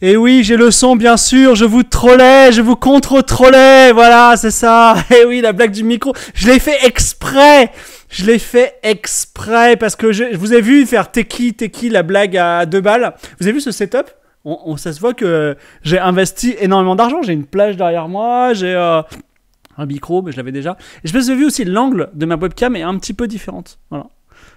Et eh oui, j'ai le son, bien sûr, je vous trollais, je vous contre-trollais, voilà, c'est ça. Et eh oui, la blague du micro, je l'ai fait exprès je l'ai fait exprès parce que je, vous ai vu faire Teki Teki la blague à deux balles. Vous avez vu ce setup on, on, Ça se voit que j'ai investi énormément d'argent. J'ai une plage derrière moi, j'ai euh, un micro, mais je l'avais déjà. Et je vous ai vu aussi l'angle de ma webcam est un petit peu différente. Voilà.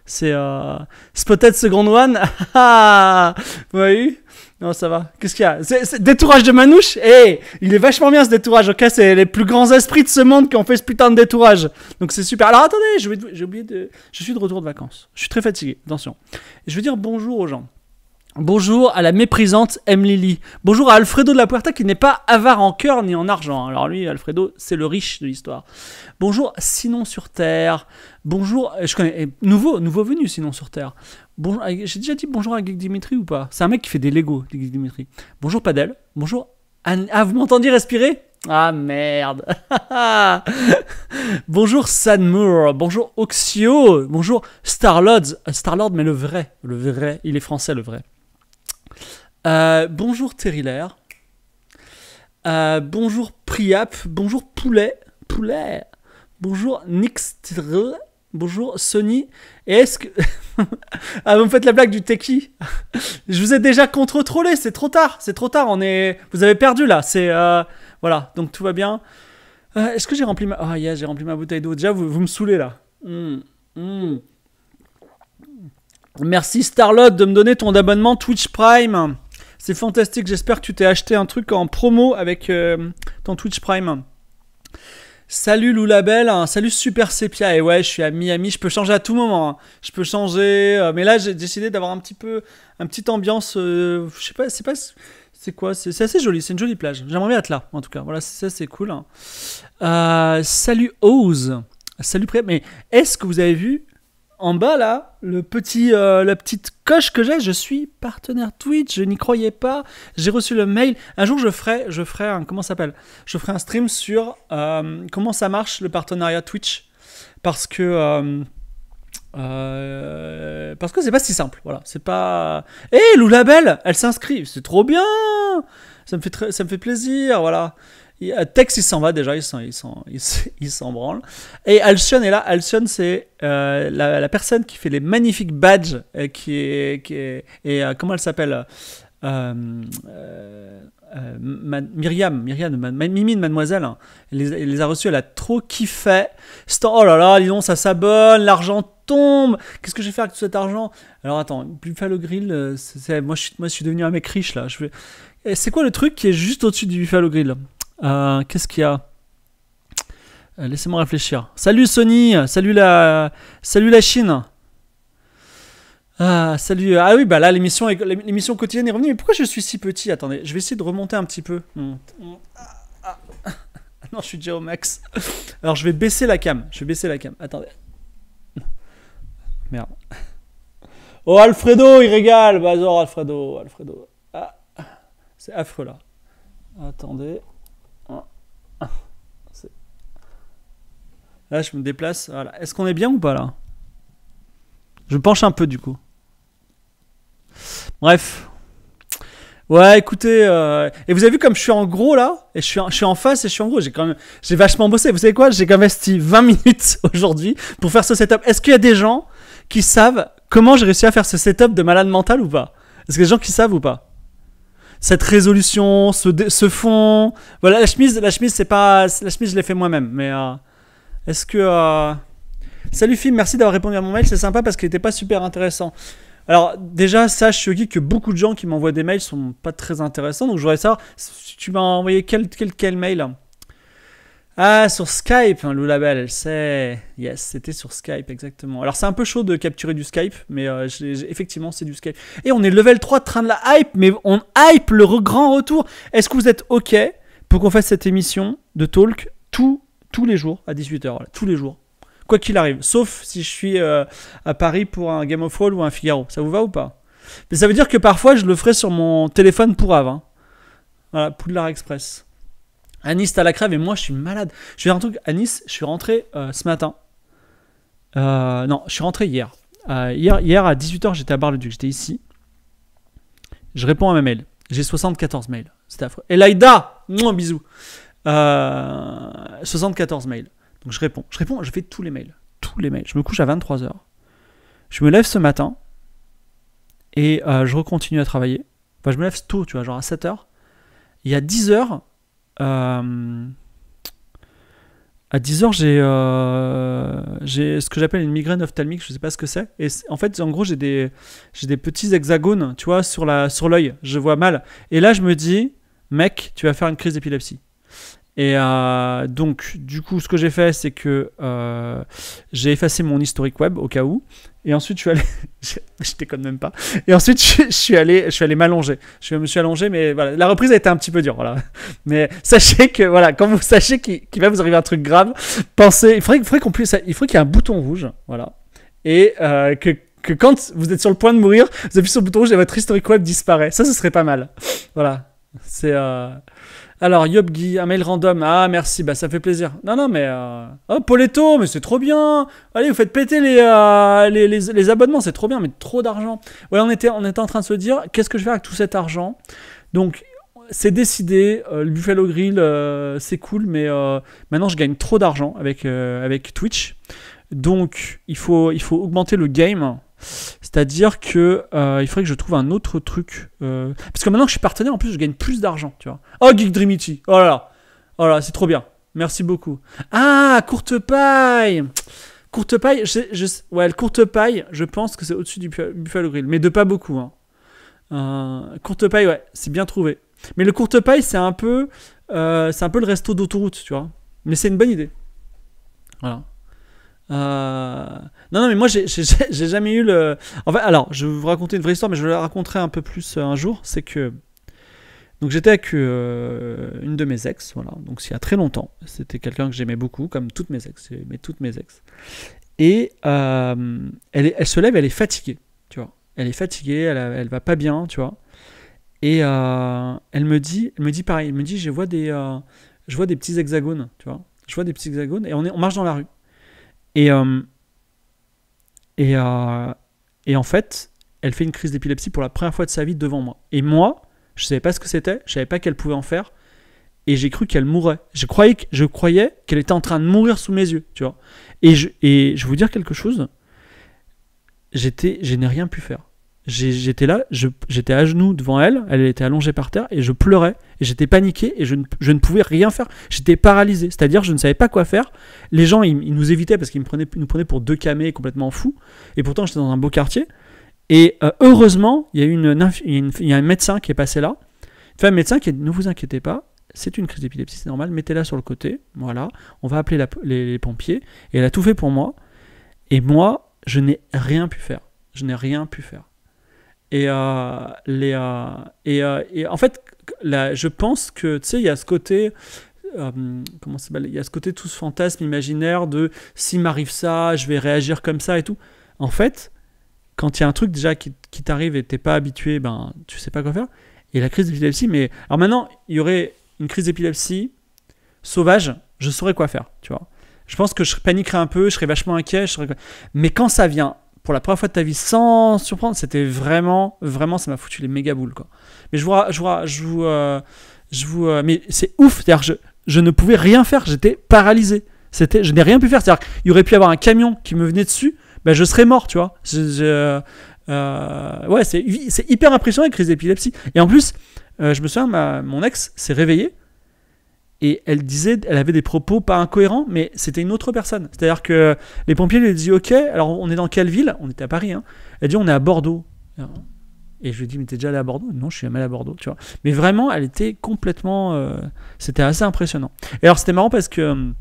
C'est euh, Second One. Ah, vous voyez non, ça va. Qu'est-ce qu'il y a c'est, Détourage de Manouche Eh Il est vachement bien ce détourage, ok C'est les plus grands esprits de ce monde qui ont fait ce putain de détourage. Donc c'est super. Alors attendez, j'ai oublié, de. Je suis de retour de vacances. Je suis très fatigué, attention. Je veux dire bonjour aux gens. Bonjour à la méprisante M. Lily. Bonjour à Alfredo de la Puerta qui n'est pas avare en cœur ni en argent. Hein. Alors lui, Alfredo, c'est le riche de l'histoire. Bonjour Sinon sur Terre. Bonjour, euh, je connais, eh, nouveau, nouveau venu Sinon sur Terre. Euh, j'ai déjà dit bonjour à Geek Dimitri ou pas C'est un mec qui fait des Lego, Geek Dimitri. Bonjour Padel, bonjour Anne. Ah, vous m'entendez respirer Ah merde Bonjour Sanmour, bonjour Oxio, bonjour Starlord, euh, Starlord mais le vrai, le vrai, il est français le vrai. Euh, bonjour Terry bonjour Priap, bonjour Poulet, Poulet, bonjour Nixtre, bonjour Sony est-ce que. ah, vous me faites la blague du techie je vous ai déjà contre-trollé, c'est trop tard, c'est trop tard, on est. Vous avez perdu là, c'est. Euh, voilà, donc tout va bien. Euh, est-ce que j'ai rempli ma. Oh yes, j'ai rempli ma bouteille d'eau. Déjà, vous, vous, me saoulez là. Hmm, hmm. Merci Starlot de me donner ton abonnement Twitch Prime. C'est fantastique, j'espère que tu t'es acheté un truc en promo avec euh, ton Twitch Prime. Salut Lou hein. salut Super Sepia. Et ouais, je suis à Miami, je peux changer à tout moment. Hein. Je peux changer, euh, mais là j'ai décidé d'avoir un petit peu, un petit ambiance. Euh, je sais pas, c'est pas, c'est quoi C'est assez joli, c'est une jolie plage. J'aimerais bien être là, en tout cas. Voilà, ça c'est cool. Hein. Euh, salut Oz, salut Pré. Mais est-ce que vous avez vu en bas là, le petit, euh, la petite coche que j'ai, je suis partenaire Twitch, je n'y croyais pas, j'ai reçu le mail. Un jour, je ferai, je ferai un, comment s'appelle Je ferai un stream sur euh, comment ça marche le partenariat Twitch, parce que. Euh, parce que c'est pas si simple, voilà. C'est pas. Hé, eh, hey, Lou Label, elle s'inscrit, c'est trop bien. Ça me fait, ça me fait plaisir, voilà. Tex, il s'en va déjà, il s'en, il s'en, il s'en branle. Et Alcyon est là. Alcyon, c'est euh, la, personne qui fait les magnifiques badges, euh, qui est, et euh, comment elle s'appelle Myriam, Myriam, Mimine, mademoiselle, hein. elle, les, a reçus, elle a trop kiffé. oh là là, dis donc, ça s'abonne, l'argent tombe, qu'est-ce que je vais faire avec tout cet argent Alors attends, Buffalo Grill, c'est, moi, je suis, moi je suis devenu un mec riche là. Je vais... C'est quoi le truc qui est juste au-dessus du Buffalo Grill euh, qu'est-ce qu'il y a euh, Laissez-moi réfléchir. Salut Sony, salut la, salut la Chine. Ah, salut. Euh, ah oui, bah là, l'émission l'émission quotidienne est revenue. Mais pourquoi je suis si petit Attendez, je vais essayer de remonter un petit peu. Hmm. Ah, ah. Non, je suis déjà au max. Alors, je vais baisser la cam. Je vais baisser la cam. Attendez. Merde. Oh, Alfredo, il régale. Bah, Alfredo, Alfredo. Ah, c'est affreux là. Attendez. Ah, là, je me déplace. Voilà. Est-ce qu'on est bien ou pas là Je penche un peu du coup. Bref. Ouais, écoutez. Euh, et vous avez vu comme je suis en gros là Et je suis en, suis en face et je suis en gros. J'ai quand même, j'ai vachement bossé. Vous savez quoi J'ai investi 20 minutes aujourd'hui pour faire ce setup. Est-ce qu'il y a des gens qui savent comment j'ai réussi à faire ce setup de malade mental ou pas Est-ce qu'il y a des gens qui savent ou pas cette résolution, ce, ce fond. Voilà, la chemise, la chemise, c'est pas, la chemise, je l'ai fait moi-même. Mais euh, est-ce que euh, Salut Phil, merci d'avoir répondu à mon mail, c'est sympa parce qu'il n'était pas super intéressant. Alors déjà, sache Yogi que beaucoup de gens qui m'envoient des mails sont pas très intéressants, donc j'aurais voudrais si tu m'as envoyé quel, quel, quel mail ah, sur Skype, hein, le Label elle sait. Yes, c'était sur Skype, exactement. Alors, c'est un peu chaud de capturer du Skype, mais euh, effectivement, c'est du Skype. Et on est level 3 train de la hype, mais on hype le grand retour. Est-ce que vous êtes OK pour qu'on fasse cette émission de talk tous les jours à 18h Tous les jours. Quoi qu'il arrive. Sauf si je suis euh, à Paris pour un Game of Thrones ou un Figaro. Ça vous va ou pas Mais ça veut dire que parfois, je le ferai sur mon téléphone pour avant Hein. Voilà, Poudlard Express. « Anis, t'as la crève et moi, je suis malade. Je vais dire un truc, Anis, je suis rentré euh, ce matin. Euh, non, je suis rentré hier. Euh, hier. Hier, à 18h, j'étais à Bar-le-Duc, j'étais ici. Je réponds à mes mails. J'ai 74 mails. C'était affreux. Elaïda bisous 74 mails. Donc je réponds. Je réponds, je fais tous les mails. Tous les mails. Je me couche à 23h. Je me lève ce matin et je recontinue à travailler. Enfin, je me lève tôt, tu vois, genre à 7h. Il y a 10h, euh, à 10h, j'ai euh, ce que j'appelle une migraine ophtalmique, je ne sais pas ce que c'est. Et en fait, en gros, j'ai des, des petits hexagones, tu vois, sur la Sur je vois mal. Et là, je me dis, mec, tu vas faire une crise d'épilepsie. Et euh, donc, du coup, ce que j'ai fait, c'est que euh, j'ai effacé mon historique web au cas où. Et ensuite, je suis allé. je déconne même pas. Et ensuite, je, suis allé, je suis allé m'allonger. Je me suis allongé, mais voilà. La reprise a été un petit peu dure, voilà. Mais sachez que, voilà, quand vous sachez qu'il va vous arriver un truc grave, pensez. Il faudrait, qu'on puisse. Il faut qu'il y ait un bouton rouge, voilà. Et euh, que, que, quand vous êtes sur le point de mourir, vous appuyez sur le bouton rouge et votre historique web disparaît. Ça, ce serait pas mal. Voilà. C'est. Euh... Alors, Yobgi, un mail random. Ah, merci, bah ça fait plaisir. Non, non, mais. Euh... Oh, Poleto, mais c'est trop bien Allez, vous faites péter euh, les, les, abonnements, c'est trop bien, mais trop d'argent. Ouais, on était, on était en train de se dire, qu'est-ce que je vais faire avec tout cet argent Donc, c'est décidé, euh, le Buffalo Grill, euh, c'est cool, mais maintenant je gagne trop d'argent avec, avec Twitch. Donc, il faut, il faut augmenter le game. C'est-à-dire que euh, il faudrait que je trouve un autre truc. Euh, parce que maintenant que je suis partenaire, en plus, je gagne plus d'argent, tu vois. Oh, Geek Dreamity. Oh là là Oh là, c'est trop bien. Merci beaucoup. Ah, courte paille Courte paille, je, ouais, courte paille, je pense que c'est au-dessus du Buffalo Grill, mais de pas beaucoup. Hein. Euh, courte paille, ouais, c'est bien trouvé. Mais le courte paille, c'est un peu, c'est un peu le resto d'autoroute, tu vois. Mais c'est une bonne idée. Voilà. Euh, non, non, mais moi, j'ai jamais eu le. En fait, alors, je vais vous raconter une vraie histoire, mais je la raconterai un peu plus euh, un jour. C'est que. Donc, j'étais avec euh, une de mes ex, voilà. Donc, il y a très longtemps. C'était quelqu'un que j'aimais beaucoup, comme toutes mes ex. Mais toutes mes ex. Et elle, elle, se lève, elle est fatiguée, tu vois. Elle est fatiguée, elle, elle va pas bien, tu vois. Et elle me dit, elle me dit pareil. Elle me dit, je vois des, je vois des petits hexagones, tu vois. Je vois des petits hexagones et on, est, on marche dans la rue. Et, euh, euh, et, en fait, elle fait une crise d'épilepsie pour la première fois de sa vie devant moi. Et moi, je ne savais pas ce que c'était, je ne savais pas qu'elle pouvait en faire, et j'ai cru qu'elle mourait. Je croyais, que, je croyais qu'elle était en train de mourir sous mes yeux, tu vois. Et je, et je vais vous dire quelque chose, j'étais, je n'ai rien pu faire j'étais là, j'étais à genoux devant elle, elle était allongée par terre et je pleurais et j'étais paniqué et je ne, pouvais rien faire. J'étais paralysé, c'est-à-dire je ne savais pas quoi faire. Les gens ils, nous évitaient parce qu'ils me nous prenaient pour deux camés complètement fous et pourtant j'étais dans un beau quartier. Et euh, heureusement, il y, a une, un médecin qui est passé là, fait un médecin qui a dit ne vous inquiétez pas, c'est une crise d'épilepsie, c'est normal, mettez-la sur le côté, voilà, on va appeler les pompiers et elle a tout fait pour moi et moi je n'ai rien pu faire. Je n'ai rien pu faire. Et, euh, euh, euh, et, en fait, là, je pense que, tu sais, il y a ce côté... comment c'est Il y a ce côté tout ce fantasme imaginaire de si m'arrive ça, je vais réagir comme ça et tout. En fait, quand il y a un truc déjà qui, t'arrive et t'es pas habitué, ben tu sais pas quoi faire. Et la crise d'épilepsie, mais alors maintenant, il y aurait une crise d'épilepsie sauvage, je saurais quoi faire, tu vois. Je pense que je paniquerais un peu, je serais vachement inquiet, mais quand ça vient pour la première fois de ta vie sans surprendre, c'était vraiment, vraiment, ça m'a foutu les méga boules. Quoi. Mais je vois, Je vois, je vous, je vous euh, euh, mais c'est ouf, c'est-à-dire je, je ne pouvais rien faire, j'étais paralysé. C'était, je n'ai rien pu faire, c'est-à-dire qu'il y aurait pu avoir un camion qui me venait dessus, ben je serais mort, tu vois. Euh, ouais, c'est, hyper impressionnant les crises d'épilepsie. Et en plus, je me souviens, ma, mon ex s'est réveillé et elle disait, elle avait des propos pas incohérents, mais c'était une autre personne. C'est-à-dire que les pompiers lui dit « ok, alors on est dans quelle ville On était à Paris. Hein. Elle dit, on est à Bordeaux. Et je lui dis, mais t'es déjà allé à Bordeaux Non, je suis jamais allé à Bordeaux, tu vois. Mais vraiment, elle était complètement, euh, c'était assez impressionnant. Et alors c'était marrant parce que hum,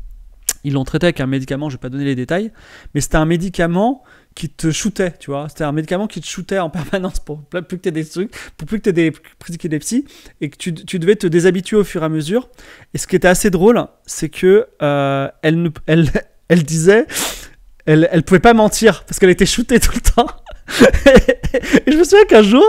ils l'ont traité avec un médicament, je vais pas donner les détails, mais c'était un médicament qui te shootait, tu vois. C'était un médicament qui te shootait en permanence pour plus que tu des trucs, pour plus que tu des psy et que tu, tu, devais te déshabituer au fur et à mesure. Et ce qui était assez drôle, c'est que euh, elle, elle, disait, elle, elle pouvait pas mentir parce qu'elle était shootée tout le temps. et je me souviens qu'un jour,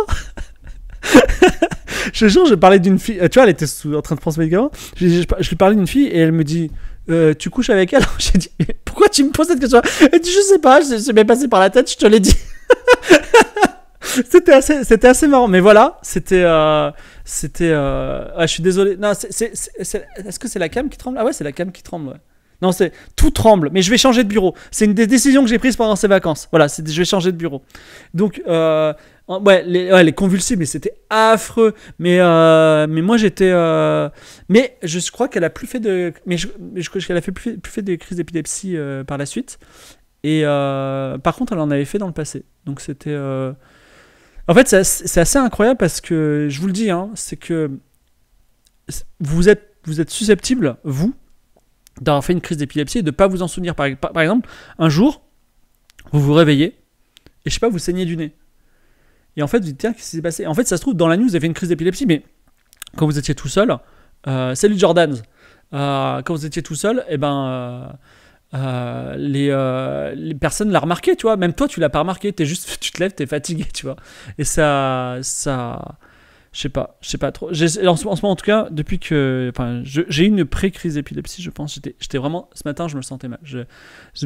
je jour, je parlais d'une fille, euh, tu vois, elle était en train de prendre ce médicament. Je, je lui parlais d'une fille et elle me dit euh, tu couches avec elle J'ai dit, pourquoi tu me poses cette question je sais pas, c'est m'est passé par la tête, je te l'ai dit. c'était assez, c'était assez marrant. Mais voilà, c'était, euh, c'était. Euh, ah, je suis désolé. Non, c'est, c'est, est-ce que c'est la cam qui tremble Ah ouais, c'est la cam qui tremble. Non, c'est tout tremble. Mais je vais changer de bureau. C'est une des décisions que j'ai prises pendant ces vacances. Voilà, c'est, je vais changer de bureau. Donc, Oh, ouais les, ouais, mais c'était affreux. Mais, euh, mais moi, j'étais. Euh, mais je crois qu'elle a plus fait de. Mais je, crois qu'elle a fait plus, fait Des crises d'épilepsie euh, par la suite. Et par contre, elle en avait fait dans le passé. Donc c'était. En fait, c'est assez incroyable parce que, je vous le dis, hein, c'est que vous êtes, vous êtes susceptible, vous, d'avoir fait une crise d'épilepsie et de ne pas vous en souvenir. Par, par exemple, un jour, vous vous réveillez et je sais pas, vous saignez du nez. Et en fait, vous dites, tiens, qu'est-ce qui s'est passé En fait, ça se trouve, dans la news, vous avez une crise d'épilepsie, mais quand vous étiez tout seul, euh, salut Jordans, euh, quand vous étiez tout seul, eh ben. Euh, les, personnes l'ont remarqué, tu vois. Même toi, tu l'as pas remarqué. T'es juste, tu te lèves, tu es fatigué, tu vois. Et ça, ça, je sais pas, je sais pas trop. En ce, ce moment, en tout cas, depuis que. Enfin, j'ai eu une pré-crise d'épilepsie, je pense. J'étais vraiment. Ce matin, je me sentais mal. Je,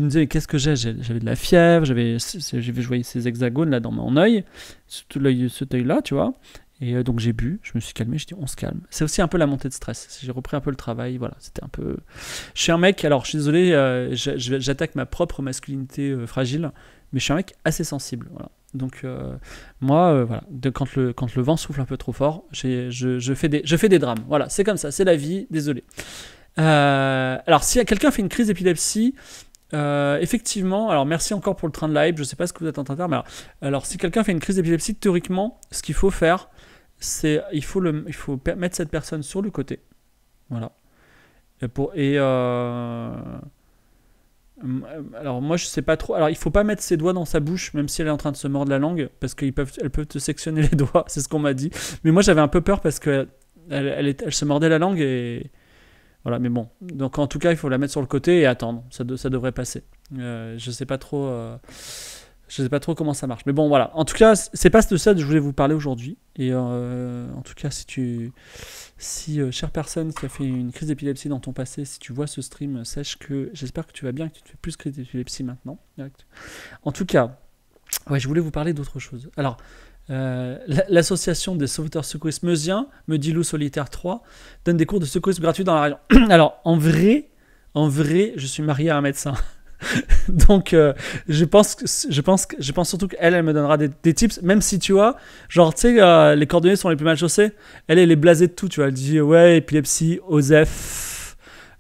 me disais, qu'est-ce que j'ai J'avais de la fièvre, j'avais vu ces hexagones là dans mon œil, cet œil-là, tu vois. Et euh, donc j'ai bu, je me suis calmé, Je dit on se calme. C'est aussi un peu la montée de stress. J'ai repris un peu le travail, voilà, c'était un peu. Je suis un mec, alors je suis désolé, euh, j'attaque ma propre masculinité euh, fragile, mais je suis un mec assez sensible, voilà. Donc euh, moi, euh, voilà, quand, le, quand le vent souffle un peu trop fort, je, fais des, je fais des drames. Voilà, c'est comme ça, c'est la vie, désolé. Euh, alors si quelqu'un fait une crise d'épilepsie, effectivement, alors merci encore pour le train de live, je ne sais pas ce que vous êtes en train de faire, mais alors, si quelqu'un fait une crise d'épilepsie, théoriquement, ce qu'il faut faire, c'est il faut, le, il faut mettre cette personne sur le côté. Voilà. Et, pour, et euh, alors moi je sais pas trop. Alors il faut pas mettre ses doigts dans sa bouche même si elle est en train de se mordre la langue parce qu'ils peuvent, elle peut te sectionner les doigts, c'est ce qu'on m'a dit. Mais moi j'avais un peu peur parce que elle, se mordait la langue et voilà. Mais bon, donc en tout cas il faut la mettre sur le côté et attendre. Ça, ça devrait passer. Euh, je sais pas trop. Euh, je sais pas trop comment ça marche. Mais bon, voilà. En tout cas, c'est pas de ça que je voulais vous parler aujourd'hui. Et euh, en tout cas, si tu. Si, euh, chère personne qui a fait une crise d'épilepsie dans ton passé, si tu vois ce stream, sache que j'espère que tu vas bien, que tu te fais plus crise d'épilepsie maintenant. En tout cas, ouais, je voulais vous parler d'autre chose. Alors, euh, l'association des sauveteurs secouristes meusiens, Medilou Solitaire 3, donne des cours de secourisme gratuits dans la région. Alors, en vrai, en vrai, je suis marié à un médecin. Donc, euh, je, pense que, je, pense que, je pense surtout qu'elle, elle me donnera des, tips, même si tu vois, genre, tu sais, euh, les coordonnées sont les plus mal chaussées. Elle, elle est blasée de tout, tu vois. Elle dit, ouais, épilepsie, OSEF.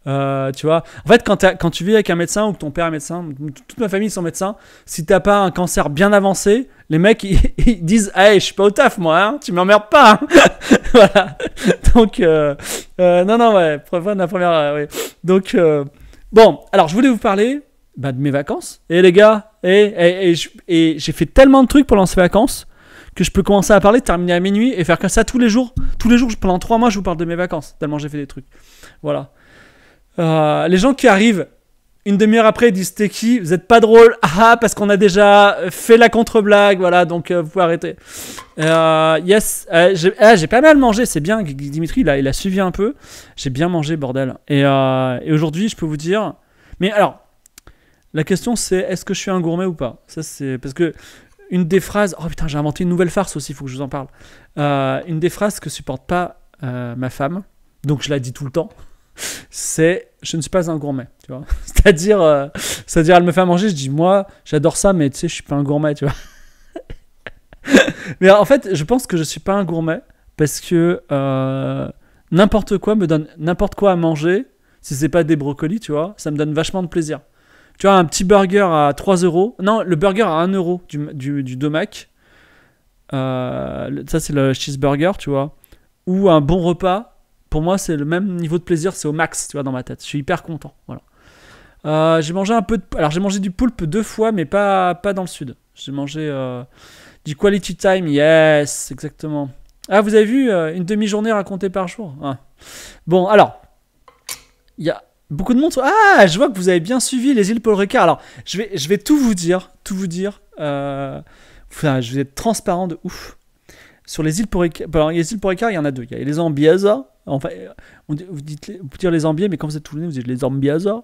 Euh, tu vois, en fait, quand, quand, tu vis avec un médecin ou que ton père est médecin, toute ma famille sont médecins, si t'as pas un cancer bien avancé, les mecs ils, disent Hey, je suis pas au taf moi, hein, tu m'emmerdes pas. Hein. voilà. Donc, non, non, ouais, la première, Donc, bon, alors je voulais vous parler bah, de mes vacances. Et eh, les gars, et, et, et j'ai fait tellement de trucs pendant ces vacances que je peux commencer à parler, terminer à minuit et faire comme ça tous les jours. Tous les jours, pendant trois mois, je vous parle de mes vacances, tellement j'ai fait des trucs. Voilà. Euh, les gens qui arrivent une demi-heure après, disent T'es qui Vous êtes pas drôle Ah, ah parce qu'on a déjà fait la contre-blague, voilà, donc euh, vous pouvez arrêter. Euh, yes, ah, j'ai pas mal mangé, c'est bien. Dimitri, là, il a suivi un peu. J'ai bien mangé, bordel. Et, et aujourd'hui, je peux vous dire. Mais alors, la question c'est est-ce que je suis un gourmet ou pas Ça c'est parce que une des phrases. Oh putain, j'ai inventé une nouvelle farce aussi. Il faut que je vous en parle. Euh, une des phrases que supporte pas euh, ma femme, donc je la dis tout le temps. C'est je ne suis pas un gourmet, tu vois. C'est-à-dire, euh, c'est-à-dire, elle me fait à manger, je dis moi, j'adore ça, mais tu sais, je suis pas un gourmet, tu vois. mais en fait, je pense que je suis pas un gourmet parce que n'importe quoi me donne n'importe quoi à manger. Si c'est pas des brocolis, tu vois, ça me donne vachement de plaisir. Tu vois, un petit burger à 3 euros. Non, le burger à 1 euro du, du, Domac. Euh, ça, c'est le cheeseburger, tu vois. Ou un bon repas. Pour moi, c'est le même niveau de plaisir, c'est au max, tu vois, dans ma tête. Je suis hyper content. Voilà. Euh, j'ai mangé un peu de... Alors, j'ai mangé du poulpe deux fois, mais pas, pas dans le sud. J'ai mangé euh, du quality time. Yes, exactement. Ah, vous avez vu, une demi-journée racontée par jour. Bon, alors, il y a Beaucoup de monde. Ah, je vois que vous avez bien suivi les îles Paul Alors, je vais, je vais tout vous dire, tout vous dire. Euh, enfin, je vais être transparent de ouf. Sur les îles Paul bah, les îles il y en a deux. Il y a les Ambiaza. Enfin, on vous, dites, vous dire les Ambiés, mais quand vous êtes tout nez, vous dites les Ambiaza.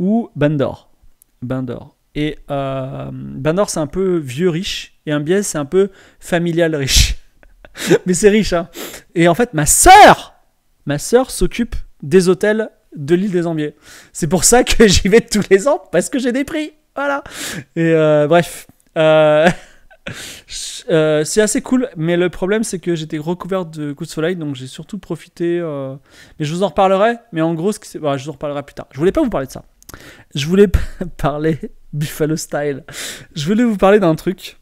ou Bandor. Bandor. Et euh, Bandor, c'est un peu vieux riche. Et biais c'est un peu familial riche. mais c'est riche, hein. Et en fait, ma sœur, ma sœur s'occupe des hôtels de l'île des Ambiers. C'est pour ça que j'y vais tous les ans, parce que j'ai des prix. Voilà. Et euh, bref. Euh, euh, c'est assez cool, mais le problème c'est que j'étais recouvert de coups de soleil, donc j'ai surtout profité. Mais je vous en reparlerai. Mais en gros, ce bah, je vous en reparlerai plus tard. Je voulais pas vous parler de ça. Je voulais parler Buffalo Style. Je voulais vous parler d'un truc.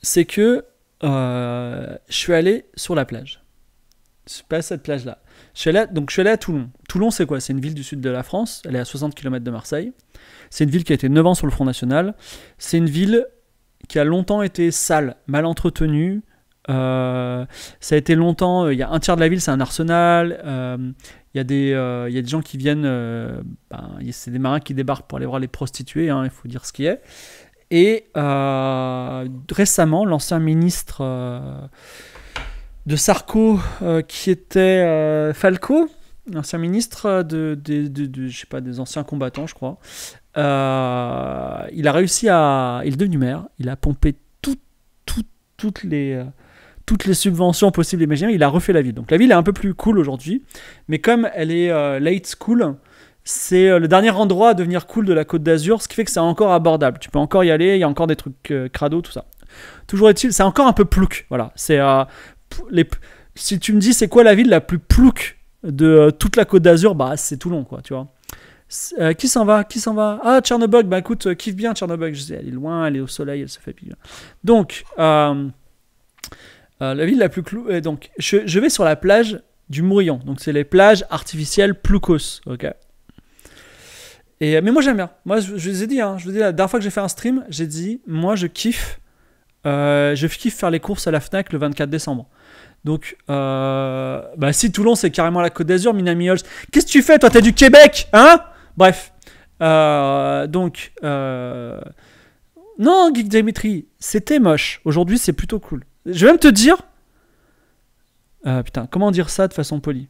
C'est que je suis allé sur la plage. C'est pas cette plage là. Je suis allé à, donc je suis allé à Toulon. Toulon, c'est quoi C'est une ville du sud de la France. Elle est à 60 km de Marseille. C'est une ville qui a été 9 ans sur le Front National. C'est une ville qui a longtemps été sale, mal entretenue. Euh, ça a été longtemps. Euh, il y a un tiers de la ville, c'est un arsenal. Euh, il, y a des, il y, a des gens qui viennent. Ben, c'est des marins qui débarquent pour aller voir les prostituées, hein, il faut dire ce qui est. Et récemment, l'ancien ministre de Sarko euh, qui était euh, Falco, ancien ministre euh, de, pas, des anciens combattants, je crois. il a réussi à. Il est devenu maire. Il a pompé toutes, les, toutes les subventions possibles et imaginables. Il a refait la ville. Donc la ville est un peu plus cool aujourd'hui. Mais comme elle est late school, c'est le dernier endroit à devenir cool de la côte d'Azur. Ce qui fait que c'est encore abordable. Tu peux encore y aller. Il y a encore des trucs crado, tout ça. Toujours est-il, c'est encore un peu plouc. Voilà. C'est les, si tu me dis c'est quoi la ville la plus plouque de euh, toute la Côte d'Azur, bah c'est Toulon, quoi, tu vois. Euh, qui s'en va Qui s'en va Ah, Tchernobyl, bah écoute, euh, kiffe bien Tchernobyl. Je elle est loin, elle est au soleil, elle se fait pire Donc, la ville la plus clou... donc, je, vais sur la plage du Mourillon. Donc, c'est les plages artificielles Ploucos, ok et, mais moi j'aime bien. Moi je, vous ai dit, hein. je vous la dernière fois que j'ai fait un stream, j'ai dit, moi je kiffe, je kiffe faire les courses à la Fnac le 24 décembre. Donc, euh, bah si Toulon, c'est carrément la Côte d'Azur, Minami Qu'est-ce que tu fais, toi T'es du Québec, hein Bref. Euh, donc, euh, non, Geek Dimitri, c'était moche. Aujourd'hui, c'est plutôt cool. Je vais même te dire. Euh, putain, comment dire ça de façon polie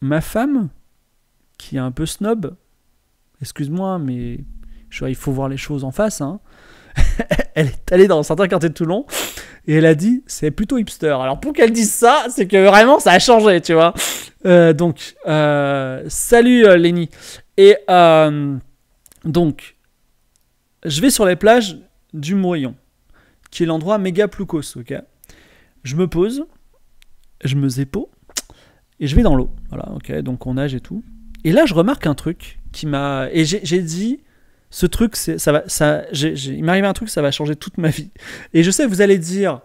Ma femme, qui est un peu snob, excuse-moi, mais je, il faut voir les choses en face, hein. elle est allée dans certains quartiers de Toulon. Et elle a dit, c'est plutôt hipster. Alors pour qu'elle dise ça, c'est que vraiment ça a changé, tu vois. Euh, donc, euh, salut Lénie. Euh, Lenny. Et donc, je vais sur les plages du Moyon, qui est l'endroit méga ploucos, ok Je me pose, je me zépo, et je vais dans l'eau. Voilà, ok, donc on nage et tout. Et là, je remarque un truc qui m'a. Et j'ai dit, ce truc, ça va, ça, m'arrive un truc, ça va changer toute ma vie. Et je sais, vous allez dire,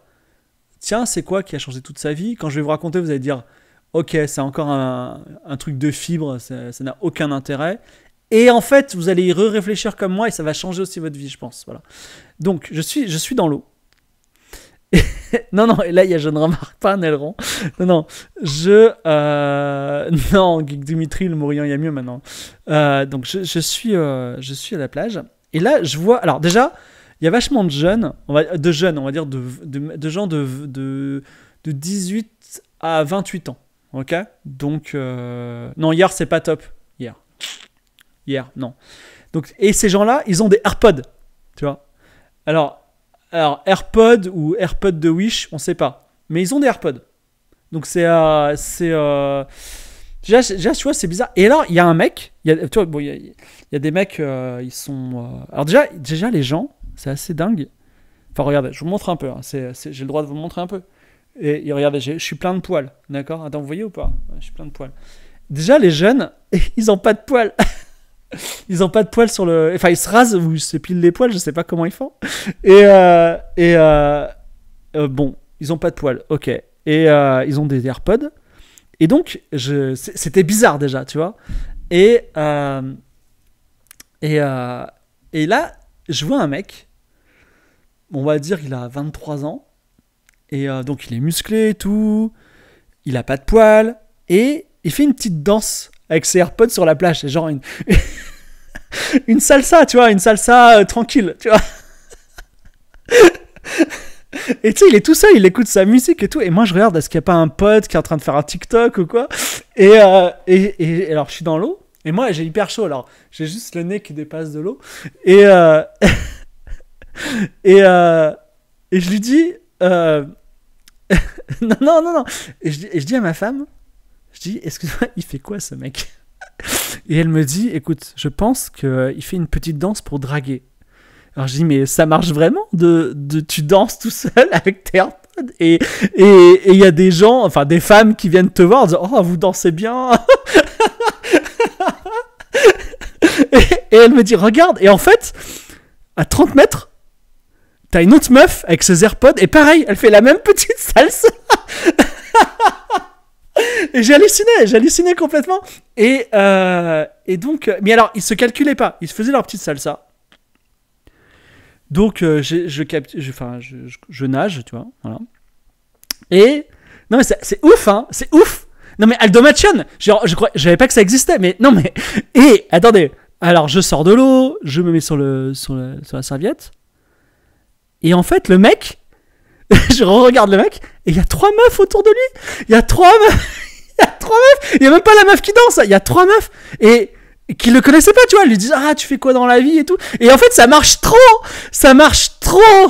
tiens, c'est quoi qui a changé toute sa vie Quand je vais vous raconter, vous allez dire, ok, c'est encore un, un, truc de fibre, ça n'a aucun intérêt. Et en fait, vous allez y réfléchir comme moi et ça va changer aussi votre vie, je pense. Voilà. Donc, je suis, je suis dans l'eau. non, non, et là, il y a, je ne remarque pas un aileron. Non, non, je. Euh, non, Dimitri, le mourir, il y a mieux maintenant. Euh, donc, je, suis, euh, je suis à la plage. Et là, je vois. Alors, déjà, il y a vachement de jeunes, on va, de jeunes, on va dire, de, de, gens de, de, de, 18 à 28 ans. Ok Donc, euh, non, hier, c'est pas top. Hier. Hier, non. Donc, et ces gens-là, ils ont des AirPods. Tu vois Alors, alors, AirPod ou AirPod de Wish, on sait pas. Mais ils ont des AirPods. Donc, c'est. Euh, euh, c'est déjà, tu vois, c'est bizarre. Et là, il y a un mec. il y, a des mecs, euh, ils sont. Alors, déjà, déjà, les gens, c'est assez dingue. Enfin, regardez, je vous montre un peu. Hein. c'est, j'ai le droit de vous montrer un peu. Et, et regardez, je suis plein de poils. D'accord Attends, vous voyez ou pas Je suis plein de poils. Déjà, les jeunes, ils n'ont pas de poils. Ils ont pas de poils sur le. Enfin, ils se rasent ou ils se pilent les poils, je sais pas comment ils font. Et, euh, et euh, euh, bon, ils ont pas de poils, ok. Et ils ont des AirPods. Et donc, je... c'était bizarre déjà, tu vois. Et, et, et là, je vois un mec. On va dire qu'il a 23 ans. Et donc, il est musclé et tout. Il a pas de poils. Et il fait une petite danse avec ses AirPods sur la plage. C'est genre une, une salsa, tu vois, une salsa euh, tranquille, tu vois. Et tu sais, il est tout seul, il écoute sa musique et tout. Et moi, je regarde, est-ce qu'il n'y a pas un pote qui est en train de faire un TikTok ou quoi euh, et, et, alors, je suis dans l'eau. Et moi, j'ai hyper chaud. Alors, j'ai juste le nez qui dépasse de l'eau. Et, euh, et, et je lui dis. non, non, non, non. et je dis à ma femme, je dis, excuse-moi, il fait quoi ce mec Et elle me dit, écoute, je pense qu'il euh, fait une petite danse pour draguer. Alors je dis, mais ça marche vraiment de, tu danses tout seul avec tes AirPods et il et, y a des gens, enfin des femmes qui viennent te voir en disant, oh, vous dansez bien et, elle me dit, regarde, et en fait, à 30 mètres, t'as une autre meuf avec ses AirPods, et pareil, elle fait la même petite salsa et j'hallucinais, j'hallucinais complètement. Et, euh, et donc, euh, mais alors, ils se calculaient pas, ils se faisaient leur petite salsa. Donc, euh, je, je, nage, tu vois, voilà. Et, non, mais c'est ouf, hein, c'est ouf. Non, mais Aldo je ne j'avais pas que ça existait, mais non, mais, et, attendez, alors je sors de l'eau, je me mets sur, le, sur la serviette. Et en fait, le mec, je regarde le mec et il y a trois meufs autour de lui. Il y a trois meufs. Il y a trois meufs. Il y a même pas la meuf qui danse. Il y a trois meufs et qui le connaissaient pas, tu vois, lui disent ah tu fais quoi dans la vie et tout. Et en fait ça marche trop, ça marche trop.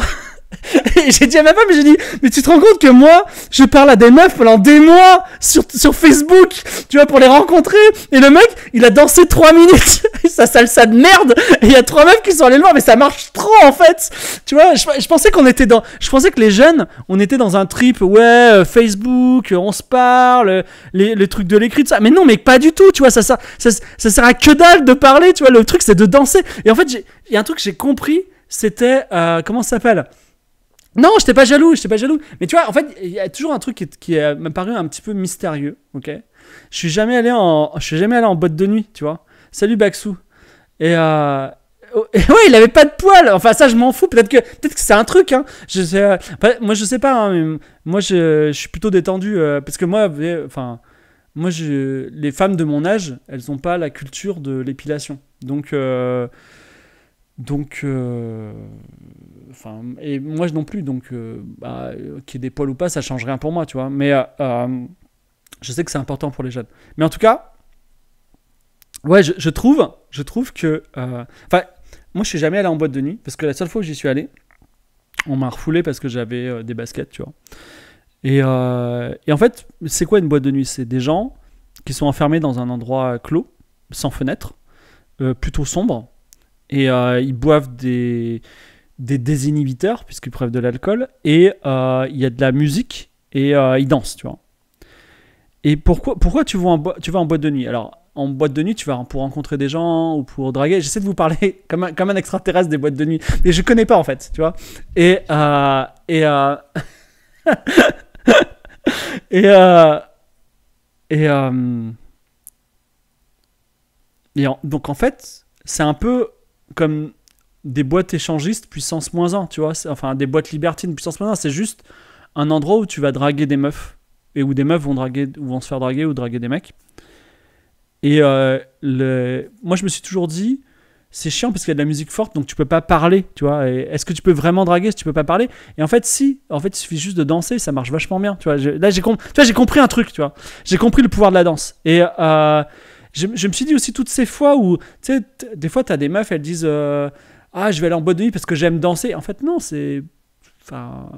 j'ai dit à ma femme, j'ai dit, mais tu te rends compte que moi, je parle à des meufs pendant des mois sur, sur Facebook, tu vois, pour les rencontrer. Et le mec, il a dansé trois minutes, sa salsa de merde. Et il y a trois meufs qui sont allées le voir, mais ça marche trop en fait. Tu vois, je, pensais qu'on était dans, je pensais que les jeunes, on était dans un trip, ouais, euh, Facebook, euh, on se parle, euh, les, les trucs de l'écrit, tout ça. Mais non, mais pas du tout, tu vois, ça, ça, ça, sert à que dalle de parler, tu vois. Le truc, c'est de danser. Et en fait, il y a un truc que j'ai compris, c'était, comment ça s'appelle? Non, j'étais pas jaloux, j'étais pas jaloux. Mais tu vois, en fait, il y a toujours un truc qui, m'a paru un petit peu mystérieux, ok Je suis jamais allé en, je suis jamais allé en botte de nuit, tu vois. Salut Baxou. Et, euh, oh, ouais, il avait pas de poils. Enfin, ça, je m'en fous. Peut-être que, peut-être que c'est un truc. Hein. Je sais, euh, bah, moi, je sais pas. Hein, moi, je, suis plutôt détendu euh, parce que moi, enfin, moi, les femmes de mon âge, elles ont pas la culture de l'épilation. Donc, euh, donc, euh, et moi je non plus, donc euh, bah, qu'il y ait des poils ou pas, ça change rien pour moi, tu vois. Mais euh, euh, je sais que c'est important pour les jeunes. Mais en tout cas, ouais, je, trouve, je trouve que, enfin, moi je suis jamais allé en boîte de nuit parce que la seule fois que j'y suis allé, on m'a refoulé parce que j'avais des baskets, tu vois. Et, en fait, c'est quoi une boîte de nuit C'est des gens qui sont enfermés dans un endroit clos, sans fenêtre, plutôt sombre, et ils boivent des, des désinhibiteurs, puisqu'ils prennent de l'alcool, et euh, il y a de la musique, et euh, ils dansent, tu vois. Et pourquoi, pourquoi tu, vas en boîte de nuit Alors, en boîte de nuit, tu vas pour rencontrer des gens ou pour draguer. J'essaie de vous parler comme un, comme un extraterrestre des boîtes de nuit, mais je connais pas, en fait, tu vois. Et... Euh, et... et... et... donc, en fait, c'est un peu comme des boîtes échangistes puissance moins 1, tu vois. Enfin, des boîtes libertines puissance moins 1. C'est juste un endroit où tu vas draguer des meufs. Et où des meufs vont, draguer, vont se faire draguer ou draguer des mecs. Et euh, le... moi, je me suis toujours dit, c'est chiant parce qu'il y a de la musique forte, donc tu peux pas parler, tu vois. Est-ce que tu peux vraiment draguer si tu peux pas parler Et en fait, si. En fait, il suffit juste de danser, ça marche vachement bien, tu vois. là, j'ai j'ai compris un truc, tu vois. J'ai compris le pouvoir de la danse. Et euh, je... me suis dit aussi toutes ces fois où, tu sais, des fois, t'as des meufs, elles disent. Euh ah, je vais aller en boîte de nuit parce que j'aime danser. En fait, non, c'est. Enfin,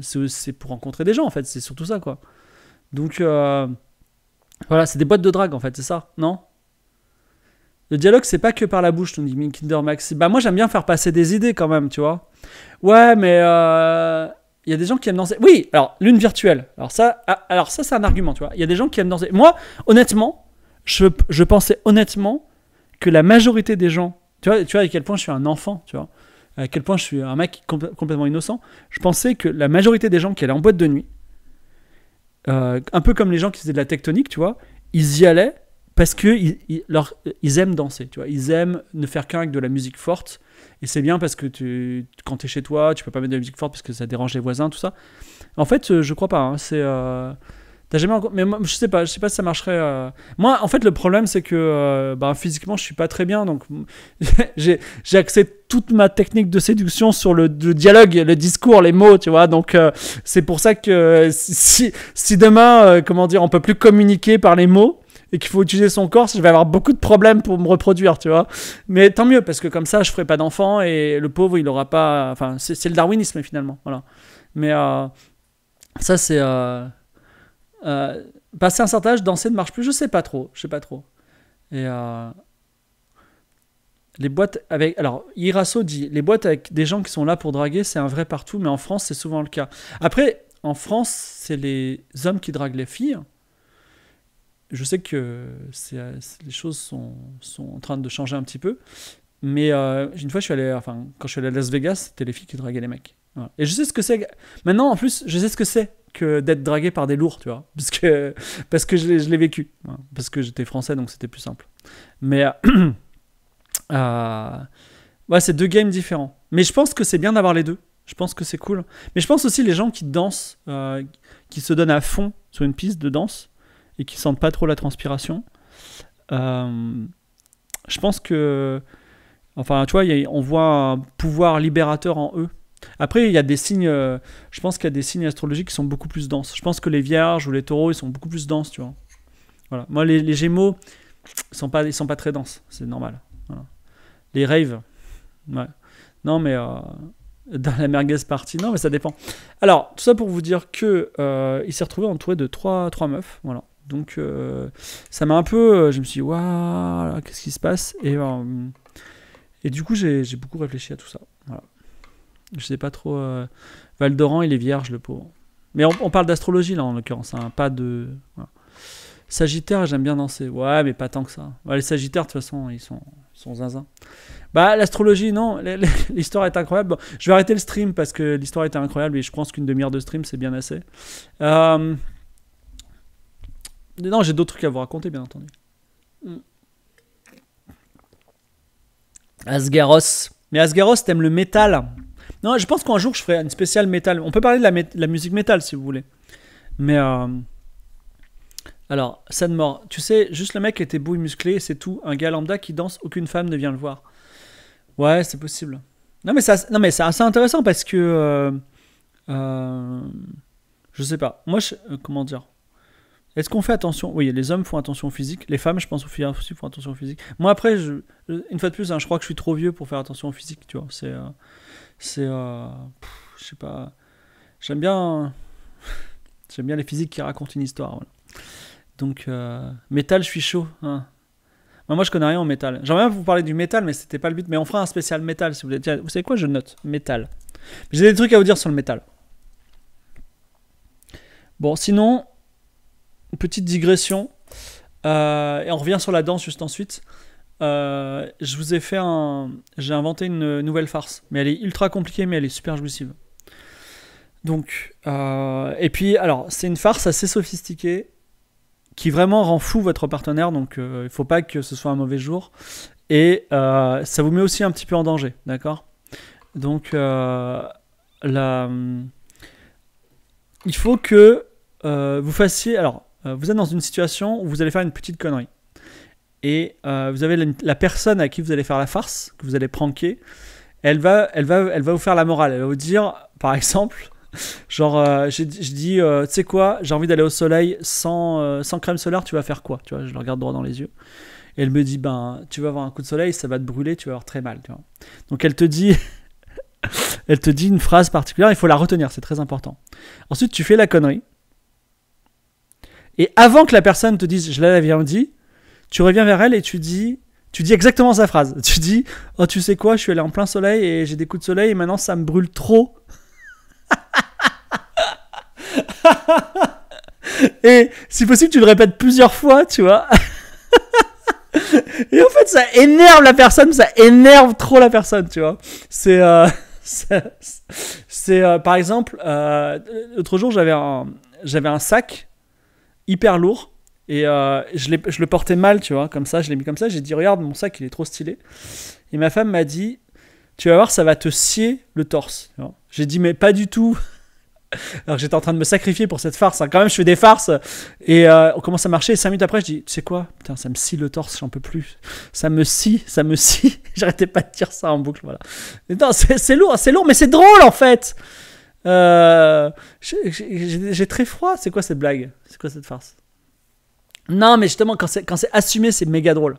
c'est pour rencontrer des gens, en fait. C'est surtout ça, quoi. Donc, euh, voilà, c'est des boîtes de drague, en fait, c'est ça, non Le dialogue, c'est pas que par la bouche, nous dit Maxi. Bah, moi, j'aime bien faire passer des idées, quand même, tu vois. Ouais, mais. Il euh, y a des gens qui aiment danser. Oui, alors lune virtuelle. Alors ça, ah, alors ça c'est un argument, tu vois. Il y a des gens qui aiment danser. Moi, honnêtement, je, je, pensais honnêtement que la majorité des gens tu vois, à quel point je suis un enfant, tu vois. À quel point je suis un mec complètement innocent. Je pensais que la majorité des gens qui allaient en boîte de nuit, euh, un peu comme les gens qui faisaient de la tectonique, tu vois, ils y allaient parce que ils, aiment danser, tu vois. Ils aiment ne faire qu'un avec de la musique forte. Et c'est bien parce que tu, quand tu es chez toi, tu peux pas mettre de la musique forte parce que ça dérange les voisins, tout ça. En fait, euh, je crois pas. Hein. c'est. Euh, T'as jamais encore... Mais je sais pas, je sais pas si ça marcherait. Euh. Moi, en fait, le problème, c'est que euh, bah, physiquement, je suis pas très bien, donc j'ai axé toute ma technique de séduction sur le, dialogue, le discours, les mots, tu vois. Donc, euh, c'est pour ça que si, si demain, comment dire, on peut plus communiquer par les mots, et qu'il faut utiliser son corps, je vais avoir beaucoup de problèmes pour me reproduire, tu vois. Mais tant mieux, parce que comme ça, je ferai pas d'enfant et le pauvre, il aura pas. Enfin, c'est le darwinisme finalement, voilà. Mais ça, c'est. Euh, passer un certain âge, danser ne marche plus, je sais pas trop, je sais pas trop. Et euh, les boîtes avec, alors Irasso dit, les boîtes avec des gens qui sont là pour draguer, c'est un vrai partout, mais en France c'est souvent le cas. Après, en France, c'est les hommes qui draguent les filles. Je sais que les choses sont, en train de changer un petit peu, mais euh, une fois, je suis allé, enfin, quand je suis allé à Las Vegas, c'était les filles qui draguaient les mecs. Et je sais ce que c'est. Maintenant, en plus, je sais ce que c'est que d'être dragué par des lourds, tu vois. Parce que, parce que je l'ai vécu. parce que j'étais français, donc c'était plus simple. Mais. Euh, ouais, c'est deux games différents. Mais je pense que c'est bien d'avoir les deux. Je pense que c'est cool. Mais je pense aussi les gens qui dansent, euh, qui se donnent à fond sur une piste de danse et qui sentent pas trop la transpiration. Euh, je pense que. Enfin, tu vois, on voit un pouvoir libérateur en eux. Après, il y a des signes, euh, je pense qu'il y a des signes astrologiques qui sont beaucoup plus denses. Je pense que les vierges ou les taureaux, ils sont beaucoup plus denses, tu vois. Voilà. Moi, les, gémeaux, ils sont pas, ils sont pas très denses, c'est normal. Les raves, ouais. Non, mais euh, dans la merguez partie, non, mais ça dépend. Alors, tout ça pour vous dire que euh, il s'est retrouvé entouré de trois, trois meufs, voilà. Donc, ça m'a un peu, je me suis dit, waouh, qu'est-ce qui se passe Et, et du coup, j'ai beaucoup réfléchi à tout ça. Je sais pas trop. Euh, Valdoran, il est vierge, le pauvre. Mais on, parle d'astrologie, là, en l'occurrence. Hein, pas de. Sagittaire, j'aime bien danser. Ouais, mais pas tant que ça. les Sagittaires, de toute façon, ils sont, zinzin. Bah, l'astrologie, non. L'histoire est incroyable. je vais arrêter le stream parce que l'histoire était incroyable et je pense qu'une demi-heure de stream, c'est bien assez. Euh, non, j'ai d'autres trucs à vous raconter, bien entendu. Asgaros. Mais Asgaros, t'aimes le métal. Non, je pense qu'un jour, je ferai une spéciale métal. On peut parler de la, musique métal, si vous voulez. Mais... Euh, alors, Alors, mort tu sais, juste le mec était bouille musclé, c'est tout. Un gars lambda qui danse, aucune femme ne vient le voir. Ouais, c'est possible. Non, mais, ça, non, mais c'est assez intéressant parce que... Euh, euh, je sais pas. Moi, je, comment dire Est-ce qu'on fait attention Oui, les hommes font attention au physique. Les femmes, je pense, aussi font attention au physique. Moi, après, je, une fois de plus, hein, je crois que je suis trop vieux pour faire attention au physique, tu vois. C'est... C'est. Euh, je sais pas. J'aime bien. J'aime bien les physiques qui racontent une histoire. Donc, euh, métal, je suis chaud. Hein. Moi, je connais rien en métal. J'aimerais bien vous parler du métal, mais c'était pas le but. Mais on fera un spécial métal si vous voulez. vous savez quoi Je note. Métal. J'ai des trucs à vous dire sur le métal. Bon, sinon, petite digression. Euh, et on revient sur la danse juste ensuite. Euh, je vous ai fait un. J'ai inventé une nouvelle farce. Mais elle est ultra compliquée, mais elle est super jouissive. Donc. Euh, et puis, alors, c'est une farce assez sophistiquée qui vraiment rend fou votre partenaire. Donc, euh, il ne faut pas que ce soit un mauvais jour. Et ça vous met aussi un petit peu en danger. D'accord Donc, il faut que vous fassiez. Alors, vous êtes dans une situation où vous allez faire une petite connerie et euh, vous avez la, personne à qui vous allez faire la farce, que vous allez pranker, elle va, elle va, elle va vous faire la morale. Elle va vous dire, par exemple, genre, euh, je, dis, euh, tu sais quoi, j'ai envie d'aller au soleil sans, sans crème solaire, tu vas faire quoi Tu vois, je le regarde droit dans les yeux. Et elle me dit, ben, tu vas avoir un coup de soleil, ça va te brûler, tu vas avoir très mal. Tu vois. Donc elle te dit, elle te dit une phrase particulière, il faut la retenir, c'est très important. Ensuite, tu fais la connerie. Et avant que la personne te dise, je l'avais bien dit, tu reviens vers elle et tu dis, tu dis exactement sa phrase. Tu dis, oh tu sais quoi, je suis allé en plein soleil et j'ai des coups de soleil et maintenant ça me brûle trop. et si possible, tu le répètes plusieurs fois, tu vois. et en fait, ça énerve la personne, ça énerve trop la personne, tu vois. C'est euh, c'est euh, par exemple, euh, l'autre jour j'avais un j'avais un sac hyper lourd et euh, je, le portais mal, tu vois, comme ça, je l'ai mis comme ça. J'ai dit, regarde, mon sac, il est trop stylé. Et ma femme m'a dit, tu vas voir, ça va te scier le torse. J'ai dit, mais pas du tout. Alors j'étais en train de me sacrifier pour cette farce. Hein. Quand même, je fais des farces. Et on euh, commence à marcher. Et cinq minutes après, je dis Tu sais quoi Putain, ça me scie le torse, j'en peux plus. Ça me scie, ça me scie. J'arrêtais pas de dire ça en boucle. Voilà. non, c'est lourd, c'est lourd, mais c'est drôle en fait. Euh, j'ai très froid. C'est quoi cette blague C'est quoi cette farce non, mais justement, quand c'est, quand c'est assumé, c'est méga drôle.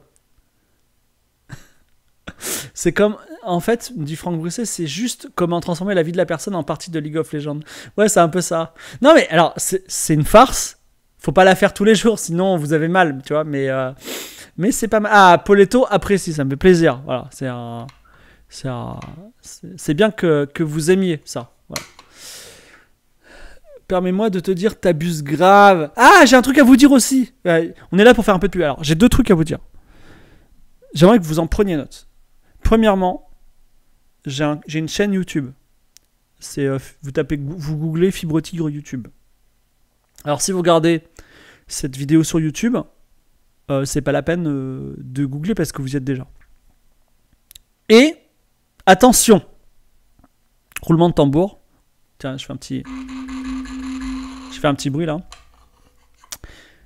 c'est comme, en fait, Du Franck Brusset, c'est juste comment transformer la vie de la personne en partie de League of Legends. Ouais, c'est un peu ça. Non, mais alors, c'est, une farce. Faut pas la faire tous les jours, sinon vous avez mal, tu vois. Mais, euh, mais c'est pas mal. Ah, Poletto apprécie, ça me fait plaisir. Voilà, c'est un. C'est bien que, que vous aimiez ça permets-moi de te dire, t'abuses grave. Ah, j'ai un truc à vous dire aussi. On est là pour faire un peu de pub. Alors, j'ai deux trucs à vous dire. J'aimerais que vous en preniez note. Premièrement, j'ai une chaîne YouTube. C'est euh, vous tapez, vous googlez Fibre Tigre YouTube. Alors, si vous regardez cette vidéo sur YouTube, euh, c'est pas la peine euh, de googler parce que vous y êtes déjà. Et attention, roulement de tambour. Tiens, je fais un petit. Je fais un petit bruit là.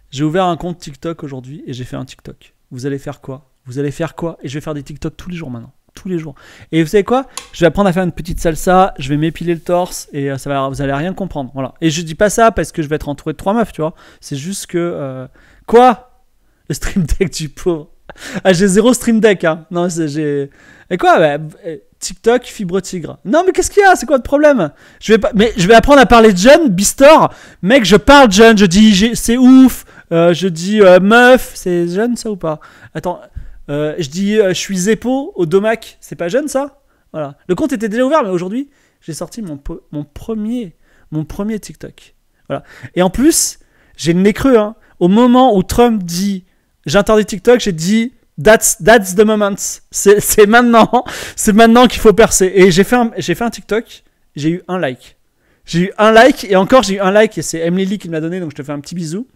J'ai ouvert un compte TikTok aujourd'hui et j'ai fait un TikTok. Vous allez faire quoi Vous allez faire quoi Et je vais faire des TikTok tous les jours maintenant. Tous les jours. Et vous savez quoi Je vais apprendre à faire une petite salsa, je vais m'épiler le torse et euh, ça va, vous allez rien comprendre. Voilà. Et je dis pas ça parce que je vais être entouré de trois meufs, tu vois. C'est juste que. Euh, quoi Le stream deck du pauvre. ah, j'ai zéro stream deck, hein. Non, j'ai. Et quoi bah, euh, TikTok, fibre tigre. Non, mais qu'est-ce qu'il y a C'est quoi le problème Je vais pas. Mais je vais apprendre à parler de jeune, Bistor. Mec, je parle jeune. Je dis, c'est ouf. Euh, je dis euh, meuf. C'est jeune ça ou pas Attends. je dis, je suis zépo au Domac. C'est pas jeune ça Voilà. Le compte était déjà ouvert, mais aujourd'hui, j'ai sorti mon, mon premier, mon premier TikTok. Voilà. Et en plus, j'ai le nez creux. Hein. Au moment où Trump dit j'ai interdit TikTok, j'ai dit That's, that's the moment. C'est maintenant, c'est maintenant qu'il faut percer. Et j'ai fait, un, fait un TikTok, j'ai eu un like. J'ai eu un like, et encore j'ai eu un like, et c'est Emily qui me l'a donné, donc je te fais un petit bisou.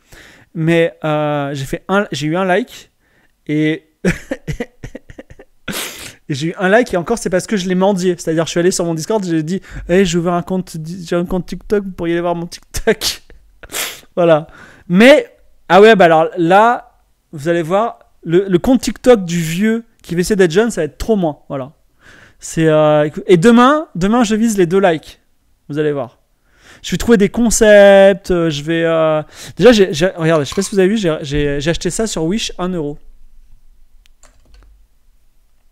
Mais euh, j'ai eu un like, et, j'ai eu un like, et encore c'est parce que je l'ai mendié. C'est-à-dire je suis allé sur mon Discord, j'ai dit Hey, je ouvert un compte, j'ai un compte TikTok, vous pourriez aller voir mon TikTok. voilà. Mais, ah ouais, bah alors là, vous allez voir, le, compte TikTok du vieux qui va essayer d'être jeune, ça va être trop moins. Voilà. Euh, et demain, demain je vise les deux likes. Vous allez voir. Je vais trouver des concepts. Euh, je vais euh, déjà, regardez, je sais pas si vous avez vu, j'ai, acheté ça sur Wish 1 euro.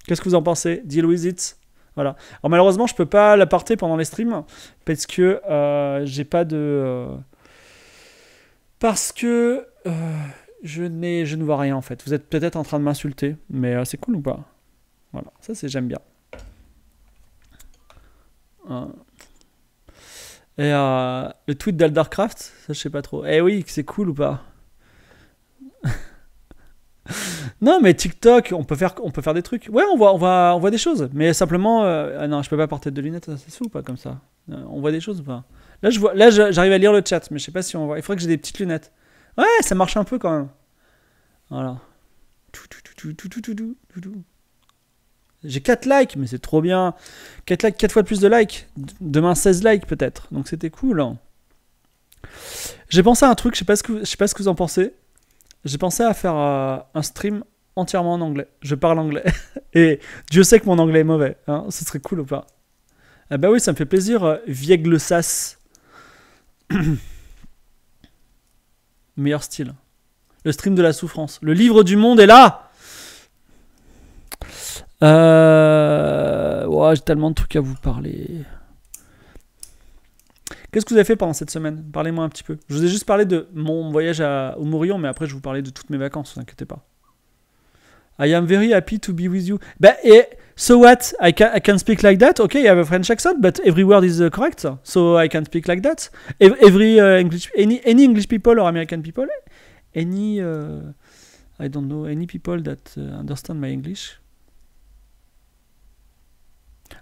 Qu'est-ce que vous en pensez Deal with it. Voilà. Alors malheureusement, je peux pas l'apporter pendant les streams parce que euh, j'ai pas de parce que je, je ne vois rien en fait. Vous êtes peut-être en train de m'insulter, mais euh, c'est cool ou pas Voilà, ça c'est j'aime bien. Hein. Et euh, le tweet d'Aldarcraft, ça je sais pas trop. Eh oui, c'est cool ou pas Non, mais TikTok, on peut faire, on peut faire des trucs. Ouais, on voit, on voit, on voit des choses. Mais simplement, euh, ah non, je peux pas porter de lunettes, c'est se ou pas comme ça. on voit des choses ou pas Là, je vois, là, j'arrive à lire le chat, mais je sais pas si on voit. Il faudrait que j'ai des petites lunettes. Ouais, ça marche un peu quand même. Voilà. J'ai 4 likes, mais c'est trop bien. 4 fois plus de likes. Demain 16 likes peut-être. Donc c'était cool. Hein. J'ai pensé à un truc, je sais pas ce que, je sais pas ce que vous en pensez. J'ai pensé à faire euh, un stream entièrement en anglais. Je parle anglais. Et Dieu sait que mon anglais est mauvais. Hein. Ce serait cool ou pas Ah bah oui, ça me fait plaisir, euh, Viegle sas meilleur style. Le stream de la souffrance. Le livre du monde est là euh... Ouais, j'ai tellement de trucs à vous parler. Qu'est-ce que vous avez fait pendant cette semaine Parlez-moi un petit peu. Je vous ai juste parlé de mon voyage au Morillon, mais après je vous parlais de toutes mes vacances, ne vous inquiétez pas. I am very happy to be with you. Ben, et so what? I can, I can speak like that. Okay, I have a French accent, but every word is uh, correct, so I can speak like that. Every uh, English, any any English people or American people, any uh, I don't know any people that understand my English.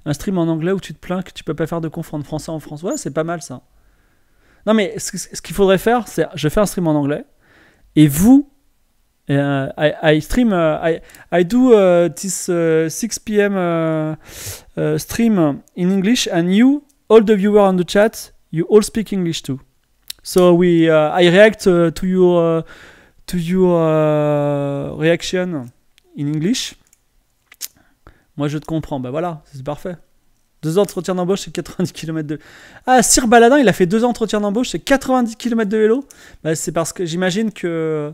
Un stream en anglais où tu te plains que tu peux pas faire de confrères en français en français, ouais, c'est pas mal ça. Non mais ce, ce qu'il faudrait faire, c'est je fais un stream en anglais et vous euh, I, stream, euh, I, I do euh, this 6 p.m. stream in English, and you, all the viewers on the chat, you all speak English too. So we, uh, I react uh, to your, uh, to your reaction in English. Moi, je te comprends. bah voilà, c'est parfait. Deux entretiens d'embauche, c'est 90 km de. Ah, Sir Baladin, il a fait deux entretiens d'embauche, c'est 90 km de vélo. Bah, c'est parce que j'imagine que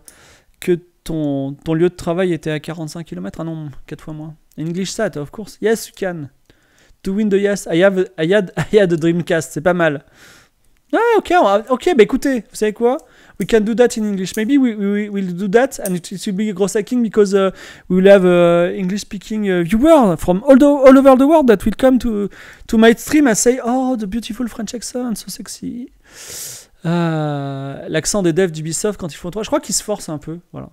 que ton, lieu de travail était à 45 km Ah non, 4 fois moins. English SAT, of course. Yes, you can. To win the yes, I have, I had, Dreamcast. C'est pas mal. Ah, ok, ok, bah écoutez, vous savez quoi We can do that in English. Maybe we, we, we'll do that and it, will be gross hacking because uh, we will have uh, English speaking uh, from all, all over the world that will come to, to my stream and say Oh, the beautiful French accent, so sexy. Uh, l'accent des devs d'Ubisoft quand ils font 3, je crois qu'ils se forcent un peu. Voilà.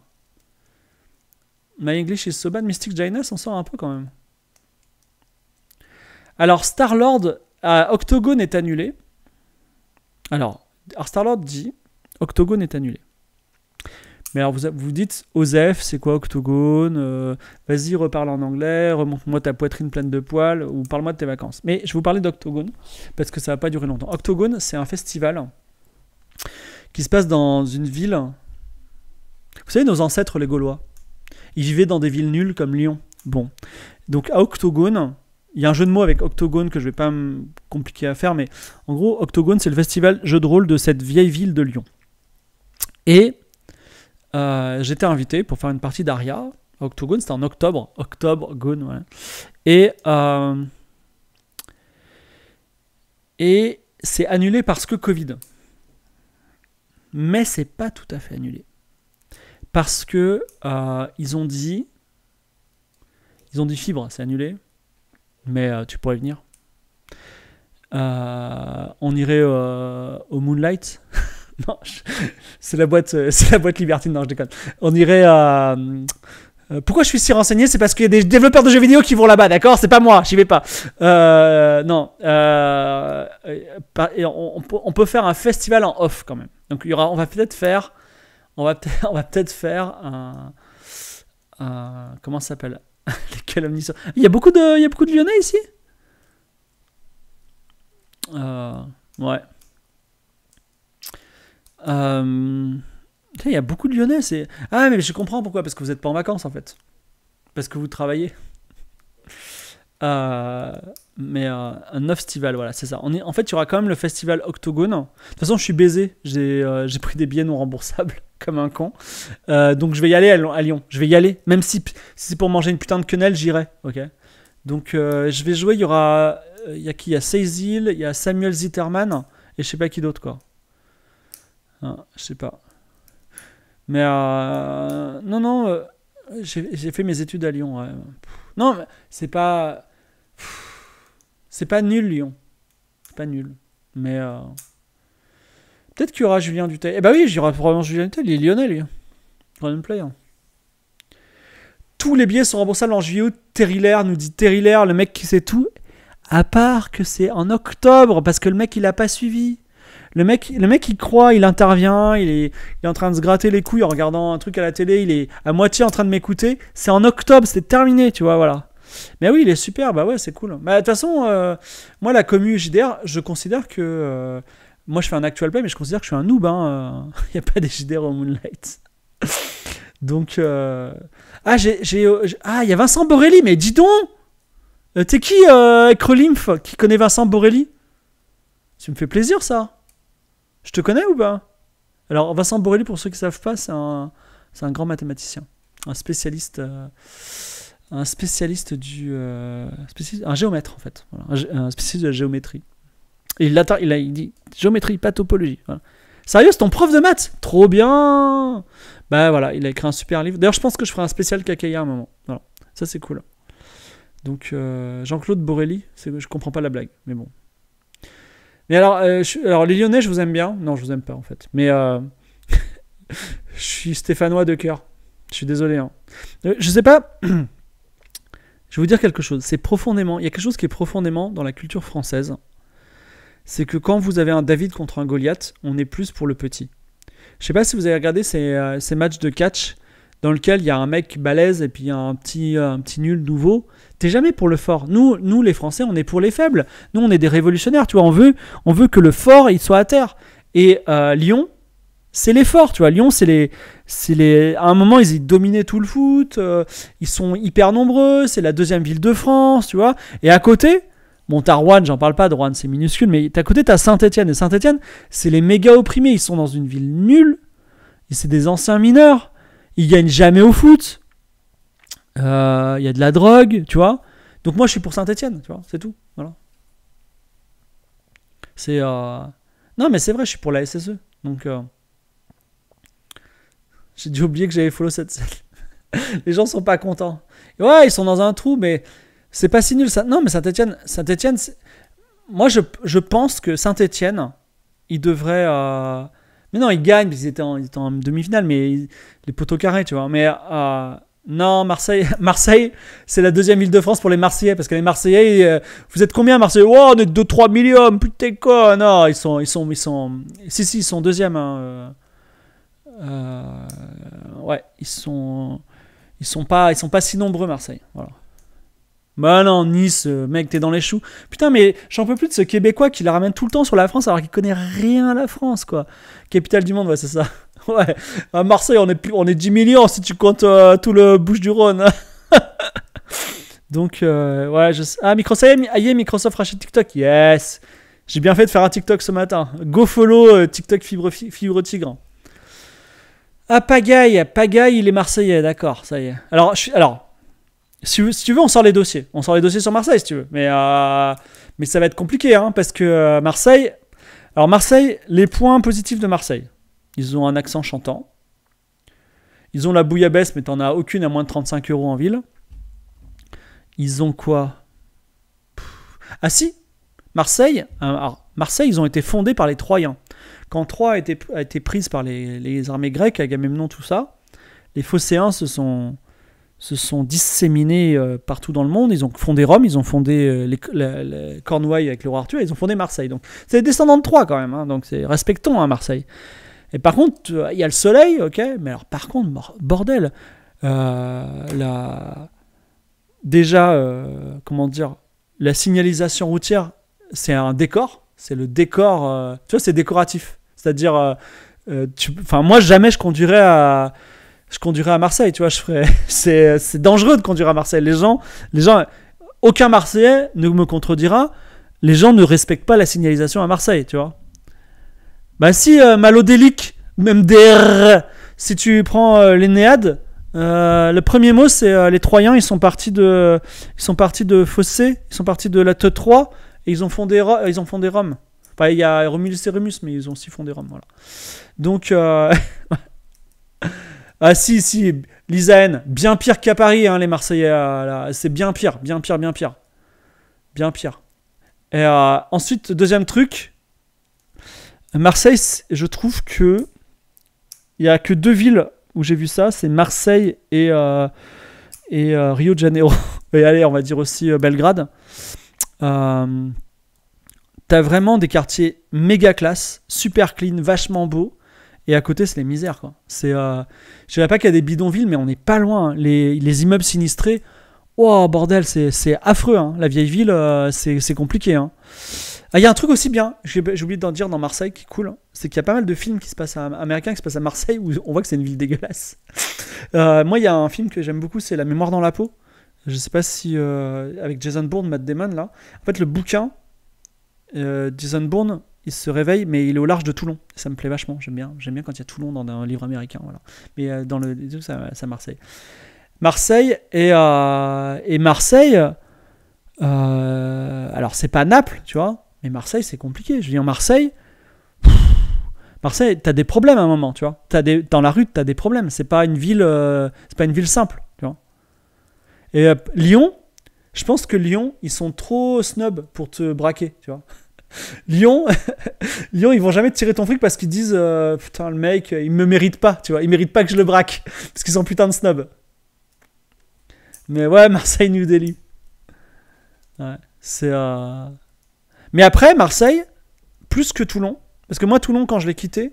My English is so bad, Mystic Jaina s'en sort un peu quand même. Alors, Star-Lord euh, Octogone est annulé. Alors, Star-Lord dit Octogone est annulé. Mais alors, vous, vous dites Osef, c'est quoi Octogone euh, Vas-y, reparle en anglais, remonte-moi ta poitrine pleine de poils ou parle-moi de tes vacances. Mais je vous parlais d'Octogone parce que ça va pas durer longtemps. Octogone, c'est un festival qui se passe dans une ville. Vous savez, nos ancêtres, les Gaulois, ils vivaient dans des villes nulles comme Lyon. Bon. Donc à Octogone, il y a un jeu de mots avec Octogone que je vais pas me compliquer à faire, mais en gros, Octogone, c'est le festival jeu de rôle de cette vieille ville de Lyon. Et euh, j'étais invité pour faire une partie d'Aria. Octogone, c'était en octobre. Octobre, Gone, Et, euh, et c'est annulé parce que Covid. Mais c'est pas tout à fait annulé parce que euh, ils ont dit ils ont dit fibre, c'est annulé, mais euh, tu pourrais venir. Euh, on irait au Moonlight. non, c'est la boîte, c'est la boîte Libertine. Non, je déconne. On irait. à pourquoi je suis si renseigné C'est parce qu'il y a des développeurs de jeux vidéo qui vont là-bas, d'accord C'est pas moi, j'y vais pas. non. Euh, on, peut faire un festival en off quand même. Donc il y aura, on va peut-être faire on va peut-être, faire un, comment ça s'appelle Les calomnies. Il y a beaucoup de, il y beaucoup de Lyonnais ici. Euh, ouais. Euh, il y a beaucoup de Lyonnais. Ah, mais je comprends pourquoi. Parce que vous n'êtes pas en vacances, en fait. Parce que vous travaillez. Euh, mais euh, un un festival, voilà, c'est ça. On en fait, il y aura quand même le festival Octogone. De toute façon, je suis baisé. J'ai euh, pris des billets non remboursables, comme un con. donc, je vais y aller à, Lyon. Je vais y aller. Même si, si c'est pour manger une putain de quenelle, j'irai. Ok. Donc, je vais jouer. Il y aura. Il y a qui Il y a Seizil, il y a Samuel Zitterman, et je sais pas qui d'autre, quoi. Hein, je sais pas. Mais non, non, j'ai fait mes études à Lyon. Non, Non, c'est pas c'est pas nul, Lyon. C'est pas nul. Mais. Euh, peut-être qu'il y aura Julien Dutel. Eh ben oui, j'irai probablement Julien Dutel. Il est lyonnais, lui. Random play. Hein. Tous les billets sont remboursables en juillet Terrilaire nous dit terrilaire le mec qui sait tout. À part que c'est en octobre, parce que le mec, il a pas suivi. Le mec, le mec, il croit, il intervient, il est, il est en train de se gratter les couilles en regardant un truc à la télé, il est à moitié en train de m'écouter. C'est en octobre, c'est terminé, tu vois, voilà. Mais oui, il est super, bah ouais, c'est cool. mais de toute façon, euh, moi, la commu JDR, je considère que. Euh, moi, je fais un actual play, mais je considère que je suis un noob. Hein. Il n'y a pas des JDR au Moonlight. donc. Euh, ah, j'ai. Ah, il y a Vincent Borelli, mais dis donc T'es qui, euh, qui connaît Vincent Borelli Ça me fait plaisir, ça. Je te connais ou pas Alors, Vincent Borelli, pour ceux qui ne savent pas, c'est un, un, grand mathématicien, un spécialiste un spécialiste du. Euh, spécialiste, un géomètre, en fait. un, spécialiste de la géométrie. il, il, dit géométrie, pas topologie. Sérieux, c'est ton prof de maths Trop bien Ben voilà, il a écrit un super livre. D'ailleurs, je pense que je ferai un spécial Kakaya à un moment. Voilà, ça c'est cool. Donc, euh, Jean-Claude Borelli, je comprends pas la blague, mais bon. Mais alors, euh, alors, les Lyonnais, je vous aime bien. Non, je vous aime pas en fait. Mais je suis stéphanois de cœur. Je suis désolé. Hein. Je sais pas. Je vais vous dire quelque chose, c'est profondément, il y a quelque chose qui est profondément dans la culture française, c'est que quand vous avez un David contre un Goliath, on est plus pour le petit. Je sais pas si vous avez regardé ces, euh, matchs de catch dans lequel il y a un mec balèze et puis il y a un petit, euh, un petit nul nouveau. T'es jamais pour le fort. Nous, nous, les Français, on est pour les faibles. Nous, on est des révolutionnaires, tu vois. On veut, on veut que le fort, il soit à terre. Et euh, Lyon, c'est l'effort, tu vois. Lyon, c'est les, c'est les. À un moment, ils dominaient tout le foot. Euh, ils sont hyper nombreux. C'est la deuxième ville de France, tu vois. Et à côté, bon, t'as Rouen, j'en parle pas. De Rouen, c'est minuscule, mais à côté, t'as Saint-Étienne. Et Saint-Étienne, c'est les méga opprimés. Ils sont dans une ville nulle. c'est des anciens mineurs. Ils gagnent jamais au foot. Il euh, y a de la drogue, tu vois. Donc moi, je suis pour Saint-Étienne, tu vois. C'est tout. Voilà. C'est. Euh, non, mais c'est vrai, je suis pour la SSE. Donc. J'ai dû oublier que j'avais follow cette scène. Les gens sont pas contents. Ouais, ils sont dans un trou, mais c'est pas si nul. Ça... Non, mais Saint-Etienne, saint moi je, je, pense que Saint-Etienne, il devrait. Euh, mais non, ils gagnent, ils étaient en, en demi-finale, mais les poteaux carrés, tu vois. Mais euh, non, Marseille, Marseille c'est la deuxième ville de France pour les Marseillais, parce que les Marseillais, euh, vous êtes combien Marseillais Oh, on est 2-3 millions, putain quoi Non, ils sont, ils sont, ils sont. Si, si, ils sont deuxième. Hein, euh, ouais, ils sont, ils sont pas, ils sont pas si nombreux Marseille. Voilà. Bah non, Nice, euh, mec, t'es dans les choux. Putain, mais j'en peux plus de ce Québécois qui la ramène tout le temps sur la France alors qu'il connaît rien à la France, quoi. Capitale du monde, ouais, c'est ça. Ouais, à Marseille, on est, plus, on est 10 millions si tu comptes euh, tout le Bouche-du-Rhône. Donc, ouais, je sais. Ah, Microsoft, aïe, Microsoft rachète TikTok. Yes. J'ai bien fait de faire un TikTok ce matin. Go follow TikTok Fibre, fibre Tigre. Ah, Pagaille, Pagaille, il est Marseillais, d'accord, ça y est. Alors, je, alors si, tu veux, on sort les dossiers. On sort les dossiers sur Marseille, si tu veux. Mais, euh, mais ça va être compliqué, hein, parce que euh, Marseille... Alors, Marseille, les points positifs de Marseille. Ils ont un accent chantant. Ils ont la bouillabaisse, mais t'en as aucune à moins de 35 euros en ville. Ils ont quoi Ah si Marseille, euh, alors, Marseille, ils ont été fondés par les Troyens. Quand Troie a été, a été prise par les, armées grecques, Agamemnon, tout ça, les Phocéens se sont, se sont disséminés euh, partout dans le monde. Ils ont fondé Rome, ils ont fondé euh, les, Cornouailles avec le roi Arthur, ils ont fondé Marseille. Donc c'est des descendants de Troie quand même, hein. donc c'est respectons hein, Marseille. Et par contre, euh, il y a le soleil, ok, mais alors par contre, bordel, déjà, comment dire, la signalisation routière, c'est un décor, c'est le décor. Euh, tu vois, c'est décoratif. C'est-à-dire, euh, euh, enfin, moi, jamais je conduirais à, je conduirais à Marseille. Tu vois, je ferais. c'est dangereux de conduire à Marseille. Les gens, les gens, aucun Marseillais ne me contredira. Les gens ne respectent pas la signalisation à Marseille. Tu vois. Bah si, malodélique, même des... Si tu prends les Néades. le premier mot, c'est les Troyens, ils sont partis de, ils sont partis de Fossé, ils sont partis de la T3, et ils ont fondé, ils ont fondé Rome. Enfin, il y a Romulus et Remus, mais ils ont aussi fondé Rome. Voilà. Donc. Euh... ah, si, si. Lisaen, bien pire qu'à Paris, hein, les Marseillais. Ah, c'est bien pire, bien pire, bien pire. Bien pire. Et euh, ensuite, deuxième truc. Marseille, je trouve que. Il n'y a que deux villes où j'ai vu ça, c'est Marseille et, euh, et euh, Rio de Janeiro. et allez, on va dire aussi Belgrade. Euh, t'as vraiment des quartiers méga classe, super clean, vachement beau. Et à côté, c'est les misères. Quoi. C'est, euh, je dirais pas qu'il y a des bidonvilles, mais on n'est pas loin. Hein. Les, immeubles sinistrés, oh bordel, c'est, c'est affreux. Hein. La vieille ville, euh, c'est, c'est compliqué. Hein. Ah, il y a un truc aussi bien, j'ai, oublié d'en dire dans Marseille, qui est cool, c'est qu'il y a pas mal de films qui se passent à, américains qui se passent à Marseille où on voit que c'est une ville dégueulasse. moi, il y a un film que j'aime beaucoup, c'est La mémoire dans la peau je sais pas si euh, avec Jason Bourne, Matt Damon là. En fait, le bouquin, euh, Jason Bourne, il se réveille, mais il est au large de Toulon. Ça me plaît vachement. J'aime bien. J'aime bien quand il y a Toulon dans un livre américain, voilà. Mais euh, dans le, ça, ça Marseille. Marseille et, et Marseille. alors c'est pas Naples, tu vois, mais Marseille c'est compliqué. Je dis en Marseille. Marseille, tu as des problèmes à un moment, tu vois. As des, dans la rue, tu as des problèmes. C'est pas une ville, c'est pas une ville simple. Et euh, Lyon, je pense que Lyon, ils sont trop snobs pour te braquer, tu vois. Lyon, Lyon, ils vont jamais te tirer ton fric parce qu'ils disent euh, putain le mec, euh, il me mérite pas, tu vois, il mérite pas que je le braque parce qu'ils sont putain de snobs. Mais ouais, Marseille New Delhi. Ouais, c'est Mais après Marseille, plus que Toulon, parce que moi Toulon quand je l'ai quitté,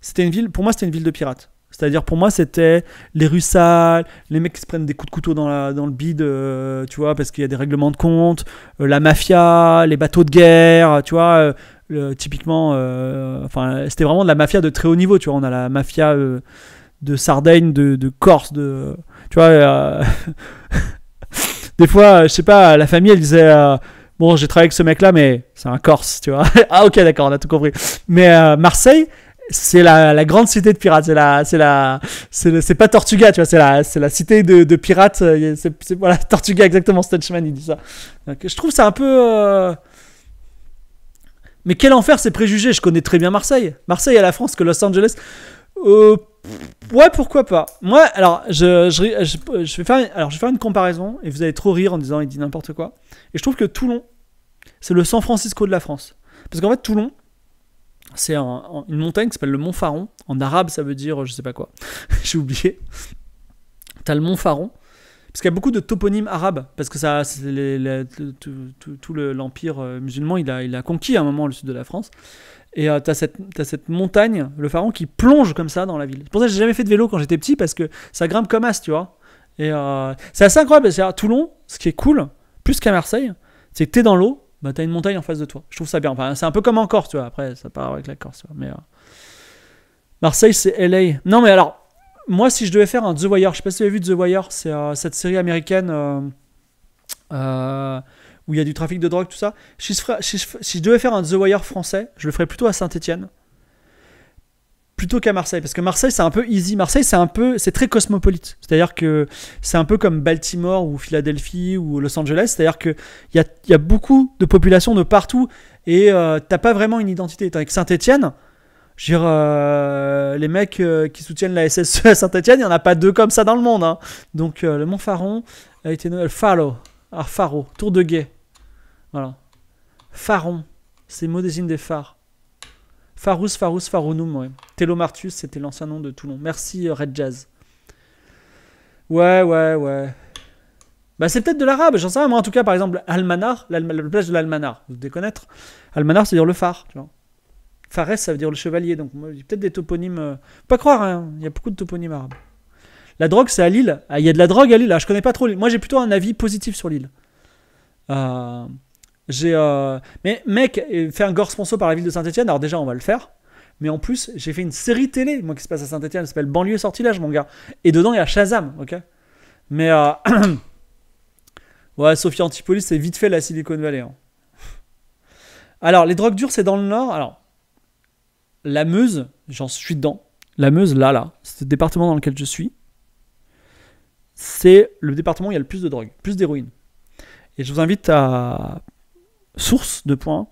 c'était une ville, pour moi c'était une ville de pirates. C'est-à-dire pour moi, c'était les russales, les mecs qui se prennent des coups de couteau dans, la, dans le bide, euh, tu vois, parce qu'il y a des règlements de compte, euh, la mafia, les bateaux de guerre, tu vois. Euh, typiquement, enfin, c'était vraiment de la mafia de très haut niveau, tu vois. On a la mafia de Sardaigne, de, Corse, de. Tu vois. des fois, je sais pas, la famille, elle disait bon, j'ai travaillé avec ce mec-là, mais c'est un Corse, tu vois. ah, ok, d'accord, on a tout compris. Mais Marseille, c'est la, la, grande cité de pirates. C'est la, c'est c'est, pas Tortuga, tu vois. C'est la, c'est la cité de, de pirates. Euh, c'est, voilà, Tortuga exactement. Statchman, il dit ça. je trouve ça un peu. Euh, mais quel enfer ces préjugés. Je connais très bien Marseille. Marseille à la France que Los Angeles. Euh, ouais, pourquoi pas. Moi, alors, je, je, je, vais faire, alors, je vais faire une comparaison et vous allez trop rire en disant il dit n'importe quoi. Et je trouve que Toulon, c'est le San Francisco de la France. Parce qu'en fait, Toulon, c'est une montagne qui s'appelle le Mont Pharaon. En arabe, ça veut dire je sais pas quoi. J'ai oublié. T'as le Mont faron Parce qu'il y a beaucoup de toponymes arabes, parce que ça, tout, le l'empire euh, musulman, il a, il a conquis à un moment le sud de la France. Et tu euh, t'as cette, as cette montagne, le pharaon, qui plonge comme ça dans la ville. C'est pour ça que j'ai jamais fait de vélo quand j'étais petit, parce que ça grimpe comme as, tu vois. Et euh, c'est assez incroyable, C'est à Toulon, ce qui est cool, plus qu'à Marseille, c'est que t'es dans l'eau, bah t'as une montagne en face de toi. Je trouve ça bien. Enfin, c'est un peu comme en Corse, tu vois. Après, ça part avec la Corse, Mais, euh, Marseille, c'est LA. Non, mais alors, moi, si je devais faire un The Wire, je sais pas si vous avez vu The Wire, c'est euh, cette série américaine euh, où il y a du trafic de drogue, tout ça. Si je, si je, devais faire un The Wire français, je le ferais plutôt à Saint-Etienne plutôt qu'à Marseille parce que Marseille c'est un peu easy Marseille c'est un peu c'est très cosmopolite c'est-à-dire que c'est un peu comme Baltimore ou Philadelphie ou Los Angeles c'est-à-dire que il y a, y a, beaucoup de populations de partout et tu euh, t'as pas vraiment une identité avec Saint-Étienne je veux dire, euh, les mecs euh, qui soutiennent la SSE à Saint-Etienne, il n'y en a pas deux comme ça dans le monde. Hein. Donc, le Mont Faron a été nommé. Faro. Ah, Faro. Tour de guet. Voilà. Faron. mot des îles des phares. Farous, Farus Farounum, ouais. Telomartus c'était l'ancien nom de Toulon. Merci euh, Red Jazz. Ouais, ouais, ouais. Bah, c'est peut-être de l'arabe, j'en sais rien. Moi, en tout cas, par exemple, Almanar, la place de l'Almanar, vous devez connaître. Almanar, cest dire le phare, tu vois. ça veut dire le chevalier. Donc, peut-être des toponymes. Euh, pas croire, hein. Il y a beaucoup de toponymes arabes. La drogue, c'est à Lille. Ah, il y a de la drogue à Lille. là ah, je connais pas trop Lille. Moi, j'ai plutôt un avis positif sur Lille. Euh, j'ai, euh, Mais mec, euh, fait un gore sponsor par la ville de Saint-Etienne, alors déjà on va le faire. Mais en plus, j'ai fait une série télé, moi qui se passe à Saint-Etienne, elle s'appelle Banlieue Sortilège, mon gars. Et dedans, il y a Shazam, ok Mais. Euh, ouais, Sophie Antipolis, c'est vite fait la Silicon Valley. Hein. Alors, les drogues dures, c'est dans le Nord. Alors, la Meuse, j'en suis dedans. La Meuse, là, là, c'est le département dans lequel je suis. C'est le département où il y a le plus de drogues plus d'héroïne. Et je vous invite à source de points,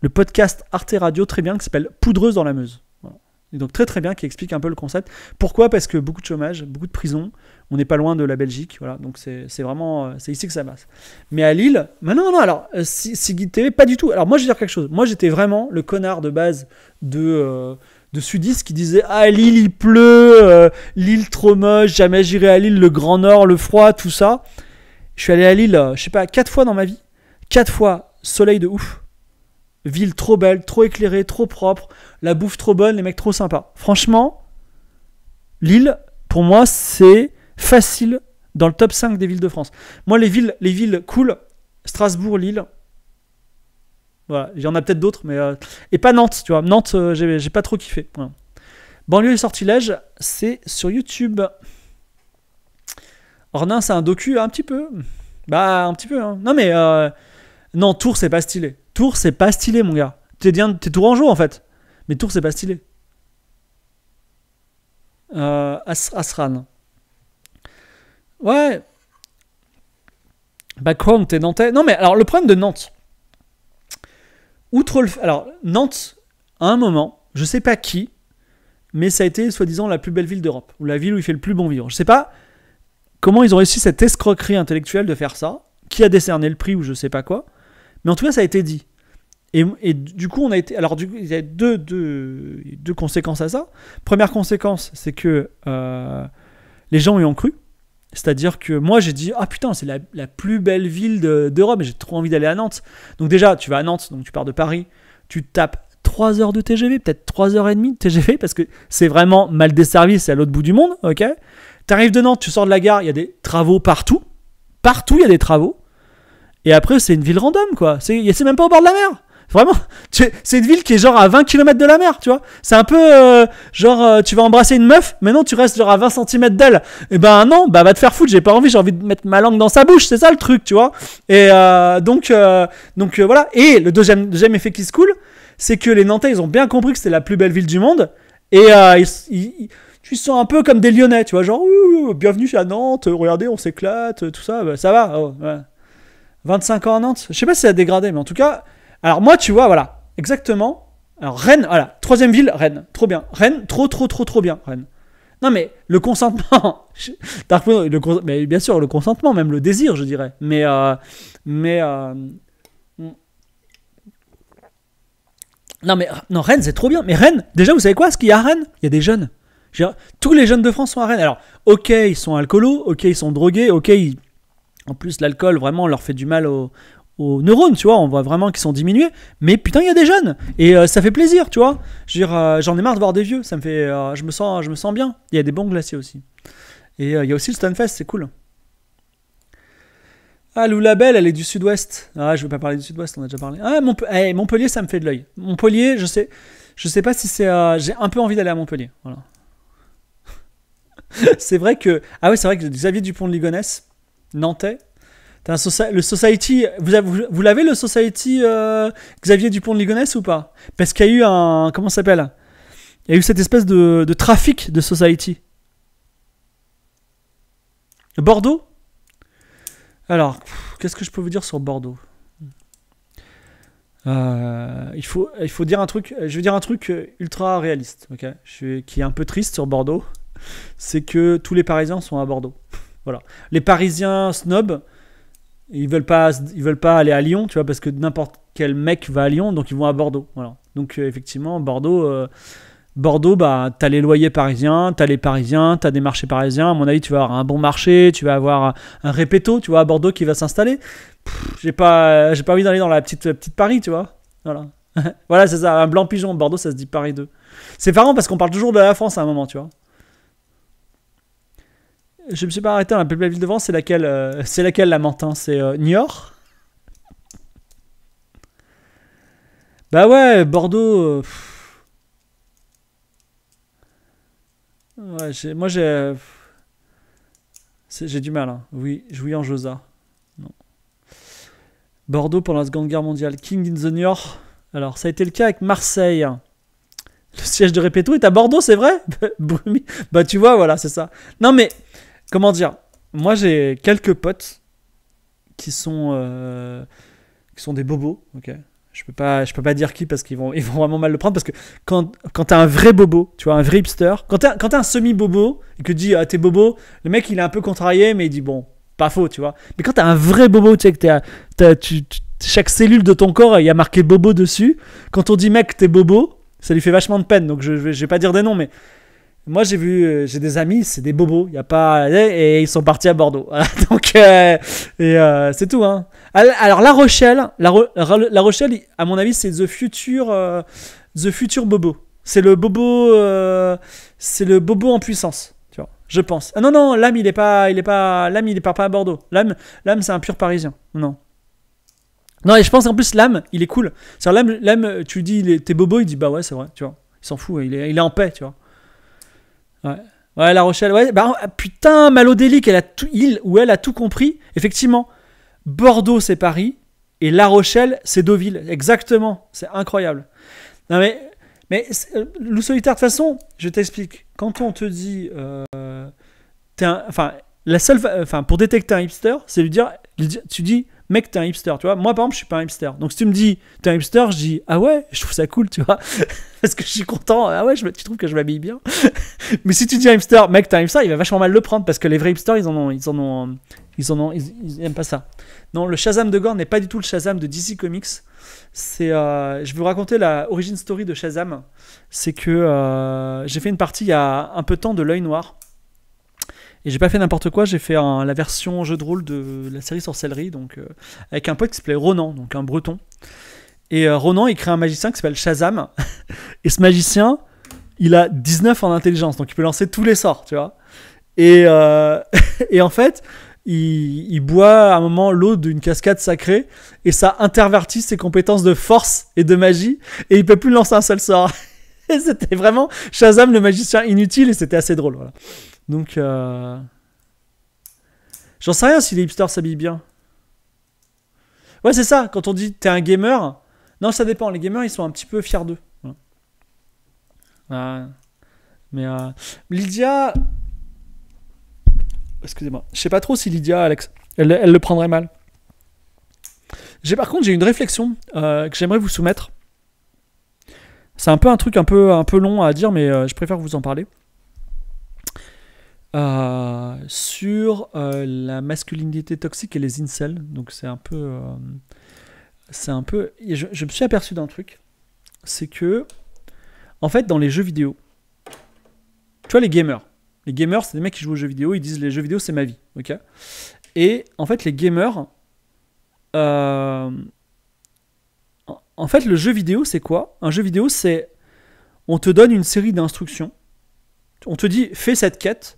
le podcast Arte Radio très bien qui s'appelle Poudreuse dans la Meuse. Et donc très très bien qui explique un peu le concept. Pourquoi Parce que beaucoup de chômage, beaucoup de prisons, on n'est pas loin de la Belgique, voilà, donc c'est vraiment, euh, c'est ici que ça passe. Mais à Lille, mais non, non, alors, euh, si TV, pas du tout. Alors moi je vais dire quelque chose, moi j'étais vraiment le connard de base de... Euh, Sudis de qui disait, Ah, Lille, il pleut, Lille trop moche, jamais j'irai à Lille, le Grand Nord, le froid, tout ça. Je suis allé à Lille, je sais pas, quatre fois dans ma vie. Quatre fois, soleil de ouf. Ville trop belle, trop éclairée, trop propre, la bouffe trop bonne, les mecs trop sympas. Franchement, Lille, pour moi, c'est facile dans le top 5 des villes de France. Moi, les villes, les villes cool, Strasbourg, Lille. Voilà, il y en a peut-être d'autres, mais. Euh, et pas Nantes, tu vois. Nantes, euh, j'ai pas trop kiffé. Banlieue et sortilège, c'est sur YouTube. Ornain, c'est un docu, un petit peu. Bah, un petit peu. Hein. Non, mais. Euh, non, Tours, c'est pas stylé. Tours, c'est pas stylé, mon gars. T'es Tourangeau, en fait. Mais Tours, c'est pas stylé. Euh, Asran. Ouais. Background, t'es nantais. Non, mais alors, le problème de Nantes. Outre le. Alors, Nantes, à un moment, je sais pas qui, mais ça a été soi-disant la plus belle ville d'Europe, ou la ville où il fait le plus bon vivre. Je sais pas comment ils ont réussi cette escroquerie intellectuelle de faire ça, qui a décerné le prix ou je sais pas quoi. Mais en tout cas, ça a été dit. Et, du coup, on a été. Alors, il y a deux, conséquences à ça. Première conséquence, c'est que euh, les gens y ont cru. C'est-à-dire que moi, j'ai dit Ah putain, c'est la, plus belle ville d'Europe, mais j'ai trop envie d'aller à Nantes. Donc, déjà, tu vas à Nantes, donc tu pars de Paris, tu tapes 3 heures de TGV, peut-être et demie de TGV, parce que c'est vraiment mal desservi, c'est à l'autre bout du monde, ok arrives de Nantes, tu sors de la gare, il y a des travaux partout. Partout, il y a des travaux. Et après, c'est une ville random, quoi. C'est même pas au bord de la mer. Vraiment, c'est une ville qui est genre à 20 km de la mer, tu vois. C'est un peu euh, genre euh, tu vas embrasser une meuf, mais non, tu restes genre à 20 cm d'elle. Et eh ben non, bah va te faire foutre, j'ai pas envie, j'ai envie de mettre ma langue dans sa bouche, c'est ça le truc, tu vois. Et euh, donc donc voilà, et le deuxième effet qui se coule, c'est que les Nantais, ils ont bien compris que c'était la plus belle ville du monde et tu sens un peu comme des Lyonnais, tu vois, genre, bienvenue à Nantes, regardez, on s'éclate, tout ça, bah, ça va, oh, ouais. 25 ans à Nantes. Je sais pas si ça a dégradé, mais en tout cas. Alors moi, tu vois, voilà, exactement. Alors Rennes, voilà, troisième ville, Rennes, trop bien. Rennes, trop, trop, trop, trop bien, Rennes. Non mais le consentement, le, mais bien sûr le consentement, même le désir, je dirais. Mais euh, mais euh, hmm. non mais non Rennes c'est trop bien. Mais Rennes, déjà vous savez quoi, ce qu'il y a à Rennes, il y a des jeunes. Tous les jeunes de France sont à Rennes. Alors, ok, ils sont alcoolos, ok, ils sont drogués, ok, ils, en plus, l'alcool, vraiment, leur fait du mal aux, neurones, tu vois, on voit vraiment qu'ils sont diminués, mais putain, il y a des jeunes et euh, ça fait plaisir, tu vois. Euh, j'en ai marre de voir des vieux, ça me fait euh, je me sens je me sens bien. Il y a des bons glaciers aussi. Et il y a aussi le Stonefest, c'est cool. Ah, Loulabelle, elle est du sud-ouest. Ah, je veux pas parler du sud-ouest, on a déjà parlé. Ah, eh, Montpellier, ça me fait de l'œil. Montpellier, je sais je sais pas si c'est j'ai un peu envie d'aller à Montpellier, c'est vrai que ah ouais, c'est vrai que Xavier Dupont de Ligonesse nantais. le Society, vous, l'avez le Society euh, Xavier Dupont de Ligonnès ou pas Parce qu'il y a eu un. Comment ça s'appelle Il y a eu cette espèce de, trafic de Society. Bordeaux Alors, qu'est-ce que je peux vous dire sur Bordeaux euh, il, faut, dire un truc, je vais dire un truc euh, ultra réaliste, qui est un peu triste sur Bordeaux, c'est que tous les Parisiens sont à Bordeaux. Voilà. Les Parisiens snobs, ils veulent pas, ils veulent pas aller à Lyon, tu vois, parce que n'importe quel mec va à Lyon, donc ils vont à Bordeaux. Voilà. Donc euh, effectivement, Bordeaux, euh, Bordeaux, bah, t'as les loyers parisiens, t'as les parisiens, t'as des marchés parisiens. À mon avis, tu vas avoir un bon marché, tu vas avoir un répéto, tu vois, à Bordeaux qui va s'installer. J'ai pas, j'ai pas envie d'aller dans la petite, euh, petite Paris, tu vois. Voilà. voilà, c'est ça, un blanc pigeon. Bordeaux, ça se dit Paris 2. C'est marrant parce qu'on parle toujours de la France à un moment, tu vois. Je me suis pas arrêté, on plus la ville devant, c'est laquelle, euh, c'est laquelle la hein, C'est euh, Niort Bah ouais, Bordeaux. Euh, ouais, moi j'ai. J'ai du mal, hein. oui, jouy en Josa. Bordeaux pendant la Seconde Guerre mondiale, King in the Niort. Alors, ça a été le cas avec Marseille. Hein. Le siège de Répéto est à Bordeaux, c'est vrai Bah tu vois, voilà, c'est ça. Non mais Comment dire Moi, j'ai quelques potes qui sont, euh, qui sont des bobos. ok je peux pas, je peux pas dire qui parce qu'ils vont, ils vont vraiment mal le prendre parce que quand, quand t'as un vrai bobo, tu vois, un vrai hipster, quand t'as, quand as un semi-bobo et que tu dis, ah, t'es bobo, le mec, il est un peu contrarié, mais il dit, bon, pas faux, tu vois. Mais quand t'as un vrai bobo, tu sais, que chaque cellule de ton corps, il y a marqué bobo dessus. Quand on dit, mec, t'es bobo, ça lui fait vachement de peine. Donc, je, je, vais pas dire des noms, mais moi, j'ai vu, euh, j'ai des amis, c'est des bobos, y a pas, et ils sont partis à Bordeaux. Donc, euh, et euh, c'est tout. Hein. Alors, La Rochelle, La, Rochelle, à mon avis, c'est the future, the future bobo. C'est le bobo, c'est le bobo en puissance, tu vois. Je pense. Ah non non, l'âme il est pas, il est pas, l'âme il est pas, à Bordeaux. L'âme, l'âme c'est un pur Parisien. Non. Non et je pense en plus l'âme, il est cool. Sur l'âme, l'âme, tu dis, t'es bobo, il dit bah ouais c'est vrai, tu vois. Il s'en fout, il est, il est en paix, tu vois. Ouais. La Rochelle. Ouais, bah, putain, Malodélique, elle a tout, il ou elle a tout compris. Effectivement, Bordeaux, c'est Paris. Et La Rochelle, c'est Deauville. Exactement. C'est incroyable. Non, mais, mais euh, loup solitaire, de toute façon, je t'explique. Quand on te dit. Euh, enfin, la seule. Enfin, pour détecter un hipster, c'est lui dire. Tu dis, mec, t'es un hipster, tu vois. Moi, par exemple, je suis pas un hipster. Donc, si tu me dis, t'es un hipster, je dis, ah ouais, je trouve ça cool, tu vois. Parce que je suis content. Ah ouais, tu trouves que je m'habille bien. Mais si tu dis un hipster, mec, t'es un hipster, il va vachement mal le prendre parce que les vrais hipsters, ils en ont, ils en ont, euh, ils en ont, ils, aiment pas ça. Non, le Shazam de Gore n'est pas du tout le Shazam de DC Comics. C'est, euh, je vais vous raconter la origin story de Shazam. C'est que euh, j'ai fait une partie il y a un peu de temps de l'œil noir. Et j'ai pas fait n'importe quoi, j'ai fait la version jeu de rôle de la série Sorcellerie, donc euh, avec un pote qui s'appelait Ronan, donc un breton. Et euh, Ronan, il crée un magicien qui s'appelle Shazam. et ce magicien, il a 19 en intelligence, donc il peut lancer tous les sorts, tu vois. Euh, et, en fait, il, il, boit à un moment l'eau d'une cascade sacrée et ça intervertit ses compétences de force et de magie et il peut plus lancer un seul sort. c'était vraiment Shazam le magicien inutile et c'était assez drôle. Voilà. Donc, euh, j'en sais rien si les hipsters s'habillent bien. Ouais, c'est ça. Quand on dit t'es un gamer, non, ça dépend. Les gamers, ils sont un petit peu fiers d'eux. Euh, mais euh, Lydia, excusez-moi, je sais pas trop si Lydia, Alex, elle, le prendrait mal. J'ai par contre, j'ai une réflexion que j'aimerais vous soumettre. C'est un peu un truc un peu, un peu long à dire, mais je préfère vous en parler. Euh, sur euh, la masculinité toxique et les incels. Donc c'est un peu... Euh, c'est un peu... Je, me suis aperçu d'un truc. C'est que... En fait, dans les jeux vidéo... Tu vois, les gamers. Les gamers, c'est des mecs qui jouent aux jeux vidéo. Ils disent les jeux vidéo, c'est ma vie. Ok Et en fait, les gamers... en fait, le jeu vidéo, c'est quoi Un jeu vidéo, c'est... On te donne une série d'instructions on te dit fais cette quête,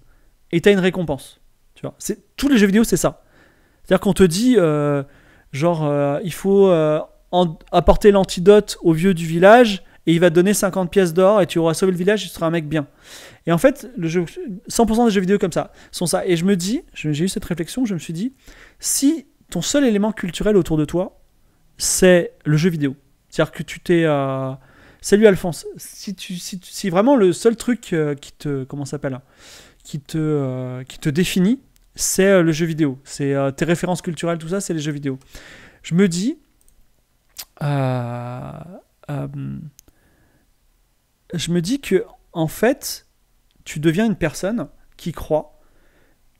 et t'as une récompense. Tu vois, c'est tous les jeux vidéo, c'est ça. C'est-à-dire qu'on te dit, euh, genre, euh, il faut euh, apporter l'antidote au vieux du village et il va te donner 50 pièces d'or et tu auras sauvé le village, tu seras un mec bien. Et en fait, le jeu, 100% des jeux vidéo comme ça sont ça. Et je me dis, j'ai eu cette réflexion, je me suis dit, si ton seul élément culturel autour de toi, c'est le jeu vidéo. C'est-à-dire que tu t'es. Salut Alphonse. Si, tu, si, vraiment le seul truc qui te. Comment s'appelle hein, qui te, euh, qui te définit, c'est euh, le jeu vidéo. C'est euh, tes références culturelles, tout ça, c'est les jeux vidéo. Je me dis, je me dis que en fait, tu deviens une personne qui croit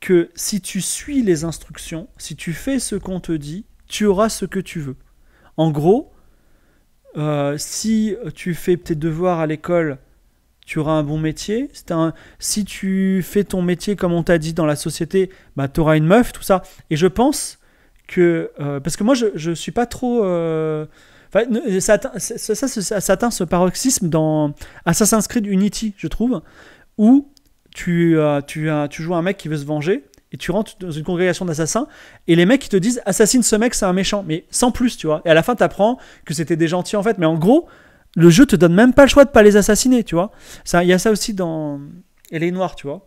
que si tu suis les instructions, si tu fais ce qu'on te dit, tu auras ce que tu veux. En gros, si tu fais tes devoirs à l'école tu auras un bon métier. Un... Si tu fais ton métier comme on t'a dit dans la société, bah, tu auras une meuf, tout ça. Et je pense que... Euh, parce que moi, je ne suis pas trop... Euh, ça, atteint, ça, atteint ce paroxysme dans Assassin's Creed Unity, je trouve, où tu, euh, tu, tu joues un mec qui veut se venger, et tu rentres dans une congrégation d'assassins, et les mecs te disent assassine ce mec, c'est un méchant, mais sans plus, tu vois. Et à la fin, tu apprends que c'était des gentils en fait, mais en gros, le jeu te donne même pas le choix de pas les assassiner, tu vois. Il y a ça aussi dans Elle est noire, tu vois.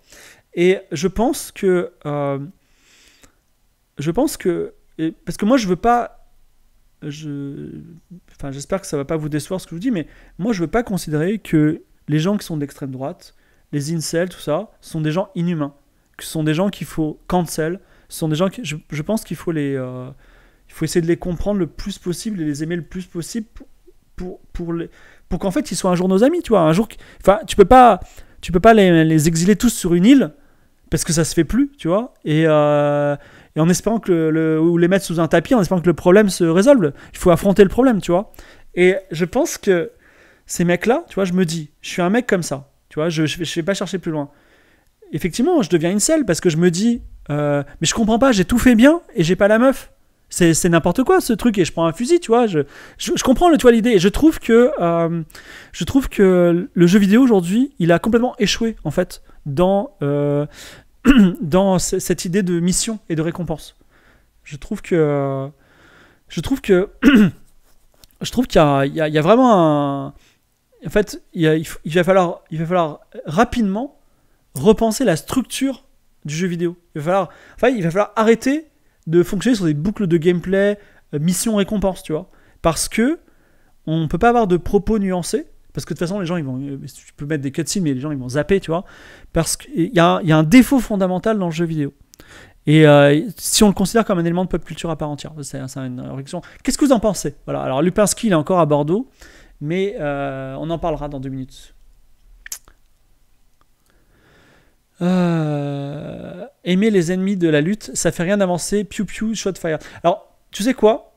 Et je pense que. Euh, je pense que. parce que moi, je veux pas. Je, enfin, j'espère que ça va pas vous décevoir ce que je vous dis, mais moi, je veux pas considérer que les gens qui sont d'extrême droite, les incels, tout ça, sont des gens inhumains. Que ce sont des gens qu'il faut cancel. Ce sont des gens que... Je, pense qu'il faut les. Euh, il faut essayer de les comprendre le plus possible et les aimer le plus possible pour, les, pour qu'en fait ils soient un jour nos amis, tu vois. Un jour, enfin, tu peux pas, tu peux pas les, exiler tous sur une île parce que ça se fait plus, tu vois. Et, euh, en espérant que le, ou les mettre sous un tapis, en espérant que le problème se résolve. Il faut affronter le problème, tu vois. Et je pense que ces mecs-là, tu vois, je me dis, je suis un mec comme ça, tu vois. Je, je, vais pas chercher plus loin. Effectivement, je deviens une selle parce que je me dis, euh, mais je comprends pas, j'ai tout fait bien et j'ai pas la meuf c'est n'importe quoi ce truc et je prends un fusil, tu vois. Je, je, comprends le toi l'idée et je trouve que euh, je trouve que le jeu vidéo aujourd'hui, il a complètement échoué en fait dans euh, dans cette idée de mission et de récompense. Je trouve que je trouve que je trouve qu'il y, y, a vraiment un en fait, il, il, va falloir, il va falloir rapidement repenser la structure du jeu vidéo. Il va falloir, enfin, il va falloir arrêter de fonctionner sur des boucles de gameplay, euh, mission-récompense, tu vois. Parce que on peut pas avoir de propos nuancés, parce que de toute façon, les gens, ils vont, euh, tu peux mettre des cutscenes, mais les gens, ils vont zapper, tu vois. Parce qu'il y, y, a un défaut fondamental dans le jeu vidéo. Et euh, si on le considère comme un élément de pop culture à part entière, c'est une réflexion. Qu'est-ce que vous en pensez Voilà. Alors Lupinski, il est encore à Bordeaux, mais on en parlera dans deux minutes. Euh, aimer les ennemis de la lutte, ça fait rien d'avancer, Pew piu, shot fire. Alors, tu sais quoi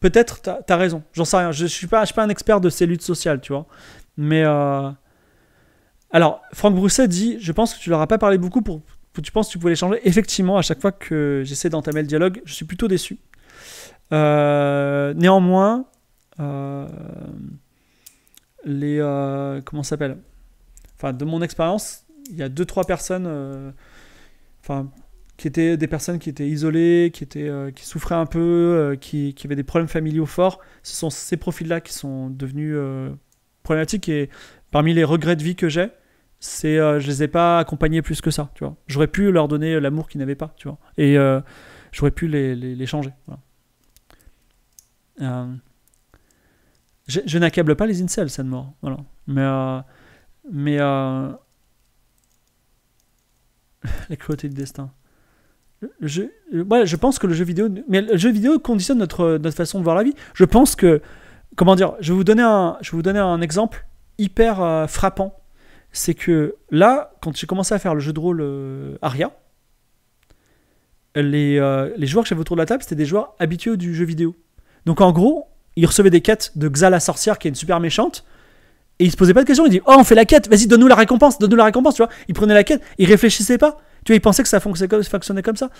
Peut-être t'as as raison, j'en sais rien, je, ne suis pas, je un expert de ces luttes sociales, tu vois. Mais euh, alors, Franck Brousset dit, je pense que tu leur as pas parlé beaucoup pour, tu penses que tu pouvais les changer. Effectivement, à chaque fois que j'essaie d'entamer le dialogue, je suis plutôt déçu. Euh, néanmoins, euh, les comment s'appelle Enfin, de mon expérience, il y a deux trois personnes qui étaient des personnes qui étaient isolées, qui, étaient, euh, qui souffraient un peu, euh, qui, qui, avaient des problèmes familiaux forts. Ce sont ces profils-là qui sont devenus euh, problématiques. Et parmi les regrets de vie que j'ai, c'est je les ai pas accompagnés plus que ça. Tu vois, j'aurais pu leur donner l'amour qu'ils n'avaient pas. Tu vois, et j'aurais pu les, changer. je, n'accable pas les incels, ça mort. Voilà. Mais, mais la cruauté du destin. Le je pense que le jeu vidéo, mais le jeu vidéo conditionne notre, notre façon de voir la vie. Je pense que, comment dire, je vais vous donner un, je vous un exemple hyper euh, frappant. C'est que là, quand j'ai commencé à faire le jeu de rôle euh, Aria, les, euh, les joueurs que j'avais autour de la table, c'était des joueurs habitués du jeu vidéo. Donc en gros, ils recevaient des quêtes de Xa la sorcière qui est une super méchante. Et il se posait pas de questions, il dit Oh, on fait la quête, vas-y, donne-nous la récompense, donne-nous la récompense, tu vois. Il prenait la quête, il réfléchissait pas. Tu vois, il pensait que ça fonctionnait comme, ça.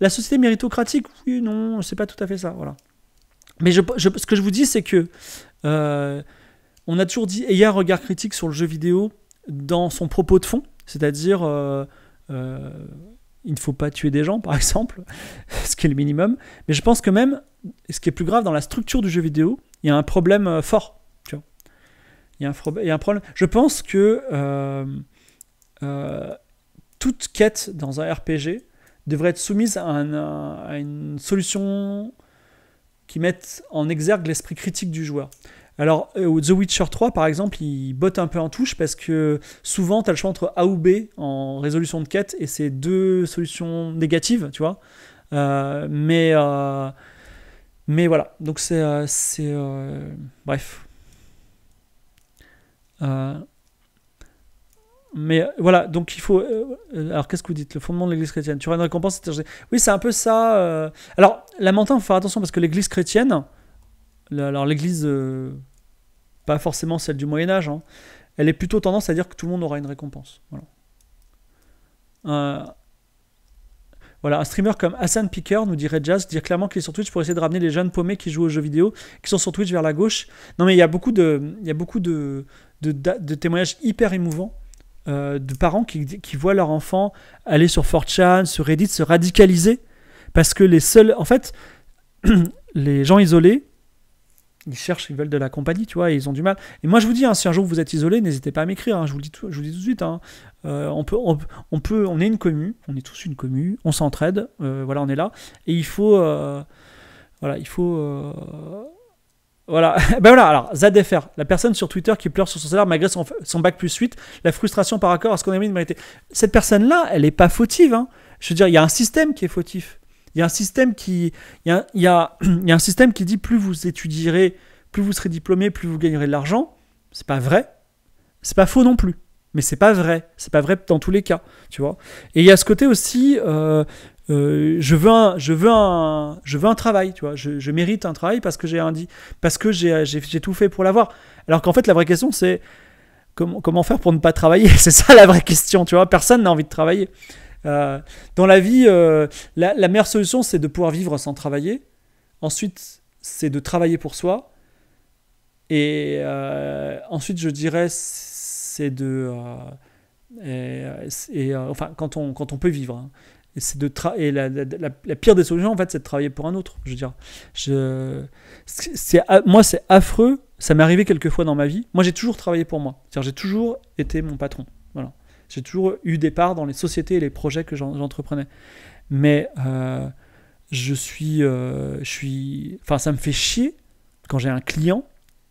La société méritocratique, oui, non, c'est pas tout à fait ça, voilà. Mais je, ce que je vous dis, c'est que euh, on a toujours dit ayez un regard critique sur le jeu vidéo dans son propos de fond, c'est-à-dire euh, euh, il ne faut pas tuer des gens, par exemple, ce qui est le minimum. Mais je pense que même, ce qui est plus grave dans la structure du jeu vidéo, il y a un problème fort il y, a un, problème. Je pense que euh, euh, toute quête dans un RPG devrait être soumise à, une solution qui mette en exergue l'esprit critique du joueur. Alors, euh, The Witcher 3, par exemple, il botte un peu en touche parce que souvent, tu as le choix entre A ou B en résolution de quête et c'est deux solutions négatives, tu vois. mais, mais voilà, donc c'est. bref, euh, mais euh, voilà, donc il faut. Euh, alors qu'est-ce que vous dites Le fondement de l'Église chrétienne. Tu auras une récompense. Oui, c'est un peu ça. Alors, Lamentin, il faut faire attention parce que l'Église chrétienne, alors l'Église, pas forcément celle du Moyen Âge, hein, elle est plutôt tendance à dire que tout le monde aura une récompense. Voilà. Voilà, un streamer comme Hassan Picker nous dirait Jazz, dire clairement qu'il est sur Twitch pour essayer de ramener les jeunes paumés qui jouent aux jeux vidéo, qui sont sur Twitch vers la gauche. Non, mais il y a beaucoup de, il y a beaucoup de, de, témoignages hyper émouvants euh, de parents qui, qui, voient leur enfant aller sur 4 sur Reddit, se radicaliser parce que les seuls. En fait, les gens isolés ils cherchent, ils veulent de la compagnie, tu vois, ils ont du mal. Et moi, je vous dis, hein, si un jour vous êtes isolé, n'hésitez pas à m'écrire. Hein, je vous le dis tout, de suite. Hein. Euh, on peut, on, peut, on est une commu, on est tous une commu, on s'entraide. Euh, voilà, on est là. Et il faut, euh, voilà, il faut. Voilà, ben voilà, alors ZFR, la personne sur Twitter qui pleure sur son salaire malgré son, bac plus 8, la frustration par accord à ce qu'on a mis de mérité. Cette personne-là, elle n'est pas fautive. Hein. Je veux dire, il y a un système qui est fautif. Il y a un système qui, il y un système qui dit plus vous étudierez, plus vous serez diplômé, plus vous gagnerez de l'argent. C'est pas vrai. C'est pas faux non plus. Mais c'est pas vrai. C'est pas vrai dans tous les cas. Tu vois. Et il y a ce côté aussi. Euh, euh, je veux un, je veux un, je veux un travail, tu vois. Je, mérite un travail parce que j'ai un parce que j'ai tout fait pour l'avoir. Alors qu'en fait, la vraie question, c'est comment, comment faire pour ne pas travailler C'est ça la vraie question, tu vois. Personne n'a envie de travailler. Euh, dans la vie, euh, la, meilleure solution, c'est de pouvoir vivre sans travailler. Ensuite, c'est de travailler pour soi. Et euh, ensuite, je dirais, c'est de... Et, enfin, quand on, quand on peut vivre. Hein. Et, c'est de et la, pire des solutions, en fait, c'est de travailler pour un autre, je veux dire. Je, c'est, ah, moi, c'est affreux. Ça m'est arrivé quelques fois dans ma vie. Moi, j'ai toujours travaillé pour moi. C'est-à-dire, j'ai toujours été mon patron. Voilà. J'ai toujours eu des parts dans les sociétés et les projets que j'entreprenais. Mais euh, je suis, euh, je suis, enfin, ça me fait chier quand j'ai un client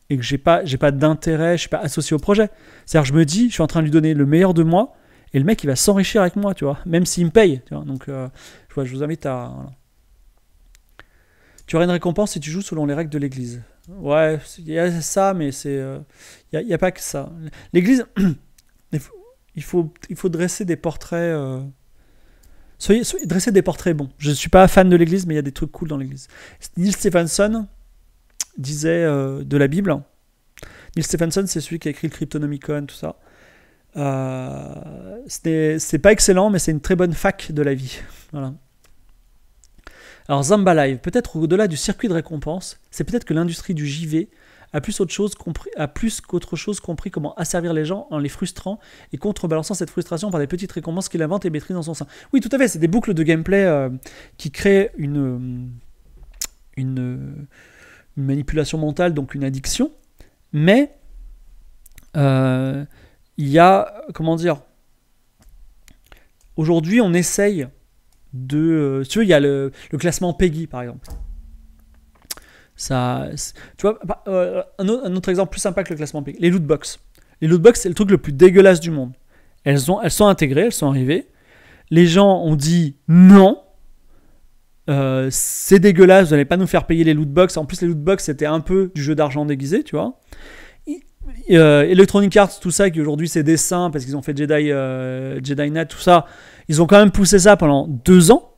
et que j'ai pas, j'ai pas d'intérêt, je suis pas associé au projet. C'est-à-dire, je me dis, je suis en train de lui donner le meilleur de moi et le mec, il va s'enrichir avec moi, tu vois, même s'il me paye. Donc, euh, je, vous invite à. Tu auras une récompense si tu joues selon les règles de l'Église. Ouais, il y a ça, mais c'est, il n'y a, pas que ça. L'Église, il faut, il faut dresser des portraits. Euh, soyez, dresser des portraits bons. Je ne suis pas fan de l'Église, mais il y a des trucs cool dans l'Église. Neil Stephenson disait euh, de la Bible. Neil Stephenson, c'est celui qui a écrit le Cryptonomicon, tout ça. Euh, c'est pas excellent, mais c'est une très bonne fac de la vie. Voilà. Alors Zamba Live, peut-être au-delà du circuit de récompense, c'est peut-être que l'industrie du JV a plus, plus qu'autre chose compris comment asservir les gens en les frustrant et contrebalançant cette frustration par des petites récompenses qu'il invente et maîtrise dans son sein. Oui, tout à fait, c'est des boucles de gameplay euh, qui créent une, euh, euh, une, manipulation mentale, donc une addiction, mais il y a, comment dire, aujourd'hui on essaye de... tu vois, il y a le, classement Peggy, par exemple. Ça, tu vois, bah, euh, un, autre, exemple plus sympa que le classement Les loot box Les loot box c'est le truc le plus dégueulasse du monde. Elles, ont, elles sont intégrées, elles sont arrivées. Les gens ont dit non, euh, c'est dégueulasse, vous n'allez pas nous faire payer les loot box En plus, les loot box c'était un peu du jeu d'argent déguisé, tu vois. Euh, Electronic Arts, tout ça, qui aujourd'hui c'est des parce qu'ils ont fait Jedi, Jedi Knight, tout ça, ils ont quand même poussé ça pendant deux ans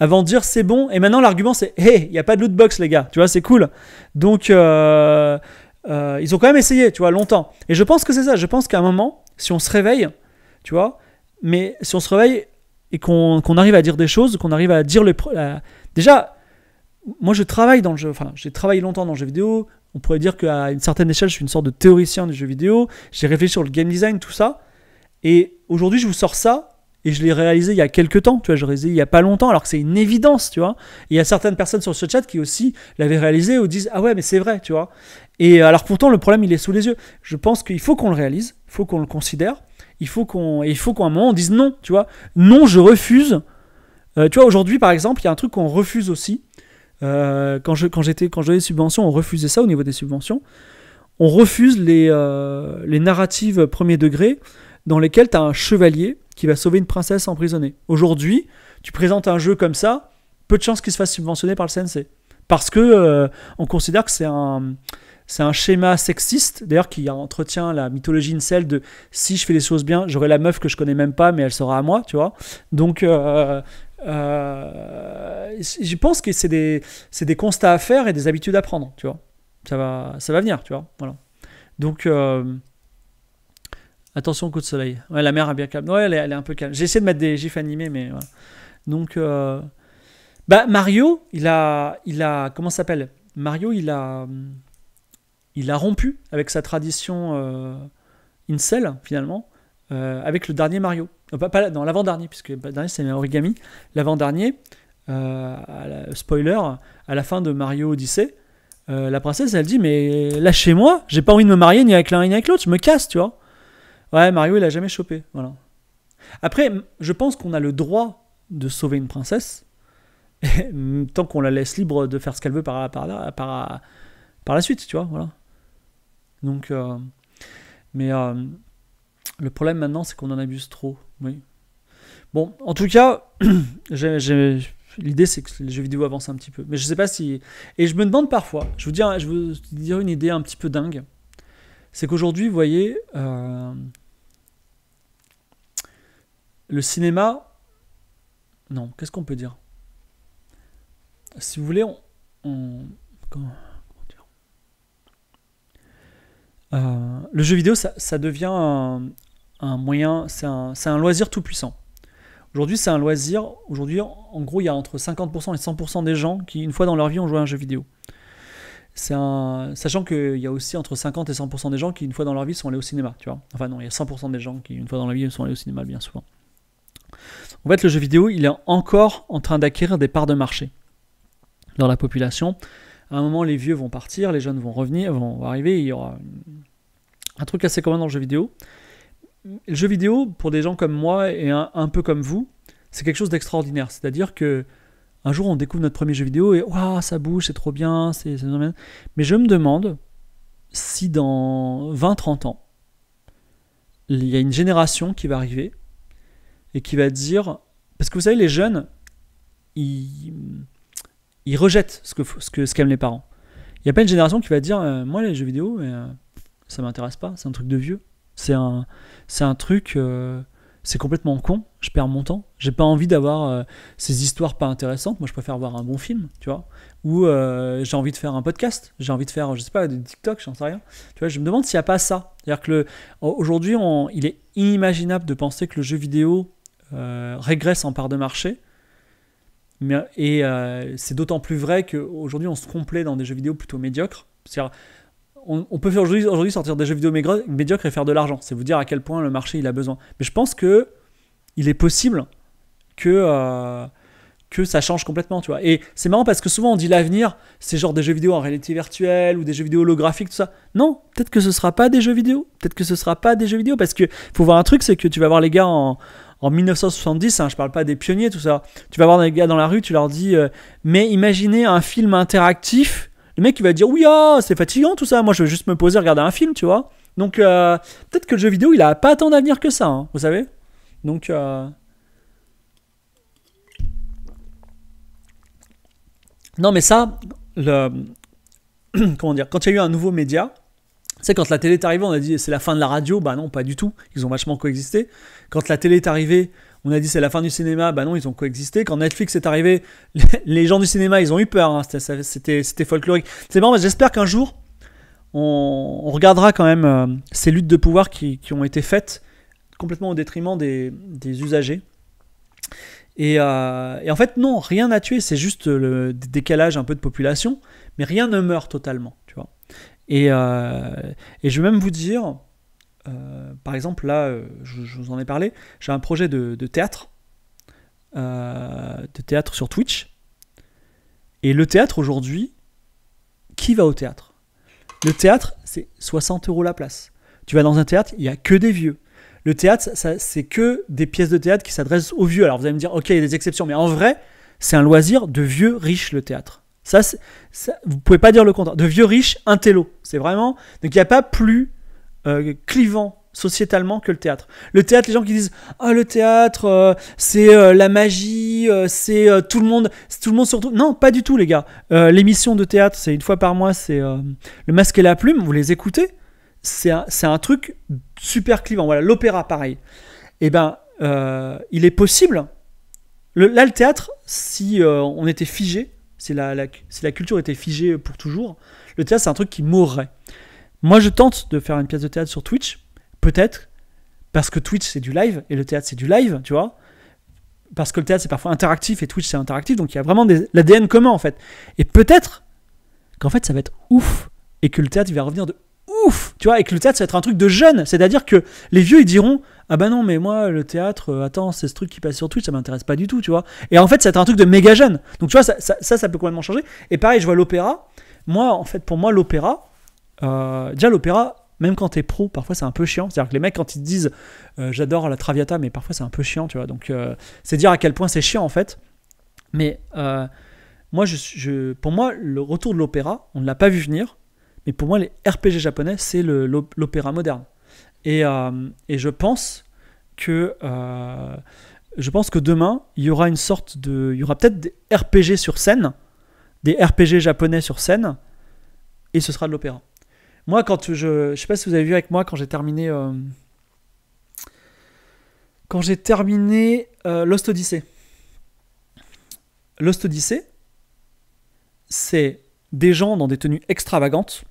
avant de dire c'est bon. Et maintenant, l'argument c'est hey, il n'y a pas de loot box, les gars. Tu vois, c'est cool. Donc, euh, euh, ils ont quand même essayé, tu vois, longtemps. Et je pense que c'est ça. Je pense qu'à un moment, si on se réveille, tu vois, mais si on se réveille et qu'on arrive à dire des choses, qu'on arrive à dire le. Déjà, moi je travaille dans le jeu, enfin, j'ai travaillé longtemps dans le jeu vidéo. On pourrait dire qu'à une certaine échelle, je suis une sorte de théoricien du jeu vidéo. J'ai réfléchi sur le game design, tout ça. Et aujourd'hui, je vous sors ça et je l'ai réalisé il y a quelques temps, tu vois, je l'ai réalisé il y a pas longtemps, alors que c'est une évidence, tu vois. il y a certaines personnes sur ce chat qui aussi l'avaient réalisé ou disent ah ouais mais c'est vrai, tu vois. Et euh, alors pourtant le problème il est sous les yeux. Je pense qu'il faut qu'on le réalise, il faut qu'on le considère, il faut qu'on, il faut qu'à un moment on dise non, tu vois. Non, je refuse. Euh, tu vois, aujourd'hui par exemple, il y a un truc qu'on refuse aussi. Euh, quand j'étais quand j'avais des subventions, on refusait ça au niveau des subventions. On refuse les, les narratives premier degré dans lesquels tu as un chevalier qui va sauver une princesse emprisonnée. Aujourd'hui, tu présentes un jeu comme ça, peu de chances qu'il se fasse subventionner par le CNC. Parce que euh, on considère que c'est un, c'est un schéma sexiste, d'ailleurs qui entretient la mythologie incel de si je fais les choses bien, j'aurai la meuf que je connais même pas, mais elle sera à moi, tu vois. Donc, euh, euh, je pense que c'est des, c'est des constats à faire et des habitudes à prendre, tu vois. Ça va, ça va venir, tu vois. Voilà. Donc, Attention, au coup de soleil. Ouais, la mer est bien calme. Ouais, elle est, un peu calme. J'ai essayé de mettre des gifs animés, mais voilà. Donc, euh, bah, Mario, il a, il a, comment s'appelle Mario, il a, il a rompu avec sa tradition euh, incel finalement, euh, avec le dernier Mario. Euh, pas non, l'avant-dernier, puisque le dernier c'est Origami. L'avant-dernier, spoiler, à la fin de Mario Odyssey, la princesse, elle dit mais lâchez-moi, j'ai pas envie de me marier ni avec l'un ni avec l'autre, je me casse, tu vois. Ouais, Mario, il a jamais chopé. Voilà. Après, je pense qu'on a le droit de sauver une princesse, tant qu'on la laisse libre de faire ce qu'elle veut par, par, la suite, tu vois. Voilà. Donc, euh, mais euh, le problème maintenant, c'est qu'on en abuse trop. Oui. Bon, en tout cas, l'idée c'est que les jeux vidéo avancent un petit peu. Mais je sais pas si. Et je me demande parfois, je vous dire, je vous dire une idée un petit peu dingue c'est qu'aujourd'hui, vous voyez, euh, le cinéma... Non, qu'est-ce qu'on peut dire Si vous voulez, on... Euh, le jeu vidéo, ça, devient un, moyen, c'est un, un, loisir tout puissant. Aujourd'hui, c'est un loisir. Aujourd'hui, en gros, il y a entre 50% et 100% des gens qui, une fois dans leur vie, ont joué à un jeu vidéo. Un... Sachant qu'il y a aussi entre 50 et 100% des gens qui, une fois dans leur vie, sont allés au cinéma, tu vois. Enfin, non, il y a 100% des gens qui, une fois dans leur vie, sont allés au cinéma, bien souvent. En fait, le jeu vidéo, il est encore en train d'acquérir des parts de marché dans la population. À un moment, les vieux vont partir, les jeunes vont revenir, vont arriver, il y aura un truc assez commun dans le jeu vidéo. Le jeu vidéo, pour des gens comme moi et un peu comme vous, c'est quelque chose d'extraordinaire. C'est-à-dire que un jour on découvre notre premier jeu vidéo et waouh, ça bouge, c'est trop bien, c'est Mais je me demande si dans 20-30 ans, il y a une génération qui va arriver et qui va dire. Parce que vous savez, les jeunes, ils, rejettent ce qu'aiment ce que, ce les parents. Il n'y a pas une génération qui va dire euh, Moi, les jeux vidéo, ça euh, ça m'intéresse pas, c'est un truc de vieux. C'est un, un truc. Euh, c'est complètement con, je perds mon temps. J'ai pas envie d'avoir euh, ces histoires pas intéressantes. Moi, je préfère voir un bon film, tu vois. Ou euh, j'ai envie de faire un podcast, j'ai envie de faire, je sais pas, des TikTok, j'en sais rien. Tu vois, je me demande s'il n'y a pas ça. C'est-à-dire que aujourd'hui, il est inimaginable de penser que le jeu vidéo euh, régresse en part de marché. Mais, et c'est d'autant plus vrai qu'aujourd'hui, on se complaît dans des jeux vidéo plutôt médiocres. C'est-à-dire, on, on peut aujourd'hui sortir des jeux vidéo médiocres et faire de l'argent. C'est vous dire à quel point le marché il a besoin. Mais je pense que il est possible que euh, que ça change complètement, tu vois. Et c'est marrant parce que souvent on dit l'avenir, c'est genre des jeux vidéo en réalité virtuelle ou des jeux vidéo holographiques, tout ça. Non, peut-être que ce sera pas des jeux vidéo, peut-être que ce sera pas des jeux vidéo parce que faut voir un truc, c'est que tu vas voir les gars en, en 1970, hein, je parle pas des pionniers, tout ça. Tu vas voir des gars dans la rue, tu leur dis, euh, mais imaginez un film interactif le mec il va dire oui ah, c'est fatigant tout ça moi je veux juste me poser regarder un film tu vois donc euh, peut-être que le jeu vidéo il a pas tant d'avenir que ça hein, vous savez donc euh, non mais ça le comment dire quand il y a eu un nouveau média c'est quand la télé est arrivée on a dit c'est la fin de la radio bah non pas du tout ils ont vachement coexisté quand la télé est arrivée on a dit c'est la fin du cinéma, bah non, ils ont coexisté. Quand Netflix est arrivé, les gens du cinéma, ils ont eu peur, hein. c'était folklorique. C'est bon, j'espère qu'un jour, on, regardera quand même euh, ces luttes de pouvoir qui, ont été faites complètement au détriment des, usagers. Euh, et, en fait, non, rien n'a tué, c'est juste le décalage un peu de population, mais rien ne meurt totalement, tu vois. Et, euh, et je vais même vous dire, euh, par exemple, là, euh, je, vous en ai parlé, j'ai un projet de, théâtre, euh, de théâtre sur Twitch. Et le théâtre aujourd'hui, qui va au théâtre Le théâtre, c'est 60 euros la place. Tu vas dans un théâtre, il n'y a que des vieux. Le théâtre, c'est que des pièces de théâtre qui s'adressent aux vieux. Alors vous allez me dire, ok, il y a des exceptions, mais en vrai, c'est un loisir de vieux riches, le théâtre. Ça, ça vous pouvez pas dire le contraire. De vieux riches, un télo. C'est vraiment. Donc il n'y a pas plus euh, clivant sociétalement que le théâtre. Le théâtre, les gens qui disent ah le théâtre euh, c'est euh, la magie, c'est tout le monde, c'est tout le monde surtout. Non, pas du tout les gars. L'émission de théâtre, c'est une fois par mois, c'est le masque et la plume. Vous les écoutez, c'est un, un, truc super clivant. Voilà, l'opéra pareil. Eh ben, il est possible. là, le théâtre, si on était figé, si la, si la culture était figée pour toujours, le théâtre c'est un truc qui mourrait. Moi, je tente de faire une pièce de théâtre sur Twitch, peut-être, parce que Twitch, c'est du live, et le théâtre, c'est du live, tu vois. Parce que le théâtre, c'est parfois interactif, et Twitch, c'est interactif, donc il y a vraiment des... l'ADN commun, en fait. Et peut-être qu'en fait, ça va être ouf, et que le théâtre, il va revenir de ouf, tu vois, et que le théâtre, ça va être un truc de jeune. C'est-à-dire que les vieux, ils diront, ah bah non, mais moi, le théâtre, euh, attends, c'est ce truc qui passe sur Twitch, ça m'intéresse pas du tout, tu vois. Et en fait, ça va être un truc de méga jeune. Donc, tu vois, ça, ça, ça, ça peut complètement changer. Et pareil, je vois l'opéra. Moi, en fait, pour moi, l'opéra, euh, déjà, l'opéra, même quand t'es pro, parfois c'est un peu chiant. C'est-à-dire que les mecs, quand ils te disent euh, j'adore la Traviata, mais parfois c'est un peu chiant, tu vois. Donc, euh, c'est dire à quel point c'est chiant en fait. Mais euh, moi, je, pour moi, le retour de l'opéra, on ne l'a pas vu venir. Mais pour moi, les RPG japonais, c'est l'opéra moderne. Et, et, je pense que je pense que demain, il y aura une sorte de. Il y aura peut-être des RPG sur scène, des RPG japonais sur scène, et ce sera de l'opéra. Moi, quand je. Je sais pas si vous avez vu avec moi quand j'ai terminé. Euh, quand j'ai terminé euh, Lost Odyssey. Lost Odyssey, c'est des gens dans des tenues extravagantes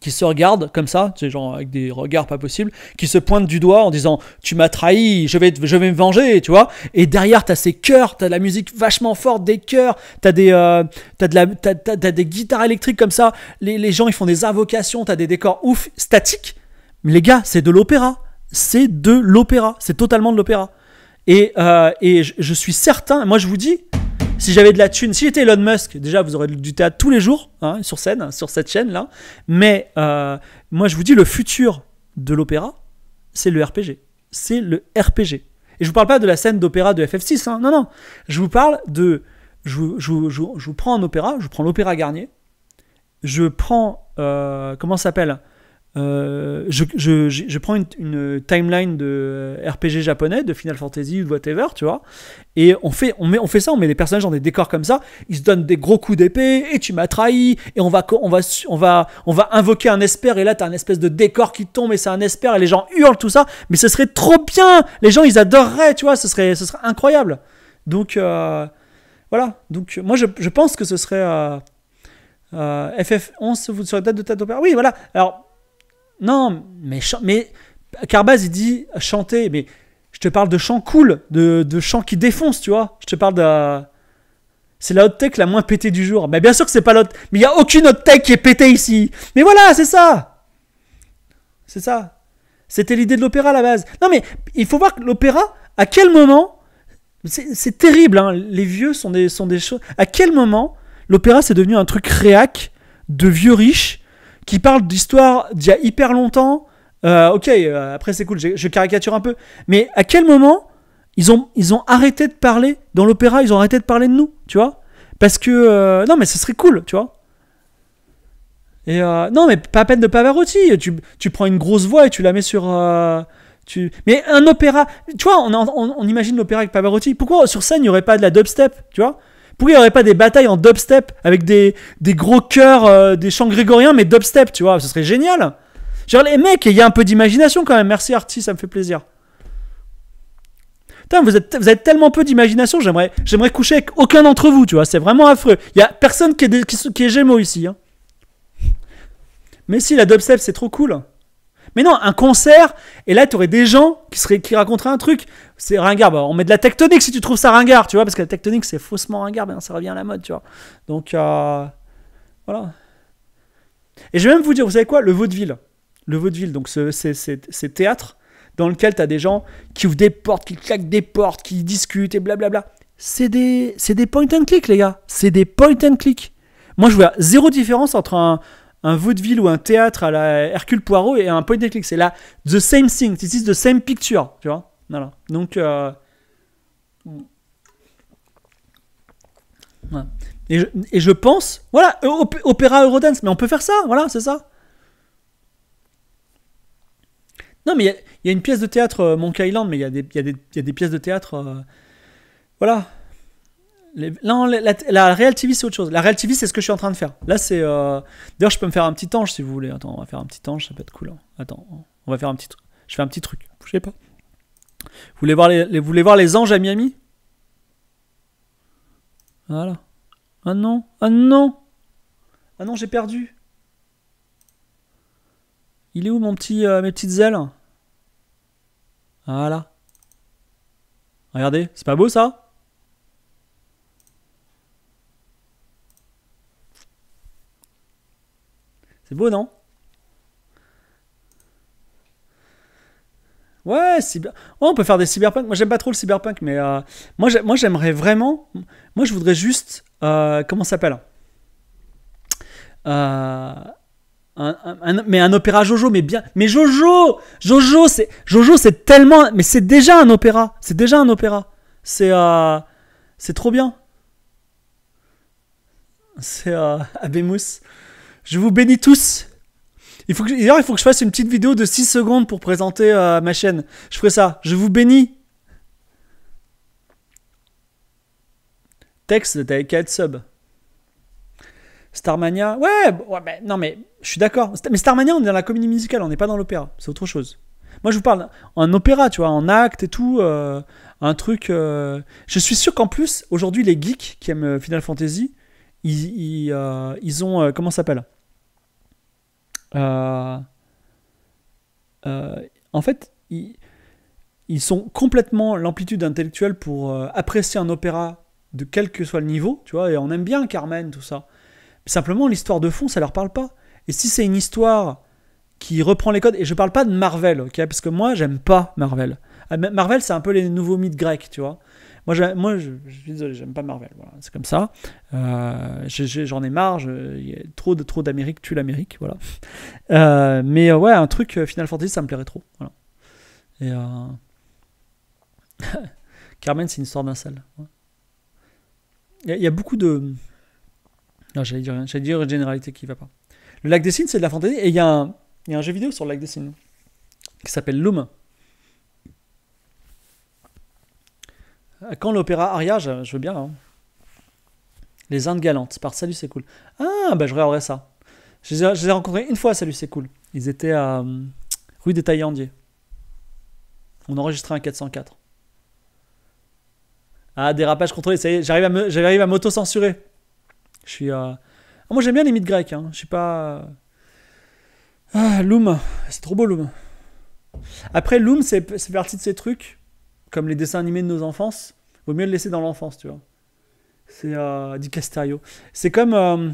qui se regardent comme ça, ces gens avec des regards pas possibles, qui se pointent du doigt en disant tu m'as trahi, je vais, je vais me venger, tu vois. Et derrière t'as ces chœurs, t'as de la musique vachement forte, des chœurs, t'as des, euh, de des guitares électriques comme ça. Les, gens ils font des invocations, t'as des décors ouf, statiques. Mais les gars, c'est de l'opéra, c'est de l'opéra, c'est totalement de l'opéra. Et, euh, et je suis certain, moi je vous dis, si j'avais de la thune, si j'étais Elon Musk, déjà vous aurez du théâtre tous les jours hein, sur scène, hein, sur cette chaîne là. Mais euh, moi je vous dis le futur de l'opéra, c'est le RPG. C'est le RPG. Et je vous parle pas de la scène d'opéra de FF6. Hein. non non, je vous parle de, je, vous prends un opéra, je prends l'opéra Garnier, je prends euh, comment ça s'appelle euh, je, prends une, timeline de euh, RPG japonais, de Final Fantasy ou de whatever, tu vois. Et on fait, on, met, on fait ça, on met les personnages dans des décors comme ça. Ils se donnent des gros coups d'épée, et tu m'as trahi, et on va, on, va, on, va, on va invoquer un espère, et là t'as un espèce de décor qui tombe, et c'est un espère, et les gens hurlent tout ça. Mais ce serait trop bien Les gens, ils adoreraient, tu vois, ce serait, ce serait incroyable. Donc, euh, voilà. Donc, moi, je, pense que ce serait. FF11, sur la date de ta Oui, voilà. Alors, non, mais, mais Carbaz, il dit chanter, mais je te parle de chants cool, de, de chants qui défonce tu vois. Je te parle de. C'est la haute tech la moins pétée du jour. Mais bah, bien sûr que c'est pas l'autre, Mais il n'y a aucune hot tech qui est pétée ici. Mais voilà, c'est ça. C'est ça. C'était l'idée de l'opéra à la base. Non, mais il faut voir que l'opéra, à quel moment. C'est terrible, hein. les vieux sont des, sont des choses. À quel moment l'opéra c'est devenu un truc réac de vieux riches qui parle d'histoire d'il y a hyper longtemps. Euh, ok, euh, après c'est cool, je caricature un peu. Mais à quel moment ils ont, ils ont arrêté de parler dans l'opéra, ils ont arrêté de parler de nous, tu vois Parce que... Euh, non, mais ce serait cool, tu vois et non, mais pas à peine de Pavarotti. Tu, prends une grosse voix et tu la mets sur. Tu... Mais un opéra. Tu vois, on, imagine l'opéra avec Pavarotti. Pourquoi sur scène il n'y aurait pas de la dubstep Tu vois pourquoi il n'y aurait pas des batailles en dubstep avec des, gros chœurs, euh, des chants grégoriens, mais dubstep, tu vois Ce serait génial. Genre, les mecs, il y a un peu d'imagination quand même. Merci, Arti, ça me fait plaisir. Putain, vous êtes, vous êtes tellement peu d'imagination, j'aimerais, j'aimerais coucher avec aucun d'entre vous, tu vois. C'est vraiment affreux. Il n'y a personne qui est, qui, est gémeaux ici. Hein. Mais si, la dubstep, c'est trop cool. Mais non, un concert, et là, tu aurais des gens qui, seraient, qui raconteraient un truc. C'est ringard. on met de la tectonique si tu trouves ça ringard, tu vois, parce que la tectonique, c'est faussement ringard, mais ça revient à la mode, tu vois. Donc, euh, voilà. Et je vais même vous dire, vous savez quoi Le vaudeville. Le vaudeville, donc c'est théâtre dans lequel tu as des gens qui ouvrent des portes, qui claquent des portes, qui discutent et blablabla. C'est des, des point and click, les gars. C'est des point and click. Moi, je vois zéro différence entre un, un vaudeville ou un théâtre à la Hercule Poirot et un point de C'est la the same thing, this is the same picture, tu vois. Voilà. Donc, euh, et, je, pense, voilà, euh, opéra Eurodance, mais on peut faire ça, voilà, c'est ça. Non, mais il y, a une pièce de théâtre, euh, Island, mais il y, a des pièces de théâtre. Euh, voilà, non, la, la, TV, c'est autre chose. La Real TV, c'est ce que je suis en train de faire. Là, c'est. Euh, d'ailleurs, je peux me faire un petit ange si vous voulez. Attends, on va faire un petit ange, ça peut être cool. Hein. Attends, on va faire un petit truc. Je fais un petit truc. Bougez pas. Vous voulez voir les, voulez voir les anges à Miami Voilà. Ah non Ah non Ah non, j'ai perdu. Il est où mon petit, euh, mes petites ailes Voilà. Regardez, c'est pas beau ça C'est beau, non Ouais, cyber... on peut faire des cyberpunk. Moi, j'aime pas trop le cyberpunk, mais euh, moi, j'aimerais vraiment. Moi, je voudrais juste. Euh, comment ça s'appelle euh, mais un opéra Jojo, mais bien. Mais Jojo Jojo, c'est Jojo, c'est tellement. Mais c'est déjà un opéra. C'est déjà un opéra. C'est c'est trop bien. C'est Abemous. Je vous bénis tous. Il faut d'ailleurs, il faut que je fasse une petite vidéo de 6 secondes pour présenter euh, ma chaîne. Je ferai ça. Je vous bénis. Texte de 4 sub. Starmania. Ouais, ouais ben, non, mais je suis d'accord. Mais Starmania, on est dans la comédie musicale, on n'est pas dans l'opéra. C'est autre chose. Moi, je vous parle en opéra, tu vois, en acte et tout. Euh, un truc. Euh, je suis sûr qu'en plus, aujourd'hui, les geeks qui aiment Final Fantasy, ils, ils ont. comment ça s'appelle euh, euh, en fait, ils, sont complètement l'amplitude intellectuelle pour euh, apprécier un opéra de quel que soit le niveau, tu vois, et on aime bien Carmen, tout ça. Simplement, l'histoire de fond, ça leur parle pas. Et si c'est une histoire qui reprend les codes, et je parle pas de Marvel, ok, parce que moi, j'aime pas Marvel. Marvel, c'est un peu les nouveaux mythes grecs, tu vois. Moi, je, suis désolé, j'aime pas Marvel. c'est comme ça. Euh, j'en ai, marre. trop de trop d'Amérique tue l'Amérique. Voilà. Euh, mais euh, ouais, un truc Final Fantasy, ça me plairait trop. Et Carmen, c'est une histoire d'un Il y, a beaucoup de. Non, j'allais dire, j'allais dire une généralité qui va pas. Le lac des signes, c'est de la fantaisie. Et il y, a un jeu vidéo sur le lac des signes qui s'appelle Loom. Quand l'opéra Aria, je, veux bien. Hein. Les Indes galantes, par Salut c'est cool. Ah, bah je regarderai ça. Je les, ai, rencontrés une fois, Salut c'est cool. Ils étaient à hum, rue des Taillandiers. On enregistrait un 404. Ah, dérapage contrôlé, ça y est, j'arrive à m'auto-censurer. Je suis. Euh, ah, moi j'aime bien les mythes grecs, hein. je suis pas. Euh, ah, Loom, c'est trop beau Loom. Après, Loom, c'est parti de ces trucs comme les dessins animés de nos enfances, vaut mieux le laisser dans l'enfance, tu vois. C'est euh, Di C'est comme. Euh,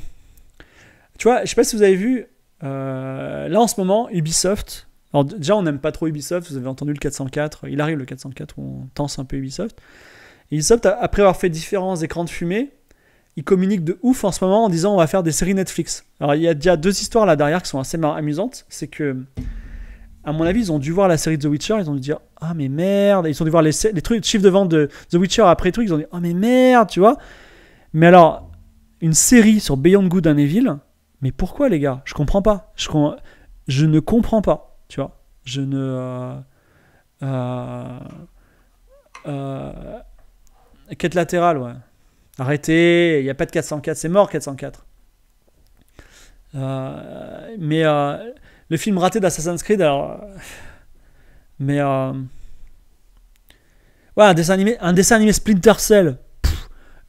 tu vois, je sais pas si vous avez vu, euh, là en ce moment, Ubisoft. Alors, déjà, on n'aime pas trop Ubisoft, vous avez entendu le 404, il arrive le 404 où on tense un peu Ubisoft. Ubisoft, après avoir fait différents écrans de fumée, il communique de ouf en ce moment en disant on va faire des séries Netflix. Alors il y a déjà deux histoires là derrière qui sont assez amusantes. C'est que à mon avis, ils ont dû voir la série de The Witcher, ils ont dû dire Ah, mais merde. Ils ont dû voir les, les trucs, chiffres de vente de The Witcher après tout, ils ont dit Ah, mais merde, tu vois. Mais alors, une série sur Beyond Good and Evil, mais pourquoi, les gars Je comprends pas. Je, je ne comprends pas, tu vois. Je ne. Euh, euh, euh, quête latérale, ouais. Arrêtez, il n'y a pas de 404, c'est mort 404. mais le film raté d'Assassin's Creed, alors. Euh, mais. Euh... Ouais, un dessin animé, un Splinter Cell.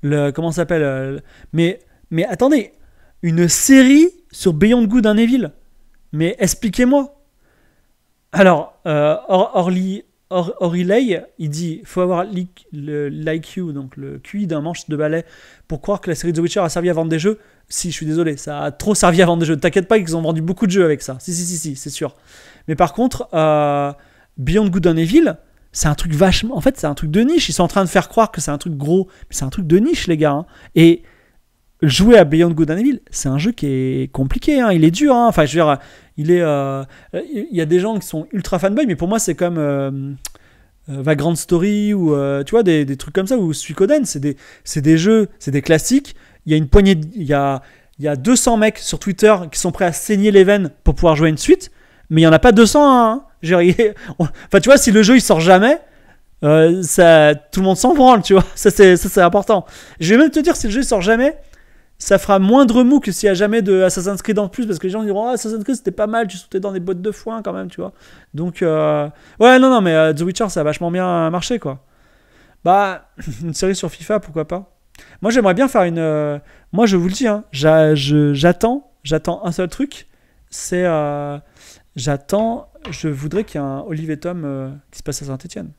le, comment ça s'appelle euh, mais, mais attendez, une série sur Beyond Good and Evil. Mais expliquez-moi. Alors, euh, Orly, Or, Oriley, il dit faut avoir l'IQ, donc le QI d'un manche de balai, pour croire que la série The Witcher a servi à vendre des jeux. Si, je suis désolé, ça a trop servi à vendre des jeux. T'inquiète pas, ils ont vendu beaucoup de jeux avec ça. Si, si, si, si c'est sûr. Mais par contre, euh, Beyond Good and Evil, c'est un truc vachement. En fait, c'est un truc de niche. Ils sont en train de faire croire que c'est un truc gros, mais c'est un truc de niche, les gars. Hein. Et jouer à Beyond Good and Evil, c'est un jeu qui est compliqué, hein. il est dur. Hein. Enfin, je veux dire, il est. Euh, il y a des gens qui sont ultra fanboy, mais pour moi, c'est comme. Euh, euh Vagrant Story ou euh, tu vois des, trucs comme ça ou Suikoden c'est des, des jeux c'est des classiques il y a une poignée il y a, il y a 200 mecs sur Twitter qui sont prêts à saigner les veines pour pouvoir jouer une suite mais il y en a pas 200 hein. enfin tu vois si le jeu il sort jamais ça, tout le monde s'en branle, tu vois. Ça, c'est important. Je vais même te dire, si le jeu sort jamais, ça fera moins de que s'il y a jamais de Assassin's Creed en plus, parce que les gens diront Ah, Assassin's Creed c'était pas mal, tu sautais dans des bottes de foin quand même, tu vois. Donc, euh, ouais, non, non, mais euh, The Witcher ça a vachement bien marché, quoi. Bah, une série sur FIFA, pourquoi pas. Moi j'aimerais bien faire une. Euh, moi je vous le dis, hein, j'attends, j'attends un seul truc, c'est. J'attends, je voudrais qu'il y ait un Olive Tom qui se passe à Saint-Etienne.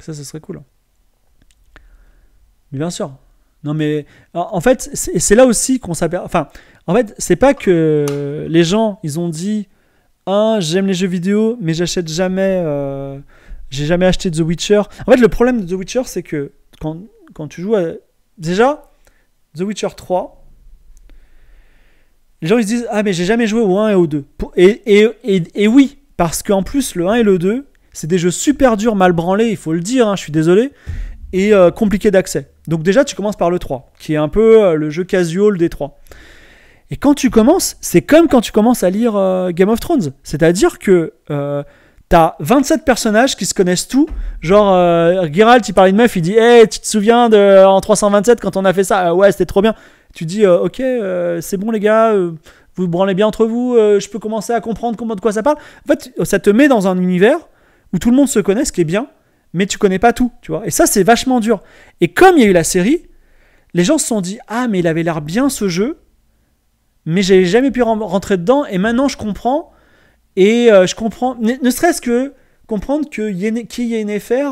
Ça, ce serait cool. Mais bien sûr, non, mais en fait, c'est là aussi qu'on s'aperçoit. Enfin, en fait, c'est pas que les gens, ils ont dit Ah, j'aime les jeux vidéo, mais j'achète jamais. Euh, j'ai jamais acheté The Witcher. En fait, le problème de The Witcher, c'est que quand, quand, tu joues à. Déjà, The Witcher 3, les gens ils disent Ah, mais j'ai jamais joué au 1 et au 2. Et, et, et, oui, parce qu'en plus, le 1 et le 2, c'est des jeux super durs, mal branlés, il faut le dire, hein, je suis désolé, et euh, compliqués d'accès. Donc déjà, tu commences par le 3, qui est un peu euh, le jeu casual des 3. Et quand tu commences, c'est comme quand tu commences à lire euh, Game of Thrones. C'est-à-dire que euh, as 27 personnages qui se connaissent tous. Genre, euh, Geralt, il parlait de meuf, il dit Hey, tu te souviens de, en 327 quand on a fait ça ah Ouais, c'était trop bien. Tu dis Ok, c'est bon les gars, vous vous branlez bien entre vous, je peux commencer à comprendre comment, de quoi ça parle. En fait, ça te met dans un univers où tout le monde se connaît, ce qui est bien mais tu connais pas tout, tu vois. Et ça, c'est vachement dur. Et comme il y a eu la série, les gens se sont dit Ah, mais il avait l'air bien ce jeu, mais j'avais jamais pu rentrer dedans, et maintenant je comprends. Et euh, je comprends, ne, serait-ce que comprendre que qui est Yennefer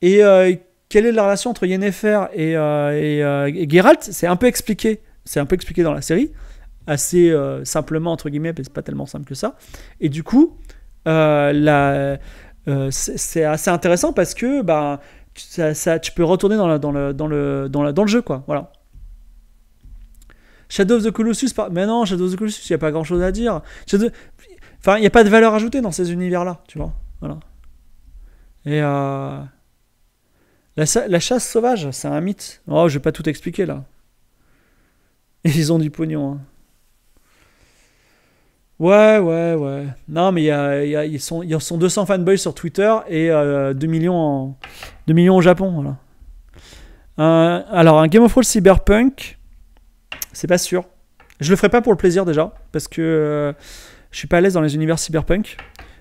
et euh, quelle est la relation entre Yennefer euh, et, Geralt, c'est un peu expliqué. C'est un peu expliqué dans la série, assez simplement entre guillemets, mais c'est pas tellement simple que ça. Et du coup, la, euh, c'est assez intéressant parce que bah, ça, tu peux retourner dans, dans, le, dans, le, dans, la, dans le jeu, quoi. Voilà. Shadow of the Colossus, mais non, Shadow of the Colossus, il n'y a pas grand chose à dire. Enfin, il n'y a pas de valeur ajoutée dans ces univers-là, tu vois. Voilà. Et euh, la, la, chasse sauvage, c'est un mythe. Oh, je vais pas tout expliquer là. ils ont du pognon. Hein. Ouais, ouais, ouais. Non, mais il y a, sont, ils sont 200 fanboys sur Twitter et 2, euh, millions 2 millions au Japon. Euh, alors, un Game of Thrones Cyberpunk, c'est pas sûr. Je le ferai pas pour le plaisir déjà, parce que euh, je suis pas à l'aise dans les univers Cyberpunk.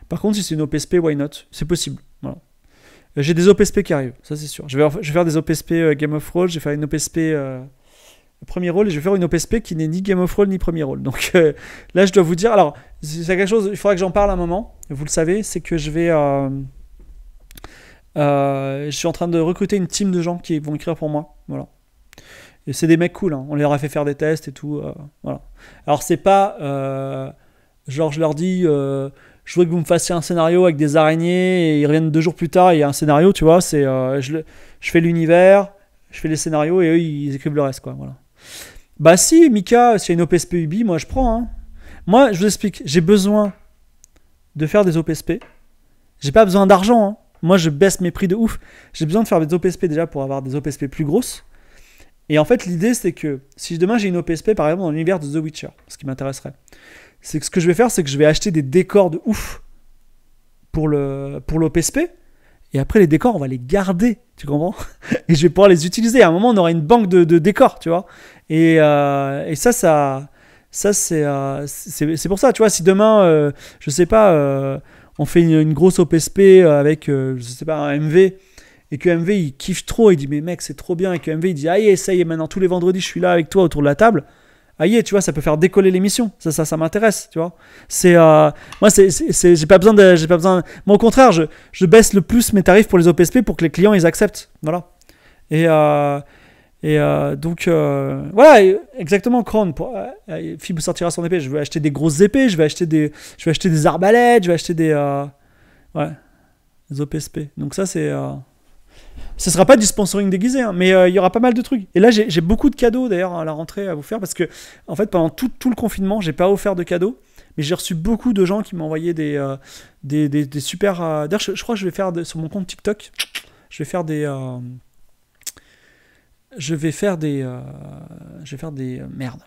Par contre, si c'est une OPSP, why not C'est possible. J'ai des OPSP qui arrivent, ça c'est sûr. Je vais, je vais faire des OPSP Game of Thrones, j'ai faire une OPSP premier rôle et je vais faire une OPSP qui n'est ni Game of Roll ni premier rôle. Donc euh, là, je dois vous dire, alors, c'est quelque chose, il faudra que j'en parle un moment, vous le savez, c'est que je vais. Euh, euh, je suis en train de recruter une team de gens qui vont écrire pour moi. Voilà. Et c'est des mecs cool, hein. on leur a fait faire des tests et tout. voilà. Alors, c'est pas. genre, je leur dis. je veux que vous me fassiez un scénario avec des araignées et ils reviennent deux jours plus tard et il y a un scénario, tu vois. C'est, je, je fais l'univers, je fais les scénarios et eux ils écrivent le reste quoi voilà bah si, Mika, s'il y a une OPSP UBI, moi je prends. Hein. Moi, je vous explique, j'ai besoin de faire des OPSP. J'ai pas besoin d'argent. Hein. Moi, je baisse mes prix de ouf. J'ai besoin de faire des OPSP déjà pour avoir des OPSP plus grosses. Et en fait, l'idée, c'est que si demain j'ai une OPSP, par exemple, dans l'univers de The Witcher, ce qui m'intéresserait, c'est que ce que je vais faire, c'est que je vais acheter des décors de ouf pour l'OPSP. Pour et après, les décors, on va les garder, tu comprends Et je vais pouvoir les utiliser. À un moment, on aura une banque de, décors, tu vois. Et, euh, et, ça, ça, ça euh, c'est, c'est, pour ça, tu vois. Si demain, je euh, je sais pas, on fait une, grosse OPSP avec, je sais pas, un MV, et que MV, il kiffe trop, il dit, mais mec, c'est trop bien, et que MV, il dit, ah yes, maintenant, tous les vendredis, je suis là avec toi autour de la table. Aïe, ah, tu vois, ça peut faire décoller l'émission. Ça, ça, ça m'intéresse, tu vois. C'est, euh, moi, c'est, j'ai pas besoin de, j'ai pas besoin. Moi, au contraire, je, je, baisse le plus mes tarifs pour les OPSP pour que les clients ils acceptent, voilà. Et euh, et euh, donc voilà, exactement. Crown, pour, Fib sortira son épée. Je vais acheter des grosses épées, je vais acheter des, je vais acheter des arbalètes, je vais acheter des, ouais, des OPSP. Donc ça, c'est ce sera pas du sponsoring déguisé, hein, mais euh, il y aura pas mal de trucs. Et là, j'ai beaucoup de cadeaux d'ailleurs à la rentrée à vous faire parce que, en fait, pendant tout, le confinement, j'ai pas offert de cadeaux, mais j'ai reçu beaucoup de gens qui m'ont envoyé des, euh, super. Euh, d'ailleurs, je, crois que je vais faire sur mon compte TikTok, je vais faire des. je vais faire des. je vais faire des. merde.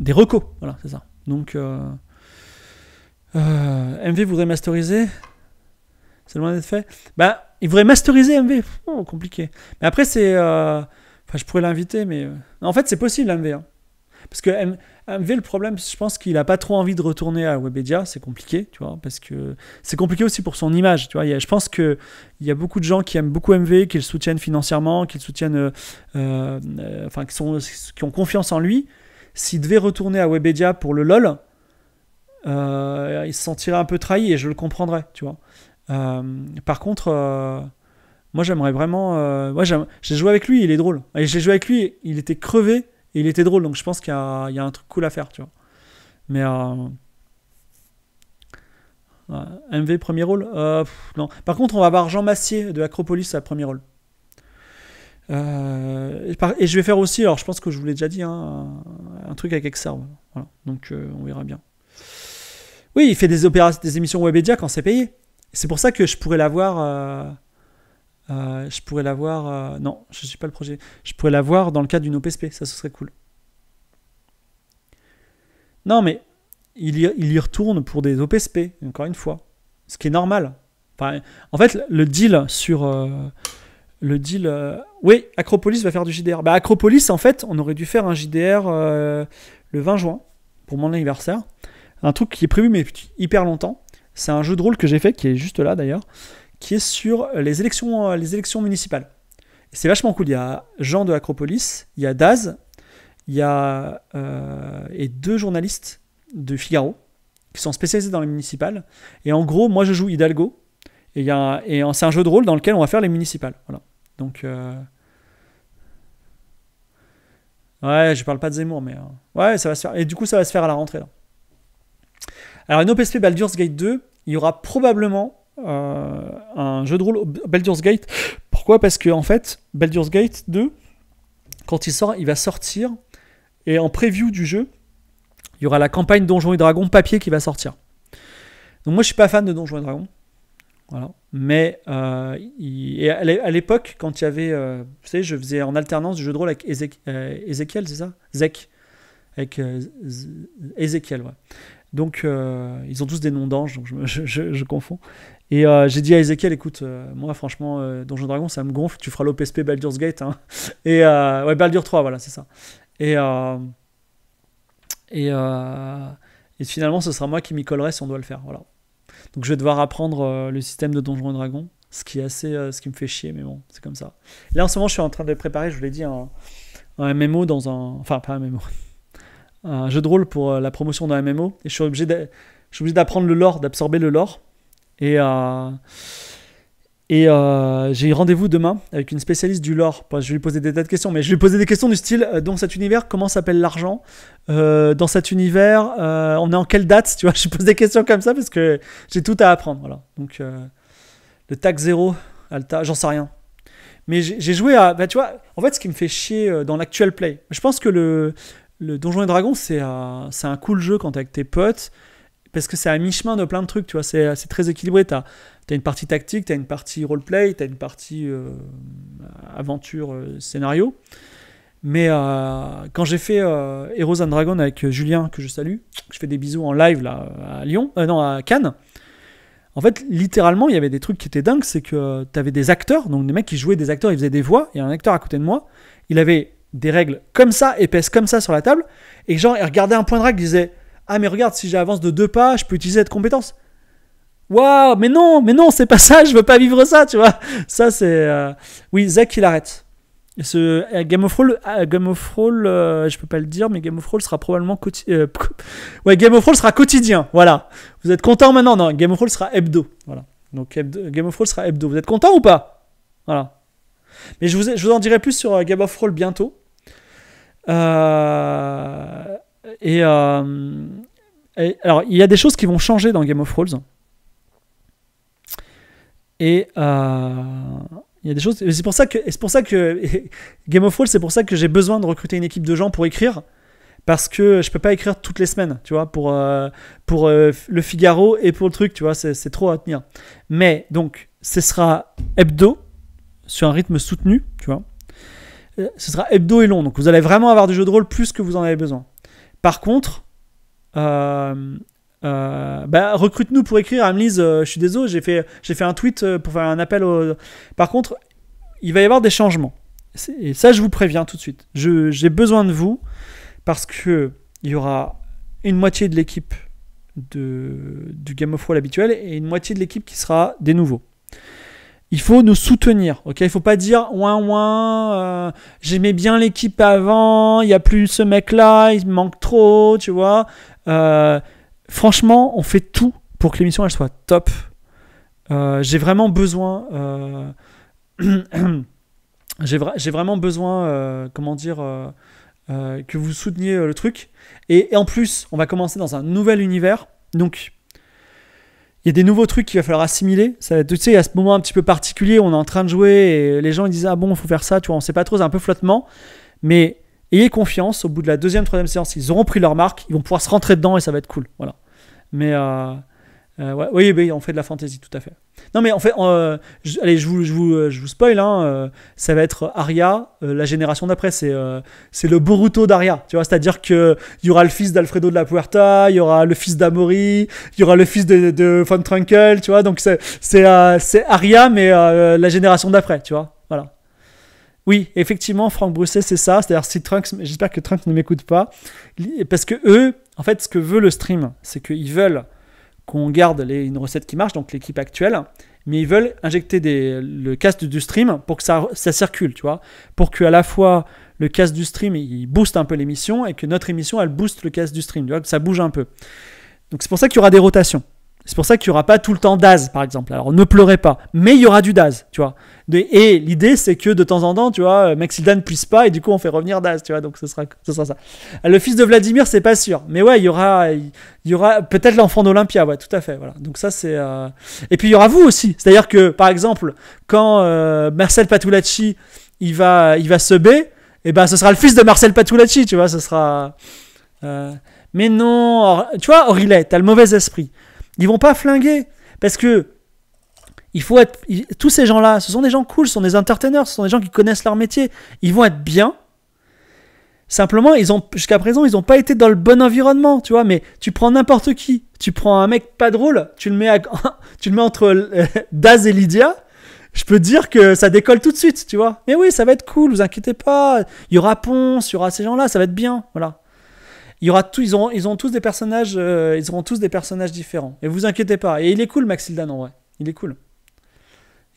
Des recos, voilà, c'est ça. Donc. MV voudrait masteriser c'est loin d'être fait. Bah, il voudrait masteriser MV. Oh, compliqué. Mais après, c'est. Euh, enfin, je pourrais l'inviter, mais. Euh, en fait, c'est possible, MV. Hein. Parce que MV, le problème, je pense qu'il n'a pas trop envie de retourner à Webedia. C'est compliqué, tu vois. Parce que c'est compliqué aussi pour son image, tu vois. je pense qu'il y a beaucoup de gens qui aiment beaucoup MV, qui le soutiennent financièrement, qui le soutiennent. Euh, enfin, qui, sont, qui ont confiance en lui. S'il devait retourner à Webedia pour le LOL, il se sentirait un peu trahi et je le comprendrais, tu vois. Euh, par contre, euh, moi j'aimerais vraiment. Euh, moi j'ai joué avec lui, il est drôle. j'ai joué avec lui, il était crevé et il était drôle. Donc je pense qu'il y, a un truc cool à faire, tu vois. Mais. MV premier rôle Non. Par contre, on va avoir Jean Massier de Acropolis à premier rôle. et, je vais faire aussi, alors je pense que je vous l'ai déjà dit, hein, un, truc avec Exerve. Donc on verra bien. Oui, il fait des, opérations, des émissions Webedia quand c'est payé. C'est pour ça que je pourrais l'avoir. Euh, euh, je pourrais l'avoir. Euh, non, je sais pas le projet. Je pourrais l'avoir dans le cadre d'une OPSP. Ça, ce serait cool. Non, mais il y, retourne pour des OPSP, encore une fois. Ce qui est normal. en fait, le deal sur. le deal. oui, Acropolis va faire du JDR. Bah, Acropolis, en fait, on aurait dû faire un JDR le 20 juin, pour mon anniversaire. Un truc qui est prévu, mais hyper longtemps. C'est un jeu de rôle que j'ai fait, qui est juste là d'ailleurs, qui est sur les élections, euh, les élections municipales. C'est vachement cool. Il y a Jean de Acropolis, il y a Daz, il y a euh, et deux journalistes de Figaro qui sont spécialisés dans les municipales. Et en gros, moi je joue Hidalgo. Et, c'est un jeu de rôle dans lequel on va faire les municipales. Donc. Euh, ouais, je parle pas de Zemmour, mais. Ouais, ça va se faire. Et du coup, ça va se faire à la rentrée. Alors, une OPSP Baldur's Gate 2, il y aura probablement euh, un jeu de rôle Baldur's Gate. Pourquoi Parce que, en fait, Baldur's Gate 2, quand il sort, il va sortir. Et en preview du jeu, il y aura la campagne Donjons et Dragons papier qui va sortir. Donc, moi, je suis pas fan de Donjons et Dragons. Voilà. Mais euh, à l'époque, quand il y avait. Euh, vous savez, je faisais en alternance du jeu de rôle avec Ezekiel, c'est ça Zek. Avec Ezekiel, ouais. Donc, euh, ils ont tous des noms d'anges, donc je, confonds. Et euh, j'ai dit à Ezekiel, écoute, euh, moi, franchement, Donjon Dragon, ça me gonfle, tu feras l'OPSP Baldur's Gate. Hein. Et, ouais, Baldur 3, voilà, c'est ça. Et, et, finalement, ce sera moi qui m'y collerai si on doit le faire. Voilà. Donc, je vais devoir apprendre le système de Donjon Dragon, ce qui est assez, ce qui me fait chier, mais bon, c'est comme ça. Là, en ce moment, je suis en train de préparer, je vous l'ai dit, un, un MMO dans un. Enfin, pas un MMO un jeu de rôle pour euh, la promotion d'un MMO et je suis obligé d'apprendre le lore, d'absorber le lore. Et, euh, et euh, j'ai rendez-vous demain avec une spécialiste du lore. Je vais lui poser des tas de questions, mais je vais lui poser des questions du style euh, dans cet univers, comment s'appelle l'argent Dans cet univers, on est en quelle date Tu vois, je pose des questions comme ça parce que j'ai tout à apprendre. Voilà. Donc le TAC 0, Alta, j'en sais rien. Mais j'ai joué à. Bah, tu vois, en fait, ce qui me fait chier dans l'actuel play, je pense que le, le Donjon et Dragon, c'est un, un cool jeu quand t'es avec tes potes, parce que c'est à mi-chemin de plein de trucs, tu vois, c'est très équilibré. T'as as une partie tactique, t'as une partie roleplay, t'as une partie euh, aventure, euh, scénario. Mais euh, quand j'ai fait Heroes and Dragon avec Julien, que je salue, je fais des bisous en live là, à Lyon, non, à Cannes, en fait, littéralement, il y avait des trucs qui étaient dingues, c'est que tu des acteurs, donc des mecs qui jouaient des acteurs, ils faisaient des voix, et un acteur à côté de moi, il avait des règles comme ça, épaisses comme ça sur la table, et genre, elle regardait un point de règle, disait Ah, mais regarde, si j'avance de deux pas, je peux utiliser cette compétence. Waouh, mais non, mais non, c'est pas ça, je veux pas vivre ça, tu vois. Ça, c'est. Euh, oui, Zach, il arrête. ce, euh, Game of Roll, euh, Game of Roll je peux pas le dire, mais Game of Roll sera probablement. ouais, Game of Roll sera quotidien, voilà. Vous êtes content maintenant Non, Game of Roll sera hebdo, voilà. Donc Game of Roll sera hebdo. Vous êtes content ou pas Voilà. Mais je vous, je vous en dirai plus sur Game of Roll bientôt. Euh, euh, et, alors, il y a des choses qui vont changer dans Game of Thrones. Et euh, il y a des choses. C'est pour ça que, pour ça que Game of Thrones, c'est pour ça que j'ai besoin de recruter une équipe de gens pour écrire. Parce que je peux pas écrire toutes les semaines, tu vois, pour, pour le Figaro et pour le truc, tu vois, c'est trop à tenir. Mais donc, ce sera hebdo, sur un rythme soutenu, tu vois. Euh, ce sera hebdo et long. Donc vous allez vraiment avoir du jeu de rôle plus que vous en avez besoin. Par contre, euh, euh, bah, recrute-nous pour écrire, Amelise, je suis désolé, j'ai fait, j'ai fait un tweet pour faire un appel. Par contre, il va y avoir des changements. Et ça, je vous préviens tout de suite. j'ai besoin de vous parce que y aura une moitié de l'équipe de, du Game of Thrones habituel et une moitié de l'équipe qui sera des nouveaux il faut nous soutenir. Ok, il faut pas dire ouin ouin, euh, j'aimais bien l'équipe avant, il y a plus ce mec là, il me manque trop, tu vois. Euh, franchement, on fait tout pour que l'émission elle soit top. Euh, j'ai vraiment besoin, j'ai, vraiment besoin, comment dire, que vous souteniez le truc. Et, et en plus, on va commencer dans un nouvel univers, donc il y a des nouveaux trucs qu'il va falloir assimiler. Ça, tu sais, à ce moment un petit peu particulier, on est en train de jouer et les gens ils disent Ah bon, il faut faire ça, tu vois, on sait pas trop, c'est un peu flottement. Mais ayez confiance, au bout de la deuxième, troisième séance, ils auront pris leur marque, ils vont pouvoir se rentrer dedans et ça va être cool. Voilà. Mais. Euh, euh, ouais, oui, on fait de la fantasy, tout à fait. Non, mais en fait, euh, je, allez, je vous, je vous, euh, je vous spoil, hein, ça va être Arya, la génération d'après, c'est c'est le Boruto d'Arya. tu vois, c'est-à-dire qu'il y aura le fils d'Alfredo de la Puerta, il y aura le fils d'Amori, il y aura le fils de, de Von Trunkel, tu vois, donc c'est Arya, mais la génération d'après, tu vois, voilà. Oui, effectivement, Franck Brousset, c'est ça, c'est-à-dire si Trunks, j'espère que Trunks ne m'écoute pas, parce que eux, en fait, ce que veut le stream, c'est qu'ils veulent qu'on garde les, une recette qui marche, donc l'équipe actuelle, mais ils veulent injecter des, le cast du stream pour que ça, circule, tu vois, pour que à la fois le cast du stream il booste un peu l'émission et que notre émission elle booste le cast du stream, tu vois, ça bouge un peu. Donc c'est pour ça qu'il y aura des rotations. C'est pour ça qu'il n'y aura pas tout le temps d'Az, par exemple. Alors, ne pleurez pas. Mais il y aura du d'Az, tu vois. Et l'idée, c'est que de temps en temps, tu vois, euh, Maxilda ne puisse pas, et du coup, on fait revenir d'Az, tu vois. Donc, ce sera, sera ça. Euh, le fils de Vladimir, c'est pas sûr. Mais ouais, il y aura, il y aura peut-être l'enfant d'Olympia, ouais, tout à fait. Voilà. Donc, ça, c'est. Euh, et puis, il y aura vous aussi. C'est-à-dire que, par exemple, quand Marcel Patulacci, il va, il va se b, et eh ben, ce sera le fils de Marcel Patulacci, tu vois. Ce sera. Mais non, tu vois, Aurillet, t'as le mauvais esprit. Ils vont pas flinguer. Parce que il faut être. Tous ces gens-là, ce sont des gens cool, ce sont des entertainers, ce sont des gens qui connaissent leur métier. Ils vont être bien. Simplement, ils ont jusqu'à présent, ils n'ont pas été dans le bon environnement, tu vois. Mais tu prends n'importe qui, tu prends un mec pas drôle, tu le mets, tu le mets entre Daz et Lydia, je peux dire que ça décolle tout de suite, tu vois. Mais oui, ça va être cool, vous inquiétez pas. Il y aura Ponce, il y aura ces gens-là, ça va être bien, voilà. Il y aura tout, ils, auront, ils tous des personnages, euh, ils auront tous des personnages différents. Et vous inquiétez pas. Et il est cool, Max Hildan, en vrai. Il est cool.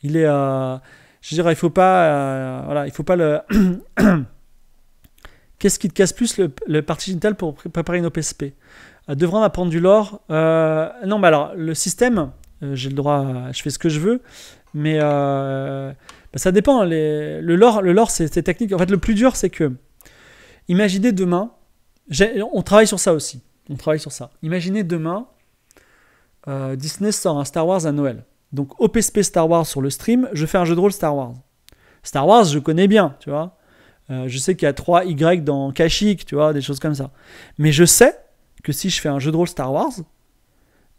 Il est, euh, Je je dirais, il faut pas, euh, voilà, il faut pas le. Qu'est-ce qui te casse plus le, le parti génital pour préparer une OPSP Devrant apprendre du lore Non, mais alors le système, j'ai le droit, je fais ce que je veux, mais bah, ça dépend. le lore, le lore c'est technique. En fait, le plus dur, c'est que imaginez demain, on travaille sur ça aussi. On travaille sur ça. Imaginez demain, euh, Disney sort un Star Wars à Noël. Donc OPSP Star Wars sur le stream, je fais un jeu de rôle Star Wars. Star Wars, je connais bien, tu vois. Euh, je sais qu'il y a 3 Y dans Kashyyyk, tu vois, des choses comme ça. Mais je sais que si je fais un jeu de rôle Star Wars,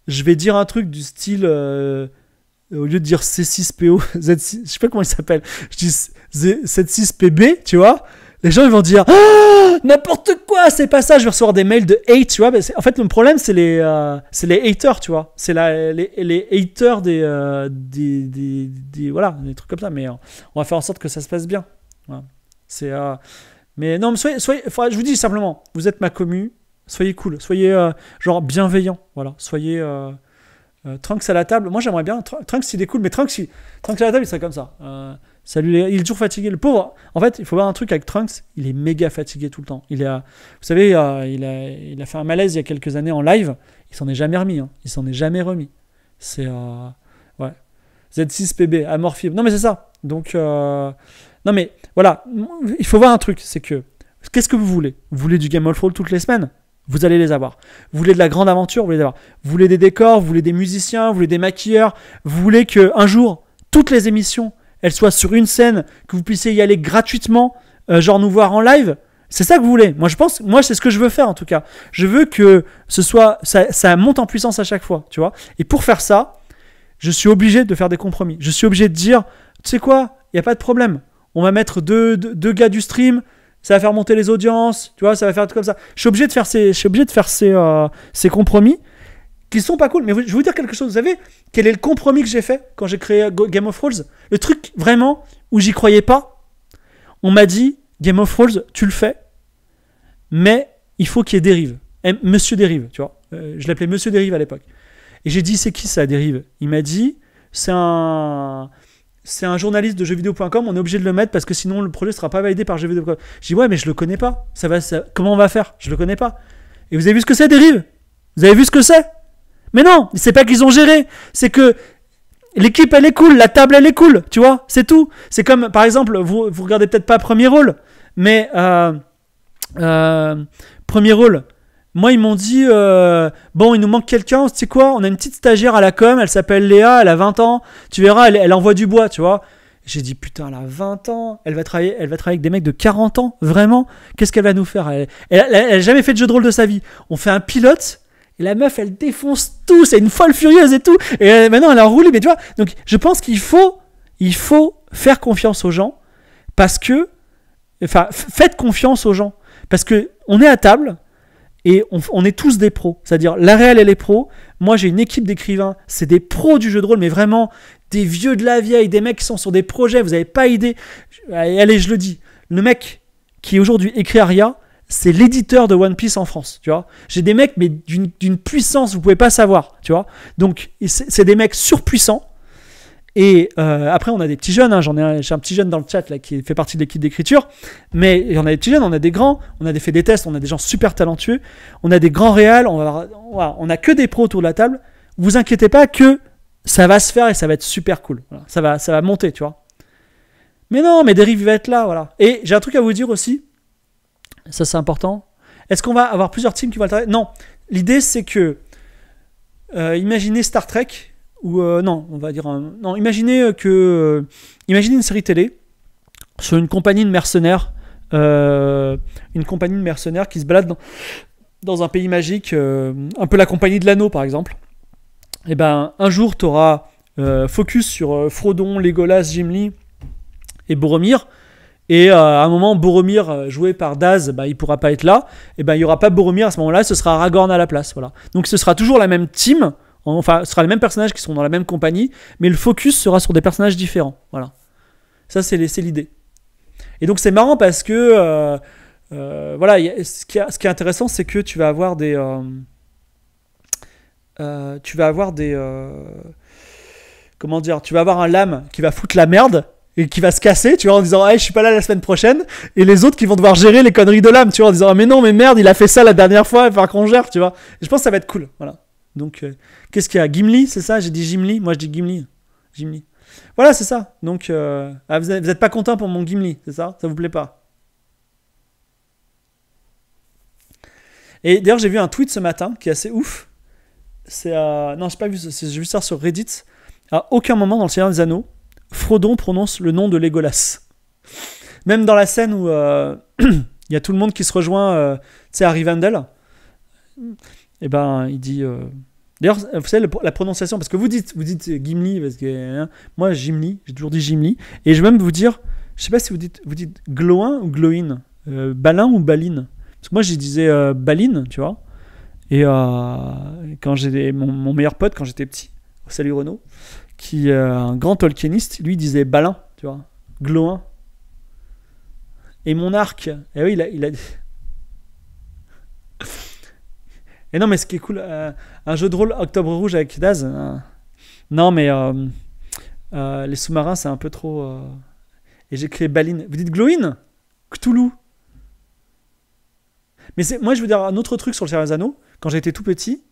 je vais dire un truc du style. Euh, au lieu de dire C6PO, z je sais pas comment il s'appelle, je dis Z6PB, tu vois les gens ils vont dire ah, n'importe quoi, c'est pas ça. Je vais recevoir des mails de hate, tu vois. en fait, le problème c'est les euh, c'est les haters, tu vois. C'est les, les haters euh, des, des, des, voilà des trucs comme ça. Mais euh, on va faire en sorte que ça se passe bien. C'est mais non, soyez, je vous dis simplement, vous êtes ma commu, soyez cool, soyez genre bienveillant, voilà, soyez Trunks à la table. Moi j'aimerais bien Trunks il est cool, mais Trunks à la table il serait comme ça. Il est toujours fatigué, le pauvre. En fait, il faut voir un truc avec Trunks, il est méga fatigué tout le temps. Il a, vous savez, euh, il, a... il a, fait un malaise il y a quelques années en live. Il s'en est jamais remis. Hein. Il s'en est jamais remis. C'est euh, ouais. Z6PB, amorphible. Non mais c'est ça. Donc euh, non mais voilà, il faut voir un truc, c'est que qu'est-ce que vous voulez Vous voulez du Game of Thrones toutes les semaines vous allez les avoir. Vous voulez de la grande aventure, vous les avoir. Vous voulez des décors, vous voulez des musiciens, vous voulez des maquilleurs, vous voulez que un jour toutes les émissions elle soit sur une scène, que vous puissiez y aller gratuitement, euh, genre nous voir en live. C'est ça que vous voulez. Moi, je pense, moi, c'est ce que je veux faire en tout cas. Je veux que ce soit, ça, monte en puissance à chaque fois, tu vois. Et pour faire ça, je suis obligé de faire des compromis. Je suis obligé de dire, tu sais quoi, il n'y a pas de problème. On va mettre deux, deux, gars du stream, ça va faire monter les audiences, tu vois, ça va faire comme ça. Je suis obligé de faire ces, je suis obligé de faire ces, euh, ces compromis qui sont pas cool. Mais je vais vous dire quelque chose, vous savez quel est le compromis que j'ai fait quand j'ai créé Game of Thrones Le truc vraiment où j'y croyais pas, on m'a dit Game of Thrones, tu le fais, mais il faut qu'il y ait dérive. Eh, Monsieur Dérive, tu vois. Euh, je l'appelais Monsieur Dérive à l'époque. Et j'ai dit c'est qui ça, Dérive Il m'a dit c'est un c'est un journaliste de jeuxvideo.com, on est obligé de le mettre parce que sinon le projet sera pas validé par jeuxvideo.com. J'ai dit ouais, mais je le connais pas. Ça va, comment on va faire Je le connais pas. Et vous avez vu ce que c'est, Dérive Vous avez vu ce que c'est mais non, c'est pas qu'ils ont géré, c'est que l'équipe elle est cool, la table elle est cool, tu vois, c'est tout. C'est comme par exemple, vous, vous regardez peut-être pas premier rôle, mais euh, euh, premier rôle. Moi, ils m'ont dit euh, Bon, il nous manque quelqu'un, tu sais quoi On a une petite stagiaire à la com, elle s'appelle Léa, elle a 20 ans, tu verras, elle, envoie du bois, tu vois. J'ai dit Putain, elle a 20 ans, elle va travailler, elle va travailler avec des mecs de 40 ans, vraiment Qu'est-ce qu'elle va nous faire Elle n'a jamais fait de jeu de rôle de sa vie. On fait un pilote, et la meuf, elle défonce tout, c'est une folle furieuse et tout. Et euh, maintenant, elle a roulé, mais tu vois. Donc, je pense qu'il faut, il faut faire confiance aux gens parce que, enfin, faites confiance aux gens parce que on est à table et on, est tous des pros. C'est-à-dire, la réelle, elle est pro. Moi, j'ai une équipe d'écrivains, c'est des pros du jeu de rôle, mais vraiment des vieux de la vieille, des mecs qui sont sur des projets, vous n'avez pas idée. Allez, je le dis. Le mec qui aujourd'hui écrit Aria, c'est l'éditeur de One Piece en France, tu vois. J'ai des mecs, mais d'une puissance, vous pouvez pas savoir, tu vois. Donc, c'est des mecs surpuissants. Et euh, après, on a des petits jeunes. Hein. j'ai un petit jeune dans le chat là qui fait partie de l'équipe d'écriture. Mais on a des petits jeunes, on a des grands, on a des fait des tests, on a des gens super talentueux, on a des grands réels. On, va, on, a que des pros autour de la table. Vous inquiétez pas que ça va se faire et ça va être super cool. Ça va, ça va monter, tu vois. Mais non, mais Derive va être là, voilà. Et j'ai un truc à vous dire aussi. Ça, c'est important. Est-ce qu'on va avoir plusieurs teams qui vont alterner Non. L'idée, c'est que. Euh, imaginez Star Trek, ou. Euh, non, on va dire. Euh, non, imaginez que. imaginez une série télé sur une compagnie de mercenaires. une compagnie de mercenaires qui se balade dans, dans un pays magique, un peu la compagnie de l'anneau par exemple. Et eh ben, un jour, tu auras focus sur Frodon, Legolas, Gimli et Boromir. Et euh, à un moment, Boromir, euh, joué par Daz, il bah, il pourra pas être là. Et ben il y aura pas Boromir à ce moment-là, ce sera Aragorn à la place. Voilà. Donc ce sera toujours la même team, enfin, ce sera les mêmes personnages qui seront dans la même compagnie, mais le focus sera sur des personnages différents. Voilà. Ça, c'est l'idée. Et donc c'est marrant parce que, euh, voilà, ce, qui ce, qui est intéressant, c'est que tu vas avoir des. tu vas avoir des. comment dire Tu vas avoir un lame qui va foutre la merde et qui va se casser, tu vois, en disant, hey, je suis pas là la semaine prochaine, et les autres qui vont devoir gérer les conneries de l'âme, tu vois, en disant, ah, mais non, mais merde, il a fait ça la dernière fois, il va qu'on gère, tu vois. je pense que ça va être cool, voilà. Donc, euh, qu'est-ce qu'il y a Gimli, c'est ça J'ai dit Gimli Moi, je dis Gimli. Gimli. Voilà, c'est ça. Donc, euh, ah, vous n'êtes pas content pour mon Gimli, c'est ça Ça vous plaît pas Et d'ailleurs, j'ai vu un tweet ce matin qui est assez ouf. C'est Non, j'ai pas vu ça. J'ai vu ça sur Reddit. À aucun moment dans Le Seigneur des Anneaux, Frodon prononce le nom de Legolas. Même dans la scène où euh, il y a tout le monde qui se rejoint, c'est euh, sais, à et eh ben il dit. Euh, d'ailleurs, vous savez, la prononciation, parce que vous dites, vous dites Gimli, parce que hein, moi, Gimli, j'ai toujours dit Gimli, et je vais même vous dire, je sais pas si vous dites, vous dites Gloin ou Gloin, Balin ou Baline, parce que moi, je disais Baline, tu vois, et quand j'ai mon, mon, meilleur pote, quand j'étais petit, salut Renaud, qui est euh, un grand Tolkieniste, lui disait Balin, tu vois, Gloin. Et mon arc, et eh oui, il a, il Et non, mais ce qui est cool, euh, un jeu de rôle Octobre Rouge avec Daz. Euh, non, mais les sous-marins, c'est un peu trop. Et j'ai créé balin ». Vous dites gloin »?« Cthulhu Mais moi, je veux dire un autre truc sur le Seigneur Quand j'étais tout petit,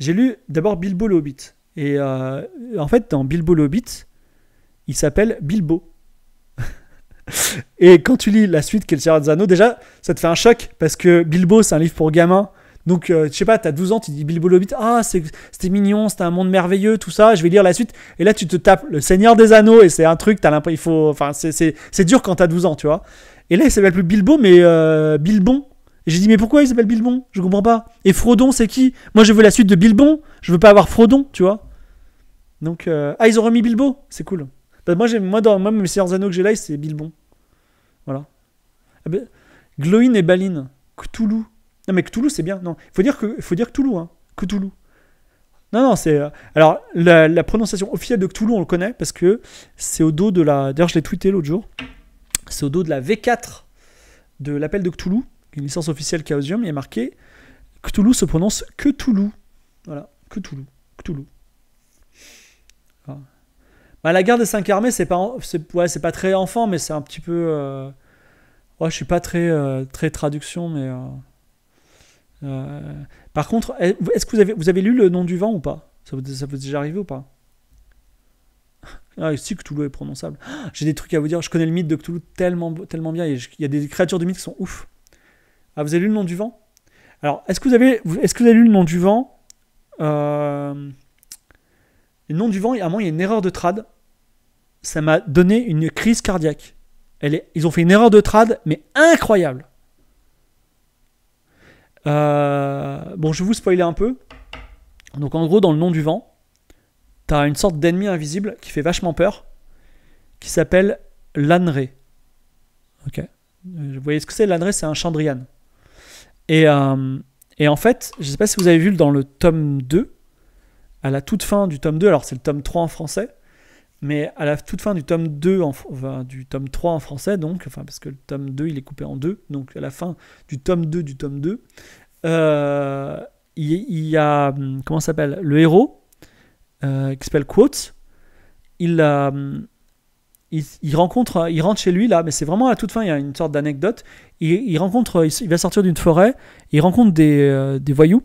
j'ai lu d'abord Bilbo le Hobbit. Et euh, en fait, dans Bilbo Hobbit, il s'appelle Bilbo. et quand tu lis la suite qui est le Seigneur des Anneaux, déjà, ça te fait un choc parce que Bilbo, c'est un livre pour gamins. Donc, tu euh, je sais pas, t'as 12 ans, tu dis Bilbo Hobbit, ah, c'était mignon, c'était un monde merveilleux, tout ça, je vais lire la suite. Et là, tu te tapes Le Seigneur des Anneaux et c'est un truc, t'as l'impression, il faut. Enfin, c'est dur quand t'as 12 ans, tu vois. Et là, il s'appelle plus Bilbo, mais euh, Bilbon. Et j'ai dit, mais pourquoi il s'appelle Bilbon Je comprends pas. Et Frodon, c'est qui Moi, je veux la suite de Bilbon. Je veux pas avoir Frodon, tu vois. Donc, euh... ah, ils ont remis Bilbo. C'est cool. Bah, moi, moi, dans moi, mes meilleurs Anneaux que j'ai là, c'est Bilbon. Voilà. Ah, ben, et Baline. Cthulhu. Non, mais Cthulhu, c'est bien. Non, il faut dire que, faut dire Cthulhu, hein. Cthulhu. Non, non, c'est. Euh, alors, la, la, prononciation officielle de Cthulhu, on le connaît parce que c'est au dos de la. D'ailleurs, je l'ai tweeté l'autre jour. C'est au dos de la V4 de l'appel de Cthulhu une licence officielle Chaosium, il y a marqué Cthulhu se prononce Cthulhu. Voilà, Cthulhu, Cthulhu. Bah, la guerre des cinq armées, c'est pas, ouais, pas très enfant, mais c'est un petit peu. Euh, ouais, je suis pas très, euh, très traduction, mais. Euh, par contre, est-ce que vous avez, vous avez lu Le nom du vent ou pas ça vous, ça vous est déjà arrivé ou pas ah, si Cthulhu est prononçable. Ah, j'ai des trucs à vous dire. Je connais le mythe de Cthulhu tellement, tellement bien. Il y a des créatures du mythe qui sont ouf. Ah, vous avez lu le nom du vent Alors, est-ce que, vous avez, est-ce que vous avez lu le nom du vent euh, Le nom du vent, à moi il y a une erreur de trad. Ça m'a donné une crise cardiaque. Elle Ils ont fait une erreur de trad, mais incroyable. Euh, bon, je vais vous spoiler un peu. Donc, en gros, dans le nom du vent, t'as une sorte d'ennemi invisible qui fait vachement peur, qui s'appelle l'Anré. Ok. Euh, vous voyez ce que c'est l'Anré C'est un Chandrian. Et, euh, en fait, je ne sais pas si vous avez vu dans le tome 2, à la toute fin du tome 2, alors c'est le tome 3 en français, mais à la toute fin du tome 2, en, du tome 3 en français, donc, enfin, parce que le tome 2, il est coupé en deux, donc à la fin du tome 2 du tome 2, euh, il, y a, hum, comment s'appelle, le héros, euh, qui s'appelle Quotes, il, a... Euh, il, rencontre, il rentre chez lui là, mais c'est vraiment à toute fin, il y a une sorte d'anecdote. Il, il, rencontre, il, va sortir d'une forêt, il rencontre des, euh, voyous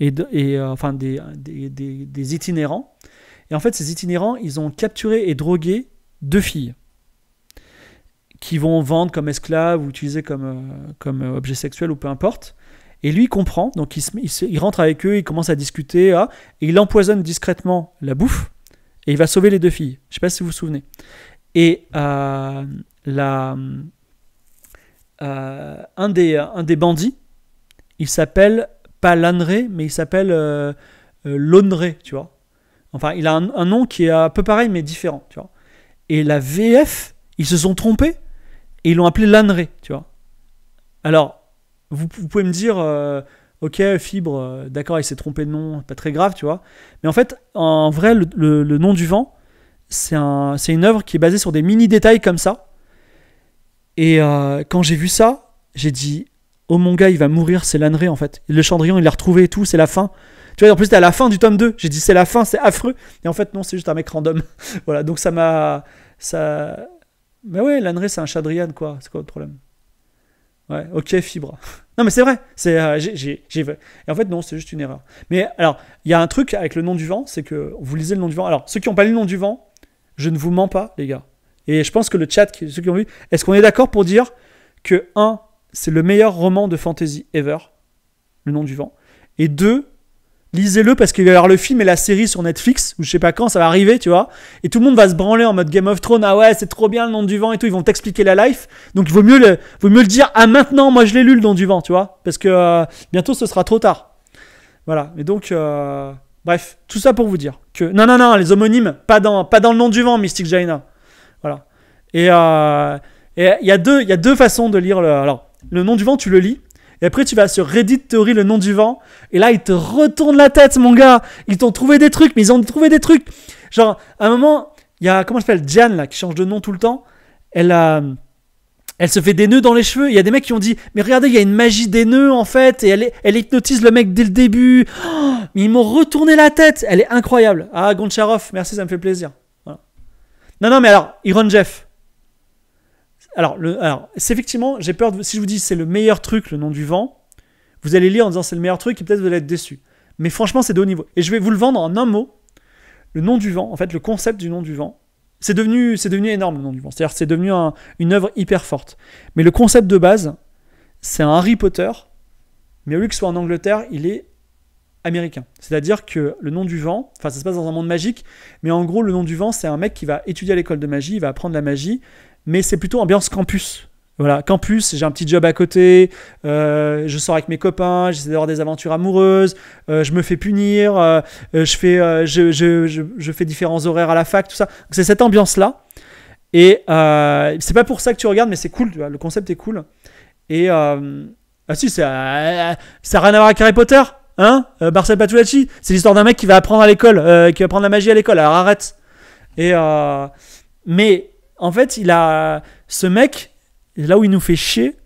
et, et euh, enfin des, des, itinérants. Et en fait, ces itinérants, ils ont capturé et drogué deux filles qui vont vendre comme esclaves ou utiliser comme, euh, comme objet sexuel ou peu importe. Et lui, il comprend, donc il, il, rentre avec eux, il commence à discuter, ah, et il empoisonne discrètement la bouffe, et il va sauver les deux filles. Je sais pas si vous vous souvenez. Et euh, euh, un, des, bandits, il s'appelle pas mais il s'appelle euh, euh tu vois. Enfin, il a un, nom qui est un peu pareil, mais différent, tu vois. Et la VF, ils se sont trompés et ils l'ont appelé Lanré, tu vois. Alors, vous, pouvez me dire. Ok, Fibre, d'accord, il s'est trompé de nom, pas très grave, tu vois. Mais en fait, en vrai, le nom du vent, c'est un, une œuvre qui est basée sur des mini détails comme ça. Et euh, quand j'ai vu ça, j'ai dit Oh mon gars, il va mourir, c'est Lanré en fait. Le Chandrion, il l'a retrouvé et tout, c'est la fin. Tu vois, en plus, c'était à la fin du tome 2. J'ai dit C'est la fin, c'est affreux. Et en fait, non, c'est juste un mec random. voilà, donc ça m'a. Ça... Mais ouais, Lanré, c'est un Chadrian, quoi. C'est quoi le problème Ouais, ok, fibre. non, mais c'est vrai. C'est, euh, Et en fait, non, c'est juste une erreur. Mais alors, il y a un truc avec le nom du vent, c'est que vous lisez le nom du vent. Alors, ceux qui n'ont pas lu le nom du vent, je ne vous mens pas, les gars. Et je pense que le chat, ceux qui ont vu, est-ce qu'on est, d'accord pour dire que 1, c'est le meilleur roman de fantasy ever, Le Nom du Vent, et 2, lisez-le parce qu'il va y avoir le film et la série sur Netflix, ou je sais pas quand, ça va arriver, tu vois, et tout le monde va se branler en mode Game of Thrones, ah ouais, c'est trop bien Le Nom du Vent et tout, ils vont t'expliquer la life, donc il vaut mieux le, le dire, ah maintenant, moi je l'ai lu Le Nom du Vent, tu vois, parce que euh, bientôt ce sera trop tard. Voilà, et donc... Euh, Bref, tout ça pour vous dire que. Non, non, non, les homonymes, pas dans, pas dans le nom du vent, Mystic Jaina. Voilà. Et euh, il y, a deux, y a deux façons de lire le. Alors, le nom du vent, tu le lis. Et après, tu vas sur Reddit Theory, le nom du vent. Et là, ils te retournent la tête, mon gars. Ils t'ont trouvé des trucs, mais ils ont trouvé des trucs. Genre, à un moment, il y a, comment ça s'appelle, Diane, là, qui change de nom tout le temps. Elle a. Euh, elle se fait des nœuds dans les cheveux. Il y a des mecs qui ont dit Mais regardez, il y a une magie des nœuds en fait, et elle, elle hypnotise le mec dès le début. Oh, mais ils m'ont retourné la tête. Elle est incroyable. Ah, Goncharov, merci, ça me fait plaisir. Non, non, mais alors, Iron Jeff. Alors, c'est effectivement, j'ai peur Si je vous dis c'est le meilleur truc, le nom du vent, vous allez lire en disant c'est le meilleur truc et peut-être vous allez être déçu. Mais franchement, c'est de haut niveau. Et je vais vous le vendre en un mot. Le nom du vent, en fait, le concept du nom du vent, c'est devenu, c'est devenu énorme le nom du vent, C'est-à-dire c'est devenu une œuvre hyper forte. Mais le concept de base, c'est un Harry Potter, mais au lieu que ce soit en Angleterre, il est américain. C'est-à-dire que le nom du vent, enfin ça se passe dans un monde magique, mais en gros le nom du vent, c'est un mec qui va étudier à l'école de magie, il va apprendre la magie, mais c'est plutôt ambiance campus. Voilà, campus, j'ai un petit job à côté, euh, je sors avec mes copains, j'essaie d'avoir des aventures amoureuses, euh, je me fais punir, euh, je, fais, je, je, je, fais différents horaires à la fac, tout ça. C'est cette ambiance-là. Et c'est pas pour ça que tu regardes, mais c'est cool, le concept est cool. Et. ah si, ça n'a rien à voir avec Harry Potter, hein Marcel Patulacci C'est l'histoire d'un mec qui va apprendre à l'école, qui va apprendre la magie à l'école, alors arrête. Et. mais, en fait, il a. Ce mec là où il nous fait chier,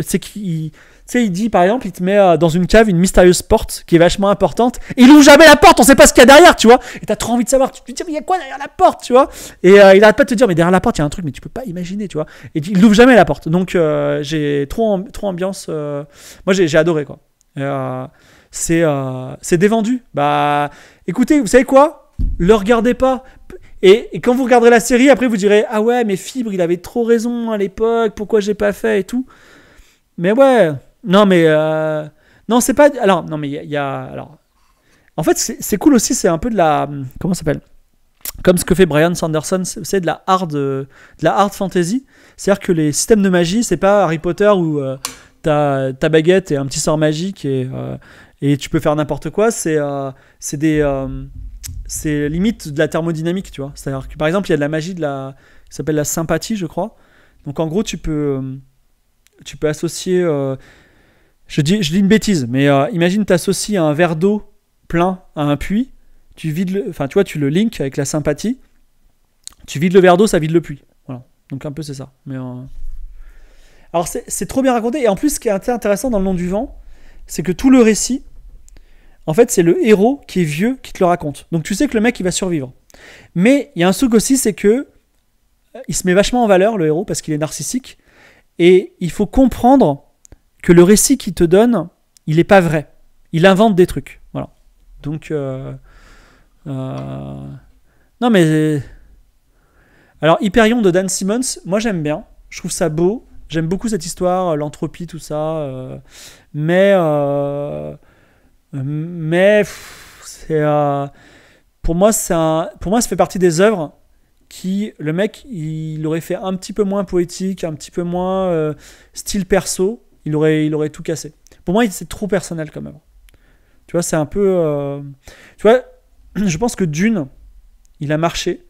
c'est qu'il il dit par exemple, il te met euh, dans une cave une mystérieuse porte qui est vachement importante. il ouvre jamais la porte, on sait pas ce qu'il y a derrière, tu vois. Et t'as trop envie de savoir, tu te dis, mais il y a quoi derrière la porte, tu vois. Et euh, il arrête pas de te dire, mais derrière la porte, il y a un truc, mais tu peux pas imaginer, tu vois. Et il ouvre jamais la porte. Donc euh, j'ai trop, trop ambiance. Moi j'ai adoré, quoi. c'est dévendu. Bah écoutez, vous savez quoi le regardez pas. Et, quand vous regarderez la série, après vous direz Ah ouais, mais Fibre, il avait trop raison à l'époque, pourquoi j'ai pas fait et tout. Mais ouais, non, mais. Euh, non, c'est pas. Alors, non, mais il y, a. Alors. En fait, c'est cool aussi, c'est un peu de la. Comment ça s'appelle Comme ce que fait Brian Sanderson, c'est de la hard, euh, de la hard fantasy. C'est-à-dire que les systèmes de magie, c'est pas Harry Potter où euh, ta, ta baguette et un petit sort magique et, euh, et tu peux faire n'importe quoi. C'est des c'est limite de la thermodynamique, tu vois. C'est-à-dire que par exemple, il y a de la magie de la, qui s'appelle la sympathie, je crois. Donc en gros, tu peux, euh, tu peux associer. Euh, je dis, je dis une bêtise, mais euh, imagine associes un verre d'eau plein à un puits, tu vides, le, enfin tu tu le links avec la sympathie. Tu vides le verre d'eau, ça vide le puits. Voilà. Donc un peu c'est ça. Mais alors c'est trop bien raconté. Et en plus, ce qui est intéressant dans le nom du vent, c'est que tout le récit, en fait, c'est le héros qui est vieux qui te le raconte. Donc tu sais que le mec, il va survivre. Mais il y a un truc aussi, c'est que euh, il se met vachement en valeur, le héros, parce qu'il est narcissique. Et il faut comprendre que le récit qu'il te donne, il n'est pas vrai. Il invente des trucs. Voilà. Donc. Euh, euh, non, mais. Alors, Hyperion de Dan Simmons, moi j'aime bien. Je trouve ça beau. J'aime beaucoup cette histoire, l'entropie, tout ça. mais. Mais c'est pour moi, c'est pour moi, ça fait partie des œuvres qui, le mec, il aurait fait un petit peu moins poétique, un petit peu moins euh, style perso, il aurait, il aurait tout cassé. Pour moi, c'est trop personnel quand même Tu vois, c'est un peu. Euh, tu vois, je pense que Dune, il a marché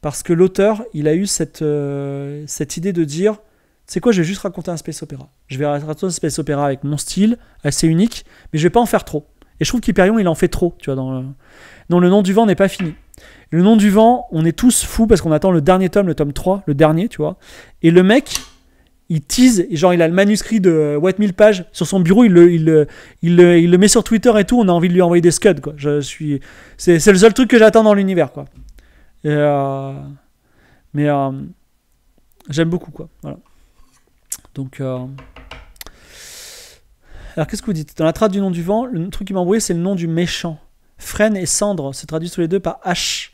parce que l'auteur, il a eu cette, euh, cette idée de dire c'est quoi, je vais juste raconter un space opéra. Je vais raconter un space opéra avec mon style, assez unique, mais je vais pas en faire trop. Et je trouve qu'Hyperion, il en fait trop, tu vois, dans le... le nom du vent n'est pas fini. Le nom du vent, on est tous fous parce qu'on attend le dernier tome, le tome 3, le dernier, tu vois. Et le mec, il tease, genre il a le manuscrit de euh, What 1000 pages sur son bureau, il le, il, le, il, le, met sur Twitter et tout, on a envie de lui envoyer des scuds, quoi. Je suis... C'est le seul truc que j'attends dans l'univers, quoi. Euh, mais euh, j'aime beaucoup, quoi. Voilà. Donc. Euh, alors qu'est-ce que vous dites Dans la traite du nom du vent, le truc qui m'a embrouillé, c'est le nom du méchant. Freine et Cendre se traduisent tous les deux par H.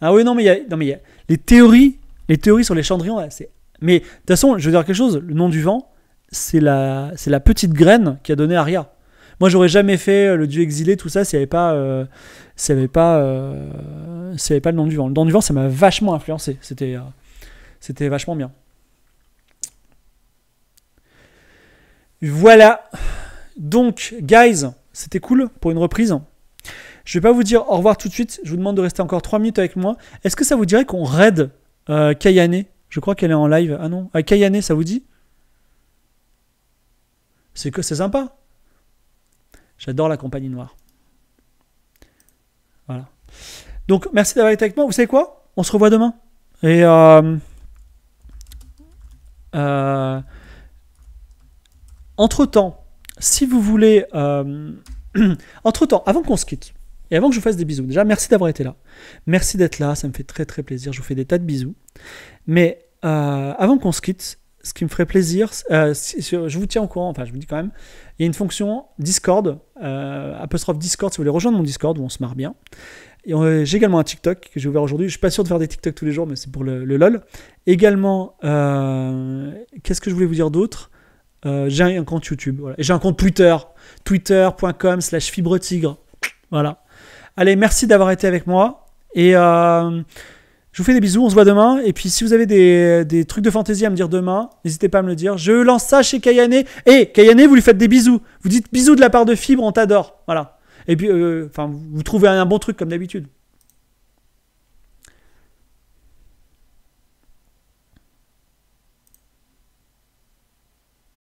Ah oui, non, mais il y a, non, mais les théories, les théories sur les chandrions, c'est. Mais de toute façon, je veux dire quelque chose. Le nom du vent, c'est la, c'est la petite graine qui a donné Arya. Moi, j'aurais jamais fait euh, le dieu exilé, tout ça, s'il n'y avait pas, euh, avait pas, pas le nom du vent. Le nom du vent, ça m'a vachement influencé. C'était, c'était vachement bien. Voilà. Donc, guys, c'était cool pour une reprise. Je vais pas vous dire au revoir tout de suite. Je vous demande de rester encore 3 minutes avec moi. Est-ce que ça vous dirait qu'on raid euh, Kayane Je crois qu'elle est en live. Ah non, à ah, Kayane, ça vous dit C'est que c'est sympa. J'adore la compagnie noire. Voilà. Donc, merci d'avoir été avec moi. Vous savez quoi On se revoit demain. Et. Euh, euh, entre-temps, si vous voulez... Euh, entre-temps, avant qu'on se quitte, et avant que je vous fasse des bisous, déjà, merci d'avoir été là. Merci d'être là, ça me fait très très plaisir. Je vous fais des tas de bisous. Mais euh, avant qu'on se quitte, ce qui me ferait plaisir, euh, je vous tiens au courant, enfin je vous dis quand même, il y a une fonction Discord, apostrophe Discord si vous voulez rejoindre mon Discord où on se marre bien. J'ai également un TikTok que j'ai ouvert aujourd'hui. Je ne suis pas sûr de faire des TikTok tous les jours, mais c'est pour le, LOL. Également, qu'est-ce que je voulais vous dire d'autre euh, j'ai un compte YouTube. Et j'ai un compte Twitter. Twitter.com slash fibre tigre. Voilà. Allez, merci d'avoir été avec moi. Et euh, je vous fais des bisous. On se voit demain. Et puis, si vous avez des, trucs de fantaisie à me dire demain, n'hésitez pas à me le dire. Je lance ça chez Kayane. Et eh, Kayane, vous lui faites des bisous. Vous dites bisous de la part de Fibre, on t'adore. Voilà. Et puis, euh, vous trouvez un bon truc comme d'habitude.